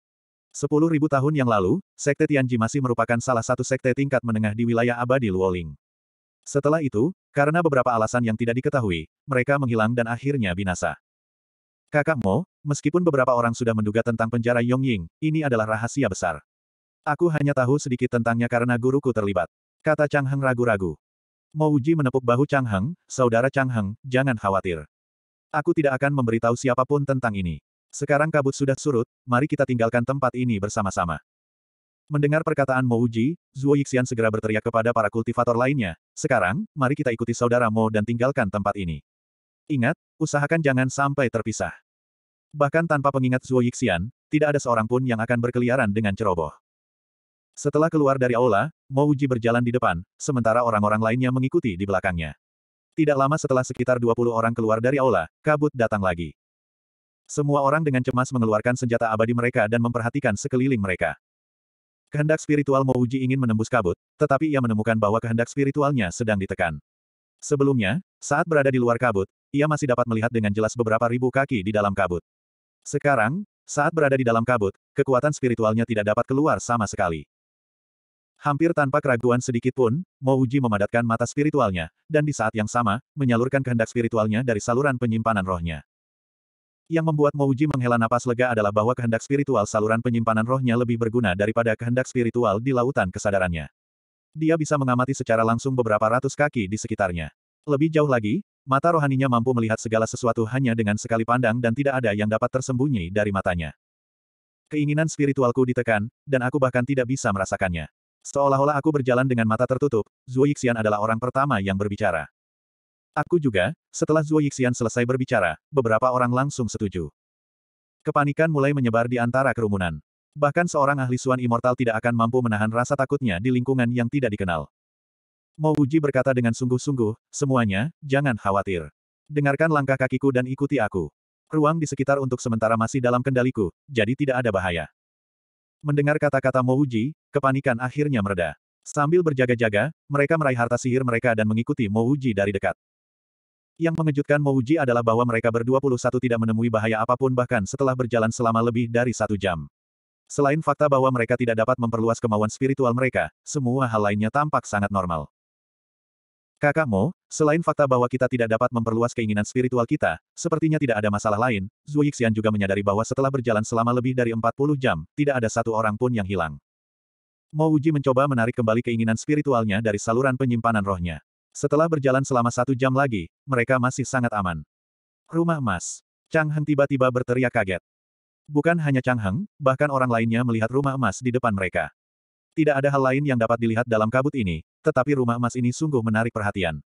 Speaker 1: Sepuluh ribu tahun yang lalu, sekte Tianji masih merupakan salah satu sekte tingkat menengah di wilayah abadi Luoling. Setelah itu, karena beberapa alasan yang tidak diketahui, mereka menghilang dan akhirnya binasa. Kakak Mo, meskipun beberapa orang sudah menduga tentang penjara Yongying, ini adalah rahasia besar. Aku hanya tahu sedikit tentangnya karena guruku terlibat. Kata Chang Heng ragu-ragu. Mo Uji menepuk bahu Chang Heng, saudara Chang Heng, jangan khawatir. Aku tidak akan memberitahu siapapun tentang ini. Sekarang kabut sudah surut, mari kita tinggalkan tempat ini bersama-sama. Mendengar perkataan Mo Uji, Zhuo Yixian segera berteriak kepada para kultivator lainnya, sekarang, mari kita ikuti saudara Mo dan tinggalkan tempat ini. Ingat, usahakan jangan sampai terpisah. Bahkan tanpa pengingat Zuo Yixian, tidak ada seorang pun yang akan berkeliaran dengan ceroboh. Setelah keluar dari aula, Mo Uji berjalan di depan, sementara orang-orang lainnya mengikuti di belakangnya. Tidak lama setelah sekitar 20 orang keluar dari aula, kabut datang lagi. Semua orang dengan cemas mengeluarkan senjata abadi mereka dan memperhatikan sekeliling mereka. Kehendak spiritual Mouji ingin menembus kabut, tetapi ia menemukan bahwa kehendak spiritualnya sedang ditekan. Sebelumnya, saat berada di luar kabut, ia masih dapat melihat dengan jelas beberapa ribu kaki di dalam kabut. Sekarang, saat berada di dalam kabut, kekuatan spiritualnya tidak dapat keluar sama sekali. Hampir tanpa keraguan sedikit pun, Uji memadatkan mata spiritualnya, dan di saat yang sama, menyalurkan kehendak spiritualnya dari saluran penyimpanan rohnya. Yang membuat Uji menghela napas lega adalah bahwa kehendak spiritual saluran penyimpanan rohnya lebih berguna daripada kehendak spiritual di lautan kesadarannya. Dia bisa mengamati secara langsung beberapa ratus kaki di sekitarnya. Lebih jauh lagi, mata rohaninya mampu melihat segala sesuatu hanya dengan sekali pandang dan tidak ada yang dapat tersembunyi dari matanya. Keinginan spiritualku ditekan, dan aku bahkan tidak bisa merasakannya. Seolah-olah aku berjalan dengan mata tertutup, Zuo Yixian adalah orang pertama yang berbicara. Aku juga, setelah Zuo Yixian selesai berbicara, beberapa orang langsung setuju. Kepanikan mulai menyebar di antara kerumunan. Bahkan seorang ahli Suan Immortal tidak akan mampu menahan rasa takutnya di lingkungan yang tidak dikenal. Mo Uji berkata dengan sungguh-sungguh, semuanya, jangan khawatir. Dengarkan langkah kakiku dan ikuti aku. Ruang di sekitar untuk sementara masih dalam kendaliku, jadi tidak ada bahaya. Mendengar kata-kata Mo Uji, Kepanikan akhirnya mereda. Sambil berjaga-jaga, mereka meraih harta sihir mereka dan mengikuti Mouji dari dekat. Yang mengejutkan Mouji adalah bahwa mereka berdua puluh satu tidak menemui bahaya apapun bahkan setelah berjalan selama lebih dari satu jam. Selain fakta bahwa mereka tidak dapat memperluas kemauan spiritual mereka, semua hal lainnya tampak sangat normal. Kakak Mo, selain fakta bahwa kita tidak dapat memperluas keinginan spiritual kita, sepertinya tidak ada masalah lain, Zhu Yixian juga menyadari bahwa setelah berjalan selama lebih dari 40 jam, tidak ada satu orang pun yang hilang. Mo Uji mencoba menarik kembali keinginan spiritualnya dari saluran penyimpanan rohnya. Setelah berjalan selama satu jam lagi, mereka masih sangat aman. Rumah emas. Chang Heng tiba-tiba berteriak kaget. Bukan hanya Chang Heng, bahkan orang lainnya melihat rumah emas di depan mereka. Tidak ada hal lain yang dapat dilihat dalam kabut ini, tetapi rumah emas ini sungguh menarik perhatian.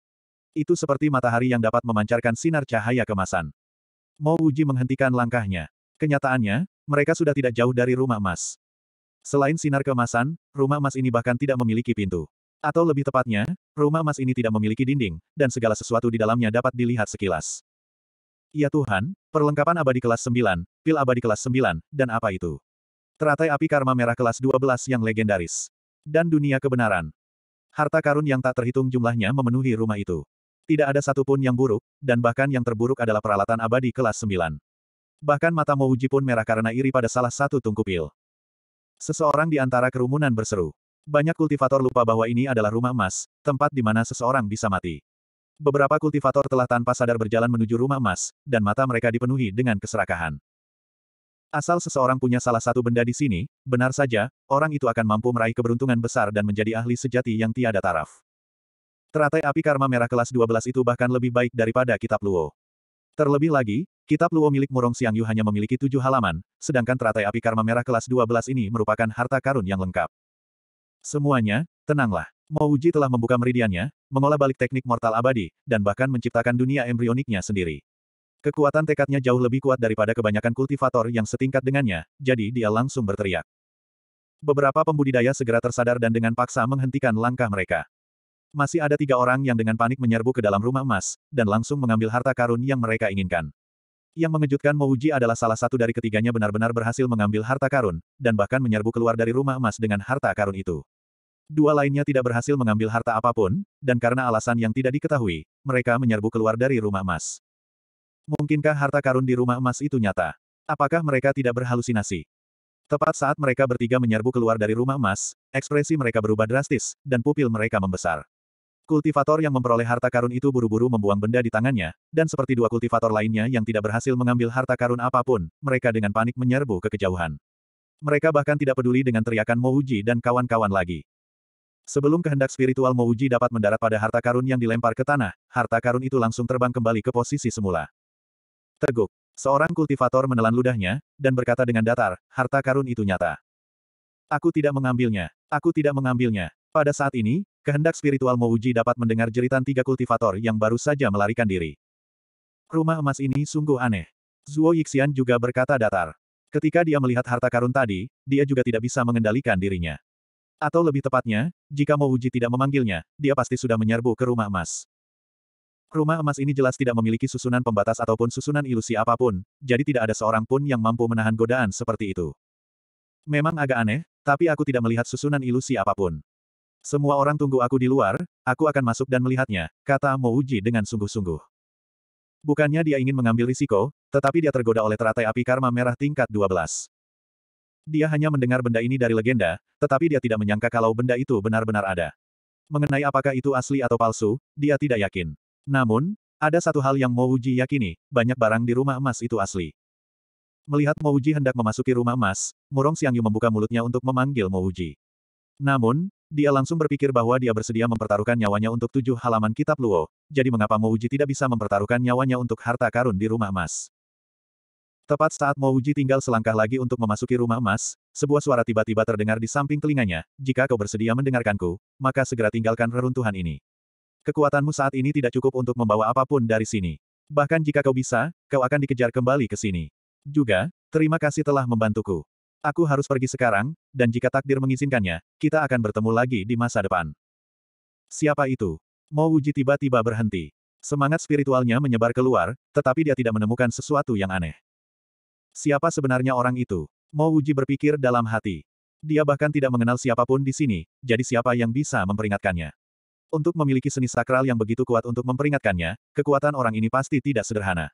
Speaker 1: Itu seperti matahari yang dapat memancarkan sinar cahaya kemasan. Mo Uji menghentikan langkahnya. Kenyataannya, mereka sudah tidak jauh dari rumah emas. Selain sinar kemasan, rumah emas ini bahkan tidak memiliki pintu. Atau lebih tepatnya, rumah emas ini tidak memiliki dinding, dan segala sesuatu di dalamnya dapat dilihat sekilas. Ya Tuhan, perlengkapan abadi kelas 9, pil abadi kelas 9, dan apa itu? Teratai api karma merah kelas 12 yang legendaris. Dan dunia kebenaran. Harta karun yang tak terhitung jumlahnya memenuhi rumah itu. Tidak ada satupun yang buruk, dan bahkan yang terburuk adalah peralatan abadi kelas 9. Bahkan mata Mouji pun merah karena iri pada salah satu tungku pil. Seseorang di antara kerumunan berseru. Banyak kultivator lupa bahwa ini adalah rumah emas, tempat di mana seseorang bisa mati. Beberapa kultivator telah tanpa sadar berjalan menuju rumah emas, dan mata mereka dipenuhi dengan keserakahan. Asal seseorang punya salah satu benda di sini, benar saja, orang itu akan mampu meraih keberuntungan besar dan menjadi ahli sejati yang tiada taraf. Teratai api karma merah kelas 12 itu bahkan lebih baik daripada kitab Luo. Terlebih lagi, kitab Luo milik Murong Yu hanya memiliki tujuh halaman, sedangkan teratai api karma merah kelas 12 ini merupakan harta karun yang lengkap. Semuanya, tenanglah. Mouji telah membuka meridiannya, mengolah balik teknik mortal abadi, dan bahkan menciptakan dunia embrioniknya sendiri. Kekuatan tekadnya jauh lebih kuat daripada kebanyakan kultivator yang setingkat dengannya, jadi dia langsung berteriak. Beberapa pembudidaya segera tersadar dan dengan paksa menghentikan langkah mereka. Masih ada tiga orang yang dengan panik menyerbu ke dalam rumah emas, dan langsung mengambil harta karun yang mereka inginkan. Yang mengejutkan Mouji adalah salah satu dari ketiganya benar-benar berhasil mengambil harta karun, dan bahkan menyerbu keluar dari rumah emas dengan harta karun itu. Dua lainnya tidak berhasil mengambil harta apapun, dan karena alasan yang tidak diketahui, mereka menyerbu keluar dari rumah emas. Mungkinkah harta karun di rumah emas itu nyata? Apakah mereka tidak berhalusinasi? Tepat saat mereka bertiga menyerbu keluar dari rumah emas, ekspresi mereka berubah drastis, dan pupil mereka membesar. Kultivator yang memperoleh harta karun itu buru-buru membuang benda di tangannya, dan seperti dua kultivator lainnya yang tidak berhasil mengambil harta karun apapun, mereka dengan panik menyerbu ke kejauhan. Mereka bahkan tidak peduli dengan teriakan Mouji dan kawan-kawan lagi. Sebelum kehendak spiritual Mouji dapat mendarat pada harta karun yang dilempar ke tanah, harta karun itu langsung terbang kembali ke posisi semula. Teguk. Seorang kultivator menelan ludahnya, dan berkata dengan datar, harta karun itu nyata. Aku tidak mengambilnya. Aku tidak mengambilnya. Pada saat ini, kehendak spiritual Mouji dapat mendengar jeritan tiga kultivator yang baru saja melarikan diri. Rumah emas ini sungguh aneh. Zuo Yixian juga berkata datar. Ketika dia melihat harta karun tadi, dia juga tidak bisa mengendalikan dirinya. Atau lebih tepatnya, jika Mouji tidak memanggilnya, dia pasti sudah menyerbu ke rumah emas. Rumah emas ini jelas tidak memiliki susunan pembatas ataupun susunan ilusi apapun, jadi tidak ada seorang pun yang mampu menahan godaan seperti itu. Memang agak aneh, tapi aku tidak melihat susunan ilusi apapun. Semua orang tunggu aku di luar, aku akan masuk dan melihatnya, kata Mouji dengan sungguh-sungguh. Bukannya dia ingin mengambil risiko, tetapi dia tergoda oleh teratai api karma merah tingkat 12. Dia hanya mendengar benda ini dari legenda, tetapi dia tidak menyangka kalau benda itu benar-benar ada. Mengenai apakah itu asli atau palsu, dia tidak yakin. Namun, ada satu hal yang Mouji yakini, banyak barang di rumah emas itu asli. Melihat Mouji hendak memasuki rumah emas, Murong Siang Yu membuka mulutnya untuk memanggil Mouji. Namun, dia langsung berpikir bahwa dia bersedia mempertaruhkan nyawanya untuk tujuh halaman kitab Luo, jadi mengapa Mo Uji tidak bisa mempertaruhkan nyawanya untuk harta karun di rumah emas? Tepat saat Mo Uji tinggal selangkah lagi untuk memasuki rumah emas, sebuah suara tiba-tiba terdengar di samping telinganya, jika kau bersedia mendengarkanku, maka segera tinggalkan reruntuhan ini. Kekuatanmu saat ini tidak cukup untuk membawa apapun dari sini. Bahkan jika kau bisa, kau akan dikejar kembali ke sini. Juga, terima kasih telah membantuku. Aku harus pergi sekarang, dan jika takdir mengizinkannya, kita akan bertemu lagi di masa depan. Siapa itu? Mo Uji tiba-tiba berhenti. Semangat spiritualnya menyebar keluar, tetapi dia tidak menemukan sesuatu yang aneh. Siapa sebenarnya orang itu? Mo Uji berpikir dalam hati. Dia bahkan tidak mengenal siapapun di sini, jadi siapa yang bisa memperingatkannya? Untuk memiliki seni sakral yang begitu kuat untuk memperingatkannya, kekuatan orang ini pasti tidak sederhana.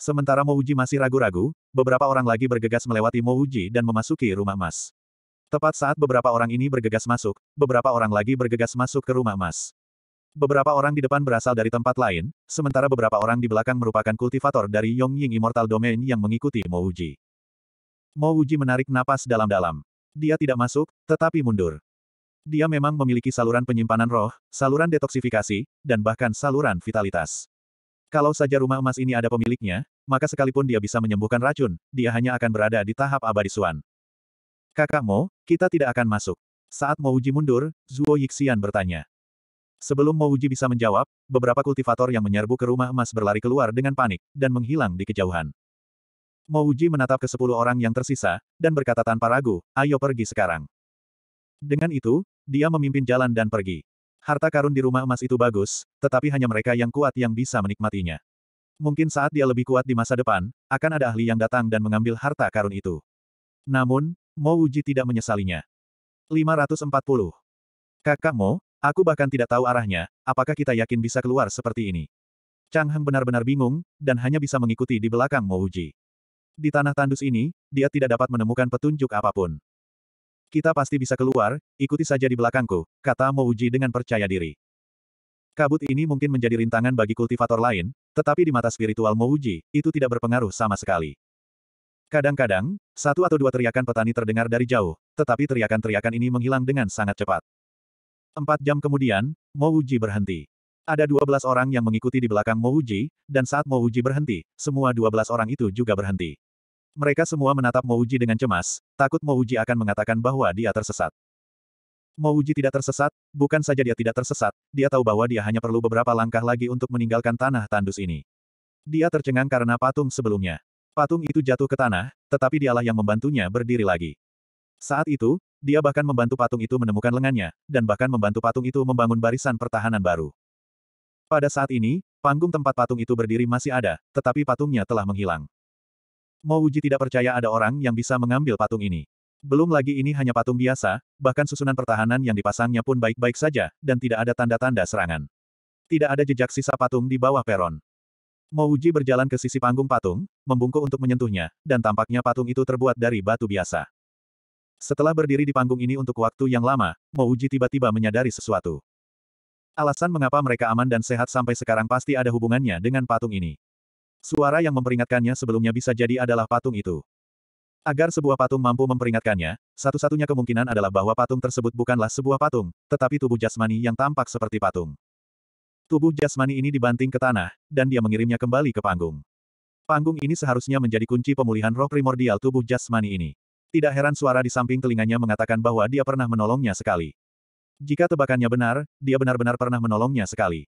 Speaker 1: Sementara Mouji masih ragu-ragu, beberapa orang lagi bergegas melewati Mouji dan memasuki rumah emas. Tepat saat beberapa orang ini bergegas masuk, beberapa orang lagi bergegas masuk ke rumah emas. Beberapa orang di depan berasal dari tempat lain, sementara beberapa orang di belakang merupakan kultivator dari Yongying Immortal Domain yang mengikuti Mouji. Mouji menarik napas dalam-dalam. Dia tidak masuk, tetapi mundur. Dia memang memiliki saluran penyimpanan roh, saluran detoksifikasi, dan bahkan saluran vitalitas. Kalau saja rumah emas ini ada pemiliknya, maka sekalipun dia bisa menyembuhkan racun, dia hanya akan berada di tahap abadi Suan. Kakak Mo, kita tidak akan masuk. Saat Mouji mundur, Zuo Yixian bertanya. Sebelum Mouji bisa menjawab, beberapa kultivator yang menyerbu ke rumah emas berlari keluar dengan panik, dan menghilang di kejauhan. Mouji menatap ke sepuluh orang yang tersisa, dan berkata tanpa ragu, ayo pergi sekarang. Dengan itu, dia memimpin jalan dan pergi. Harta karun di rumah emas itu bagus, tetapi hanya mereka yang kuat yang bisa menikmatinya. Mungkin saat dia lebih kuat di masa depan, akan ada ahli yang datang dan mengambil harta karun itu. Namun, Mo Uji tidak menyesalinya. 540. Kakak Mo, aku bahkan tidak tahu arahnya, apakah kita yakin bisa keluar seperti ini? Chang Heng benar-benar bingung, dan hanya bisa mengikuti di belakang Mo Uji. Di tanah tandus ini, dia tidak dapat menemukan petunjuk apapun. Kita pasti bisa keluar, ikuti saja di belakangku, kata Mouji dengan percaya diri. Kabut ini mungkin menjadi rintangan bagi kultivator lain, tetapi di mata spiritual Mouji, itu tidak berpengaruh sama sekali. Kadang-kadang, satu atau dua teriakan petani terdengar dari jauh, tetapi teriakan-teriakan ini menghilang dengan sangat cepat. Empat jam kemudian, Mouji berhenti. Ada dua belas orang yang mengikuti di belakang Mouji, dan saat Mouji berhenti, semua dua belas orang itu juga berhenti. Mereka semua menatap Mouji dengan cemas, takut Mouji akan mengatakan bahwa dia tersesat. Mouji tidak tersesat, bukan saja dia tidak tersesat, dia tahu bahwa dia hanya perlu beberapa langkah lagi untuk meninggalkan tanah tandus ini. Dia tercengang karena patung sebelumnya. Patung itu jatuh ke tanah, tetapi dialah yang membantunya berdiri lagi. Saat itu, dia bahkan membantu patung itu menemukan lengannya, dan bahkan membantu patung itu membangun barisan pertahanan baru. Pada saat ini, panggung tempat patung itu berdiri masih ada, tetapi patungnya telah menghilang. Mo Wuji tidak percaya ada orang yang bisa mengambil patung ini. Belum lagi ini hanya patung biasa, bahkan susunan pertahanan yang dipasangnya pun baik-baik saja, dan tidak ada tanda-tanda serangan. Tidak ada jejak sisa patung di bawah peron. Mo Wuji berjalan ke sisi panggung patung, membungkuk untuk menyentuhnya, dan tampaknya patung itu terbuat dari batu biasa. Setelah berdiri di panggung ini untuk waktu yang lama, Mo Wuji tiba-tiba menyadari sesuatu. Alasan mengapa mereka aman dan sehat sampai sekarang pasti ada hubungannya dengan patung ini. Suara yang memperingatkannya sebelumnya bisa jadi adalah patung itu. Agar sebuah patung mampu memperingatkannya, satu-satunya kemungkinan adalah bahwa patung tersebut bukanlah sebuah patung, tetapi tubuh jasmani yang tampak seperti patung. Tubuh jasmani ini dibanting ke tanah, dan dia mengirimnya kembali ke panggung. Panggung ini seharusnya menjadi kunci pemulihan roh primordial tubuh jasmani ini. Tidak heran suara di samping telinganya mengatakan bahwa dia pernah menolongnya sekali. Jika tebakannya benar, dia benar-benar pernah menolongnya sekali.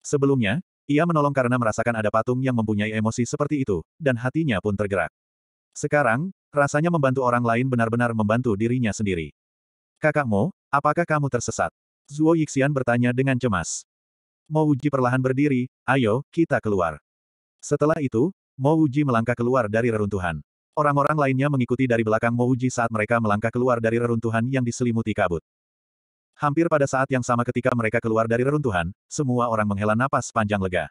Speaker 1: Sebelumnya, ia menolong karena merasakan ada patung yang mempunyai emosi seperti itu, dan hatinya pun tergerak. Sekarang, rasanya membantu orang lain benar-benar membantu dirinya sendiri. Kakakmu, apakah kamu tersesat? Zuo Yixian bertanya dengan cemas. Mo Uji perlahan berdiri, ayo, kita keluar. Setelah itu, Mo Uji melangkah keluar dari reruntuhan. Orang-orang lainnya mengikuti dari belakang Mo Uji saat mereka melangkah keluar dari reruntuhan yang diselimuti kabut. Hampir pada saat yang sama ketika mereka keluar dari reruntuhan, semua orang menghela napas panjang lega.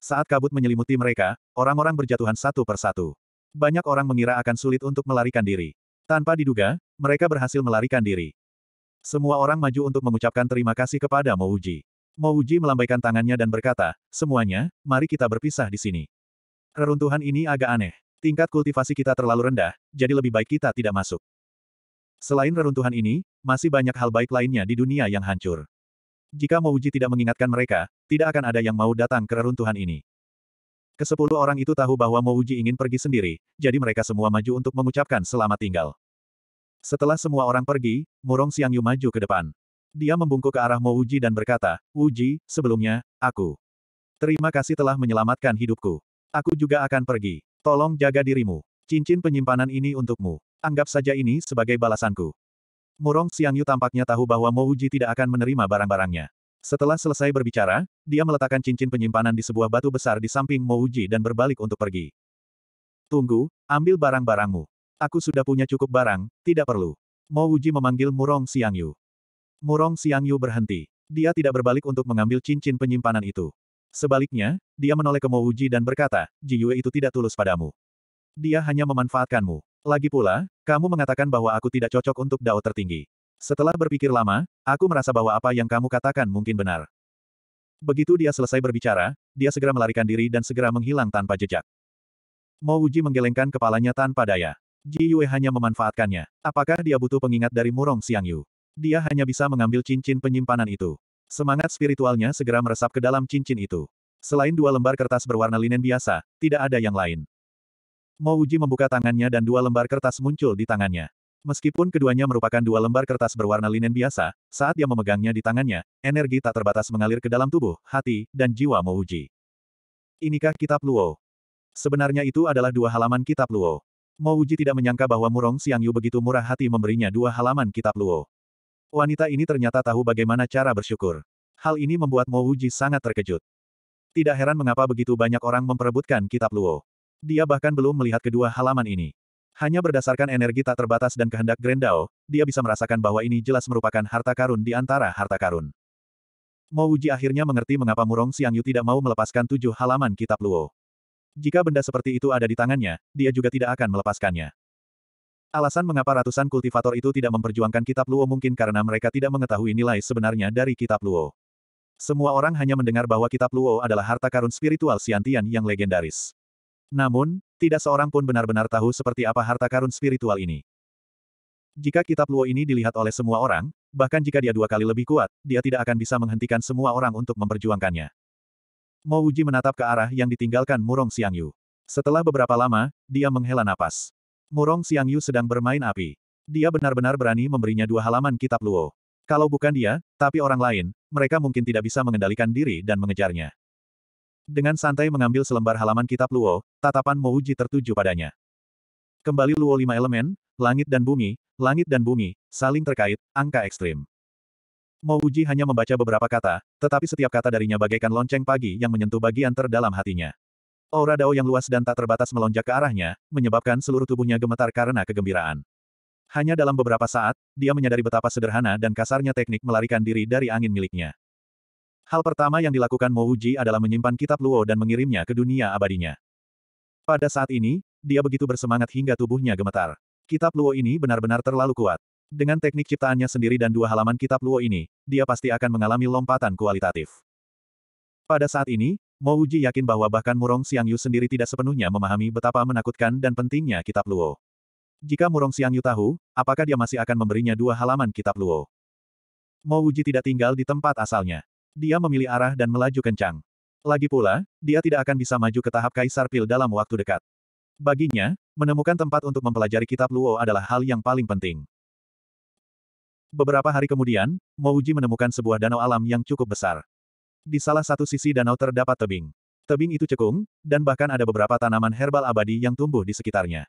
Speaker 1: Saat kabut menyelimuti mereka, orang-orang berjatuhan satu persatu. Banyak orang mengira akan sulit untuk melarikan diri. Tanpa diduga, mereka berhasil melarikan diri. Semua orang maju untuk mengucapkan terima kasih kepada Mouji. Mouji melambaikan tangannya dan berkata, semuanya, mari kita berpisah di sini. Reruntuhan ini agak aneh. Tingkat kultivasi kita terlalu rendah, jadi lebih baik kita tidak masuk. Selain reruntuhan ini, masih banyak hal baik lainnya di dunia yang hancur. Jika Mouji tidak mengingatkan mereka, tidak akan ada yang mau datang ke reruntuhan ini. Kesepuluh orang itu tahu bahwa Mouji ingin pergi sendiri, jadi mereka semua maju untuk mengucapkan selamat tinggal. Setelah semua orang pergi, Murong Xiangyu maju ke depan. Dia membungkuk ke arah Mouji dan berkata, Uji, sebelumnya, aku. Terima kasih telah menyelamatkan hidupku. Aku juga akan pergi. Tolong jaga dirimu. Cincin penyimpanan ini untukmu. Anggap saja ini sebagai balasanku. Murong Xiangyu tampaknya tahu bahwa Mo Uji tidak akan menerima barang-barangnya. Setelah selesai berbicara, dia meletakkan cincin penyimpanan di sebuah batu besar di samping Mo Uji dan berbalik untuk pergi. Tunggu, ambil barang-barangmu. Aku sudah punya cukup barang, tidak perlu. Mo Uji memanggil Murong Xiangyu. Murong Xiangyu berhenti. Dia tidak berbalik untuk mengambil cincin penyimpanan itu. Sebaliknya, dia menoleh ke Mo Uji dan berkata, Ji Yue itu tidak tulus padamu. Dia hanya memanfaatkanmu. Lagi pula, kamu mengatakan bahwa aku tidak cocok untuk dao tertinggi. Setelah berpikir lama, aku merasa bahwa apa yang kamu katakan mungkin benar. Begitu dia selesai berbicara, dia segera melarikan diri dan segera menghilang tanpa jejak. Mo Wuji menggelengkan kepalanya tanpa daya. Ji Yue hanya memanfaatkannya. Apakah dia butuh pengingat dari Murong Xiang Yu? Dia hanya bisa mengambil cincin penyimpanan itu. Semangat spiritualnya segera meresap ke dalam cincin itu. Selain dua lembar kertas berwarna linen biasa, tidak ada yang lain. Mo Uji membuka tangannya dan dua lembar kertas muncul di tangannya. Meskipun keduanya merupakan dua lembar kertas berwarna linen biasa, saat dia memegangnya di tangannya, energi tak terbatas mengalir ke dalam tubuh, hati, dan jiwa Mo Uji. Inikah kitab Luo? Sebenarnya itu adalah dua halaman kitab Luo. Mo Uji tidak menyangka bahwa Murong Siang Yu begitu murah hati memberinya dua halaman kitab Luo. Wanita ini ternyata tahu bagaimana cara bersyukur. Hal ini membuat Mo Uji sangat terkejut. Tidak heran mengapa begitu banyak orang memperebutkan kitab Luo. Dia bahkan belum melihat kedua halaman ini. Hanya berdasarkan energi tak terbatas dan kehendak Grendao, dia bisa merasakan bahwa ini jelas merupakan harta karun di antara harta karun. Mo Wuji akhirnya mengerti mengapa Murong Xiang Yu tidak mau melepaskan tujuh halaman kitab Luo. Jika benda seperti itu ada di tangannya, dia juga tidak akan melepaskannya. Alasan mengapa ratusan kultivator itu tidak memperjuangkan kitab Luo mungkin karena mereka tidak mengetahui nilai sebenarnya dari kitab Luo. Semua orang hanya mendengar bahwa kitab Luo adalah harta karun spiritual siantian yang legendaris. Namun, tidak seorang pun benar-benar tahu seperti apa harta karun spiritual ini. Jika kitab Luo ini dilihat oleh semua orang, bahkan jika dia dua kali lebih kuat, dia tidak akan bisa menghentikan semua orang untuk memperjuangkannya. Mo Wuji menatap ke arah yang ditinggalkan Murong Xiangyu. Setelah beberapa lama, dia menghela napas. Murong Xiangyu sedang bermain api. Dia benar-benar berani memberinya dua halaman kitab Luo. Kalau bukan dia, tapi orang lain, mereka mungkin tidak bisa mengendalikan diri dan mengejarnya. Dengan santai mengambil selembar halaman kitab Luo, tatapan Mouji tertuju padanya. Kembali Luo lima elemen, langit dan bumi, langit dan bumi, saling terkait, angka ekstrim. Mouji hanya membaca beberapa kata, tetapi setiap kata darinya bagaikan lonceng pagi yang menyentuh bagian terdalam hatinya. Aura dao yang luas dan tak terbatas melonjak ke arahnya, menyebabkan seluruh tubuhnya gemetar karena kegembiraan. Hanya dalam beberapa saat, dia menyadari betapa sederhana dan kasarnya teknik melarikan diri dari angin miliknya. Hal pertama yang dilakukan Mo Mouji adalah menyimpan kitab Luo dan mengirimnya ke dunia abadinya. Pada saat ini, dia begitu bersemangat hingga tubuhnya gemetar. Kitab Luo ini benar-benar terlalu kuat. Dengan teknik ciptaannya sendiri dan dua halaman kitab Luo ini, dia pasti akan mengalami lompatan kualitatif. Pada saat ini, Mo Uji yakin bahwa bahkan Murong Xiangyu sendiri tidak sepenuhnya memahami betapa menakutkan dan pentingnya kitab Luo. Jika Murong Xiangyu tahu, apakah dia masih akan memberinya dua halaman kitab Luo? Mo Uji tidak tinggal di tempat asalnya dia memilih arah dan melaju kencang. Lagi pula, dia tidak akan bisa maju ke tahap Kaisar Pil dalam waktu dekat. Baginya, menemukan tempat untuk mempelajari kitab Luo adalah hal yang paling penting. Beberapa hari kemudian, Mouji menemukan sebuah danau alam yang cukup besar. Di salah satu sisi danau terdapat tebing. Tebing itu cekung, dan bahkan ada beberapa tanaman herbal abadi yang tumbuh di sekitarnya.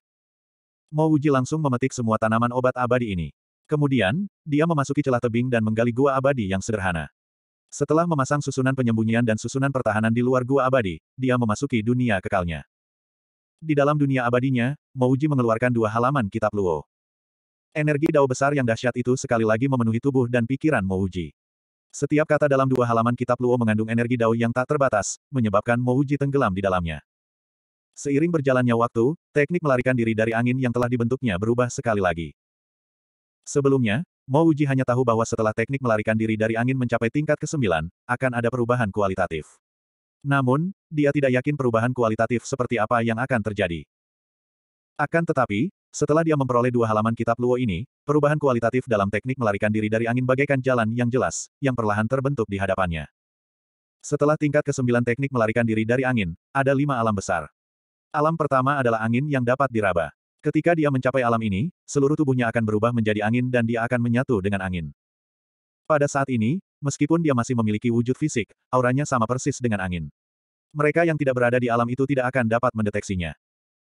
Speaker 1: Mouji langsung memetik semua tanaman obat abadi ini. Kemudian, dia memasuki celah tebing dan menggali gua abadi yang sederhana. Setelah memasang susunan penyembunyian dan susunan pertahanan di luar gua abadi, dia memasuki dunia kekalnya. Di dalam dunia abadinya, Mouji mengeluarkan dua halaman kitab Luo. Energi dao besar yang dahsyat itu sekali lagi memenuhi tubuh dan pikiran Mouji. Setiap kata dalam dua halaman kitab Luo mengandung energi dao yang tak terbatas, menyebabkan Mouji tenggelam di dalamnya. Seiring berjalannya waktu, teknik melarikan diri dari angin yang telah dibentuknya berubah sekali lagi. Sebelumnya, Mo Uji hanya tahu bahwa setelah teknik melarikan diri dari angin mencapai tingkat ke-9, akan ada perubahan kualitatif. Namun, dia tidak yakin perubahan kualitatif seperti apa yang akan terjadi. Akan tetapi, setelah dia memperoleh dua halaman kitab Luo ini, perubahan kualitatif dalam teknik melarikan diri dari angin bagaikan jalan yang jelas, yang perlahan terbentuk di hadapannya. Setelah tingkat ke-9 teknik melarikan diri dari angin, ada lima alam besar. Alam pertama adalah angin yang dapat diraba. Ketika dia mencapai alam ini, seluruh tubuhnya akan berubah menjadi angin dan dia akan menyatu dengan angin. Pada saat ini, meskipun dia masih memiliki wujud fisik, auranya sama persis dengan angin. Mereka yang tidak berada di alam itu tidak akan dapat mendeteksinya.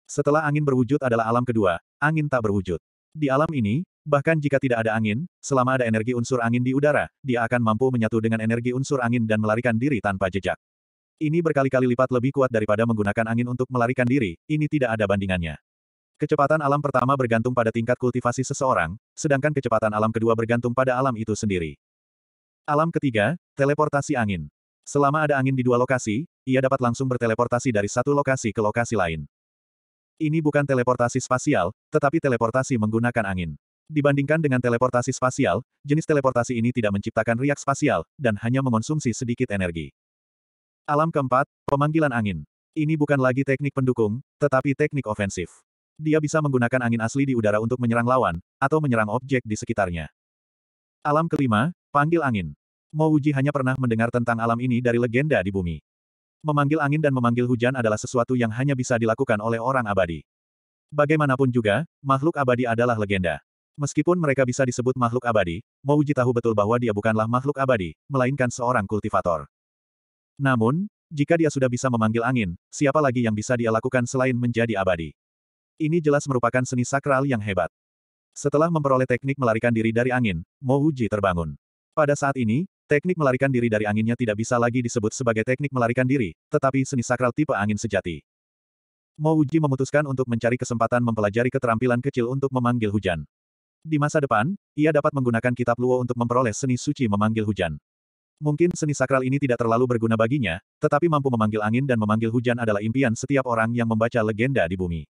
Speaker 1: Setelah angin berwujud adalah alam kedua, angin tak berwujud. Di alam ini, bahkan jika tidak ada angin, selama ada energi unsur angin di udara, dia akan mampu menyatu dengan energi unsur angin dan melarikan diri tanpa jejak. Ini berkali-kali lipat lebih kuat daripada menggunakan angin untuk melarikan diri, ini tidak ada bandingannya. Kecepatan alam pertama bergantung pada tingkat kultivasi seseorang, sedangkan kecepatan alam kedua bergantung pada alam itu sendiri. Alam ketiga, teleportasi angin. Selama ada angin di dua lokasi, ia dapat langsung berteleportasi dari satu lokasi ke lokasi lain. Ini bukan teleportasi spasial, tetapi teleportasi menggunakan angin. Dibandingkan dengan teleportasi spasial, jenis teleportasi ini tidak menciptakan riak spasial, dan hanya mengonsumsi sedikit energi. Alam keempat, pemanggilan angin. Ini bukan lagi teknik pendukung, tetapi teknik ofensif. Dia bisa menggunakan angin asli di udara untuk menyerang lawan, atau menyerang objek di sekitarnya. Alam kelima, panggil angin. Mo Wuji hanya pernah mendengar tentang alam ini dari legenda di bumi. Memanggil angin dan memanggil hujan adalah sesuatu yang hanya bisa dilakukan oleh orang abadi. Bagaimanapun juga, makhluk abadi adalah legenda. Meskipun mereka bisa disebut makhluk abadi, Mo Wuji tahu betul bahwa dia bukanlah makhluk abadi, melainkan seorang kultivator. Namun, jika dia sudah bisa memanggil angin, siapa lagi yang bisa dia lakukan selain menjadi abadi? Ini jelas merupakan seni sakral yang hebat. Setelah memperoleh teknik melarikan diri dari angin, Mo Uji terbangun. Pada saat ini, teknik melarikan diri dari anginnya tidak bisa lagi disebut sebagai teknik melarikan diri, tetapi seni sakral tipe angin sejati. Mo Uji memutuskan untuk mencari kesempatan mempelajari keterampilan kecil untuk memanggil hujan. Di masa depan, ia dapat menggunakan kitab Luo untuk memperoleh seni suci memanggil hujan. Mungkin seni sakral ini tidak terlalu berguna baginya, tetapi mampu memanggil angin dan memanggil hujan adalah impian setiap orang yang membaca legenda di bumi.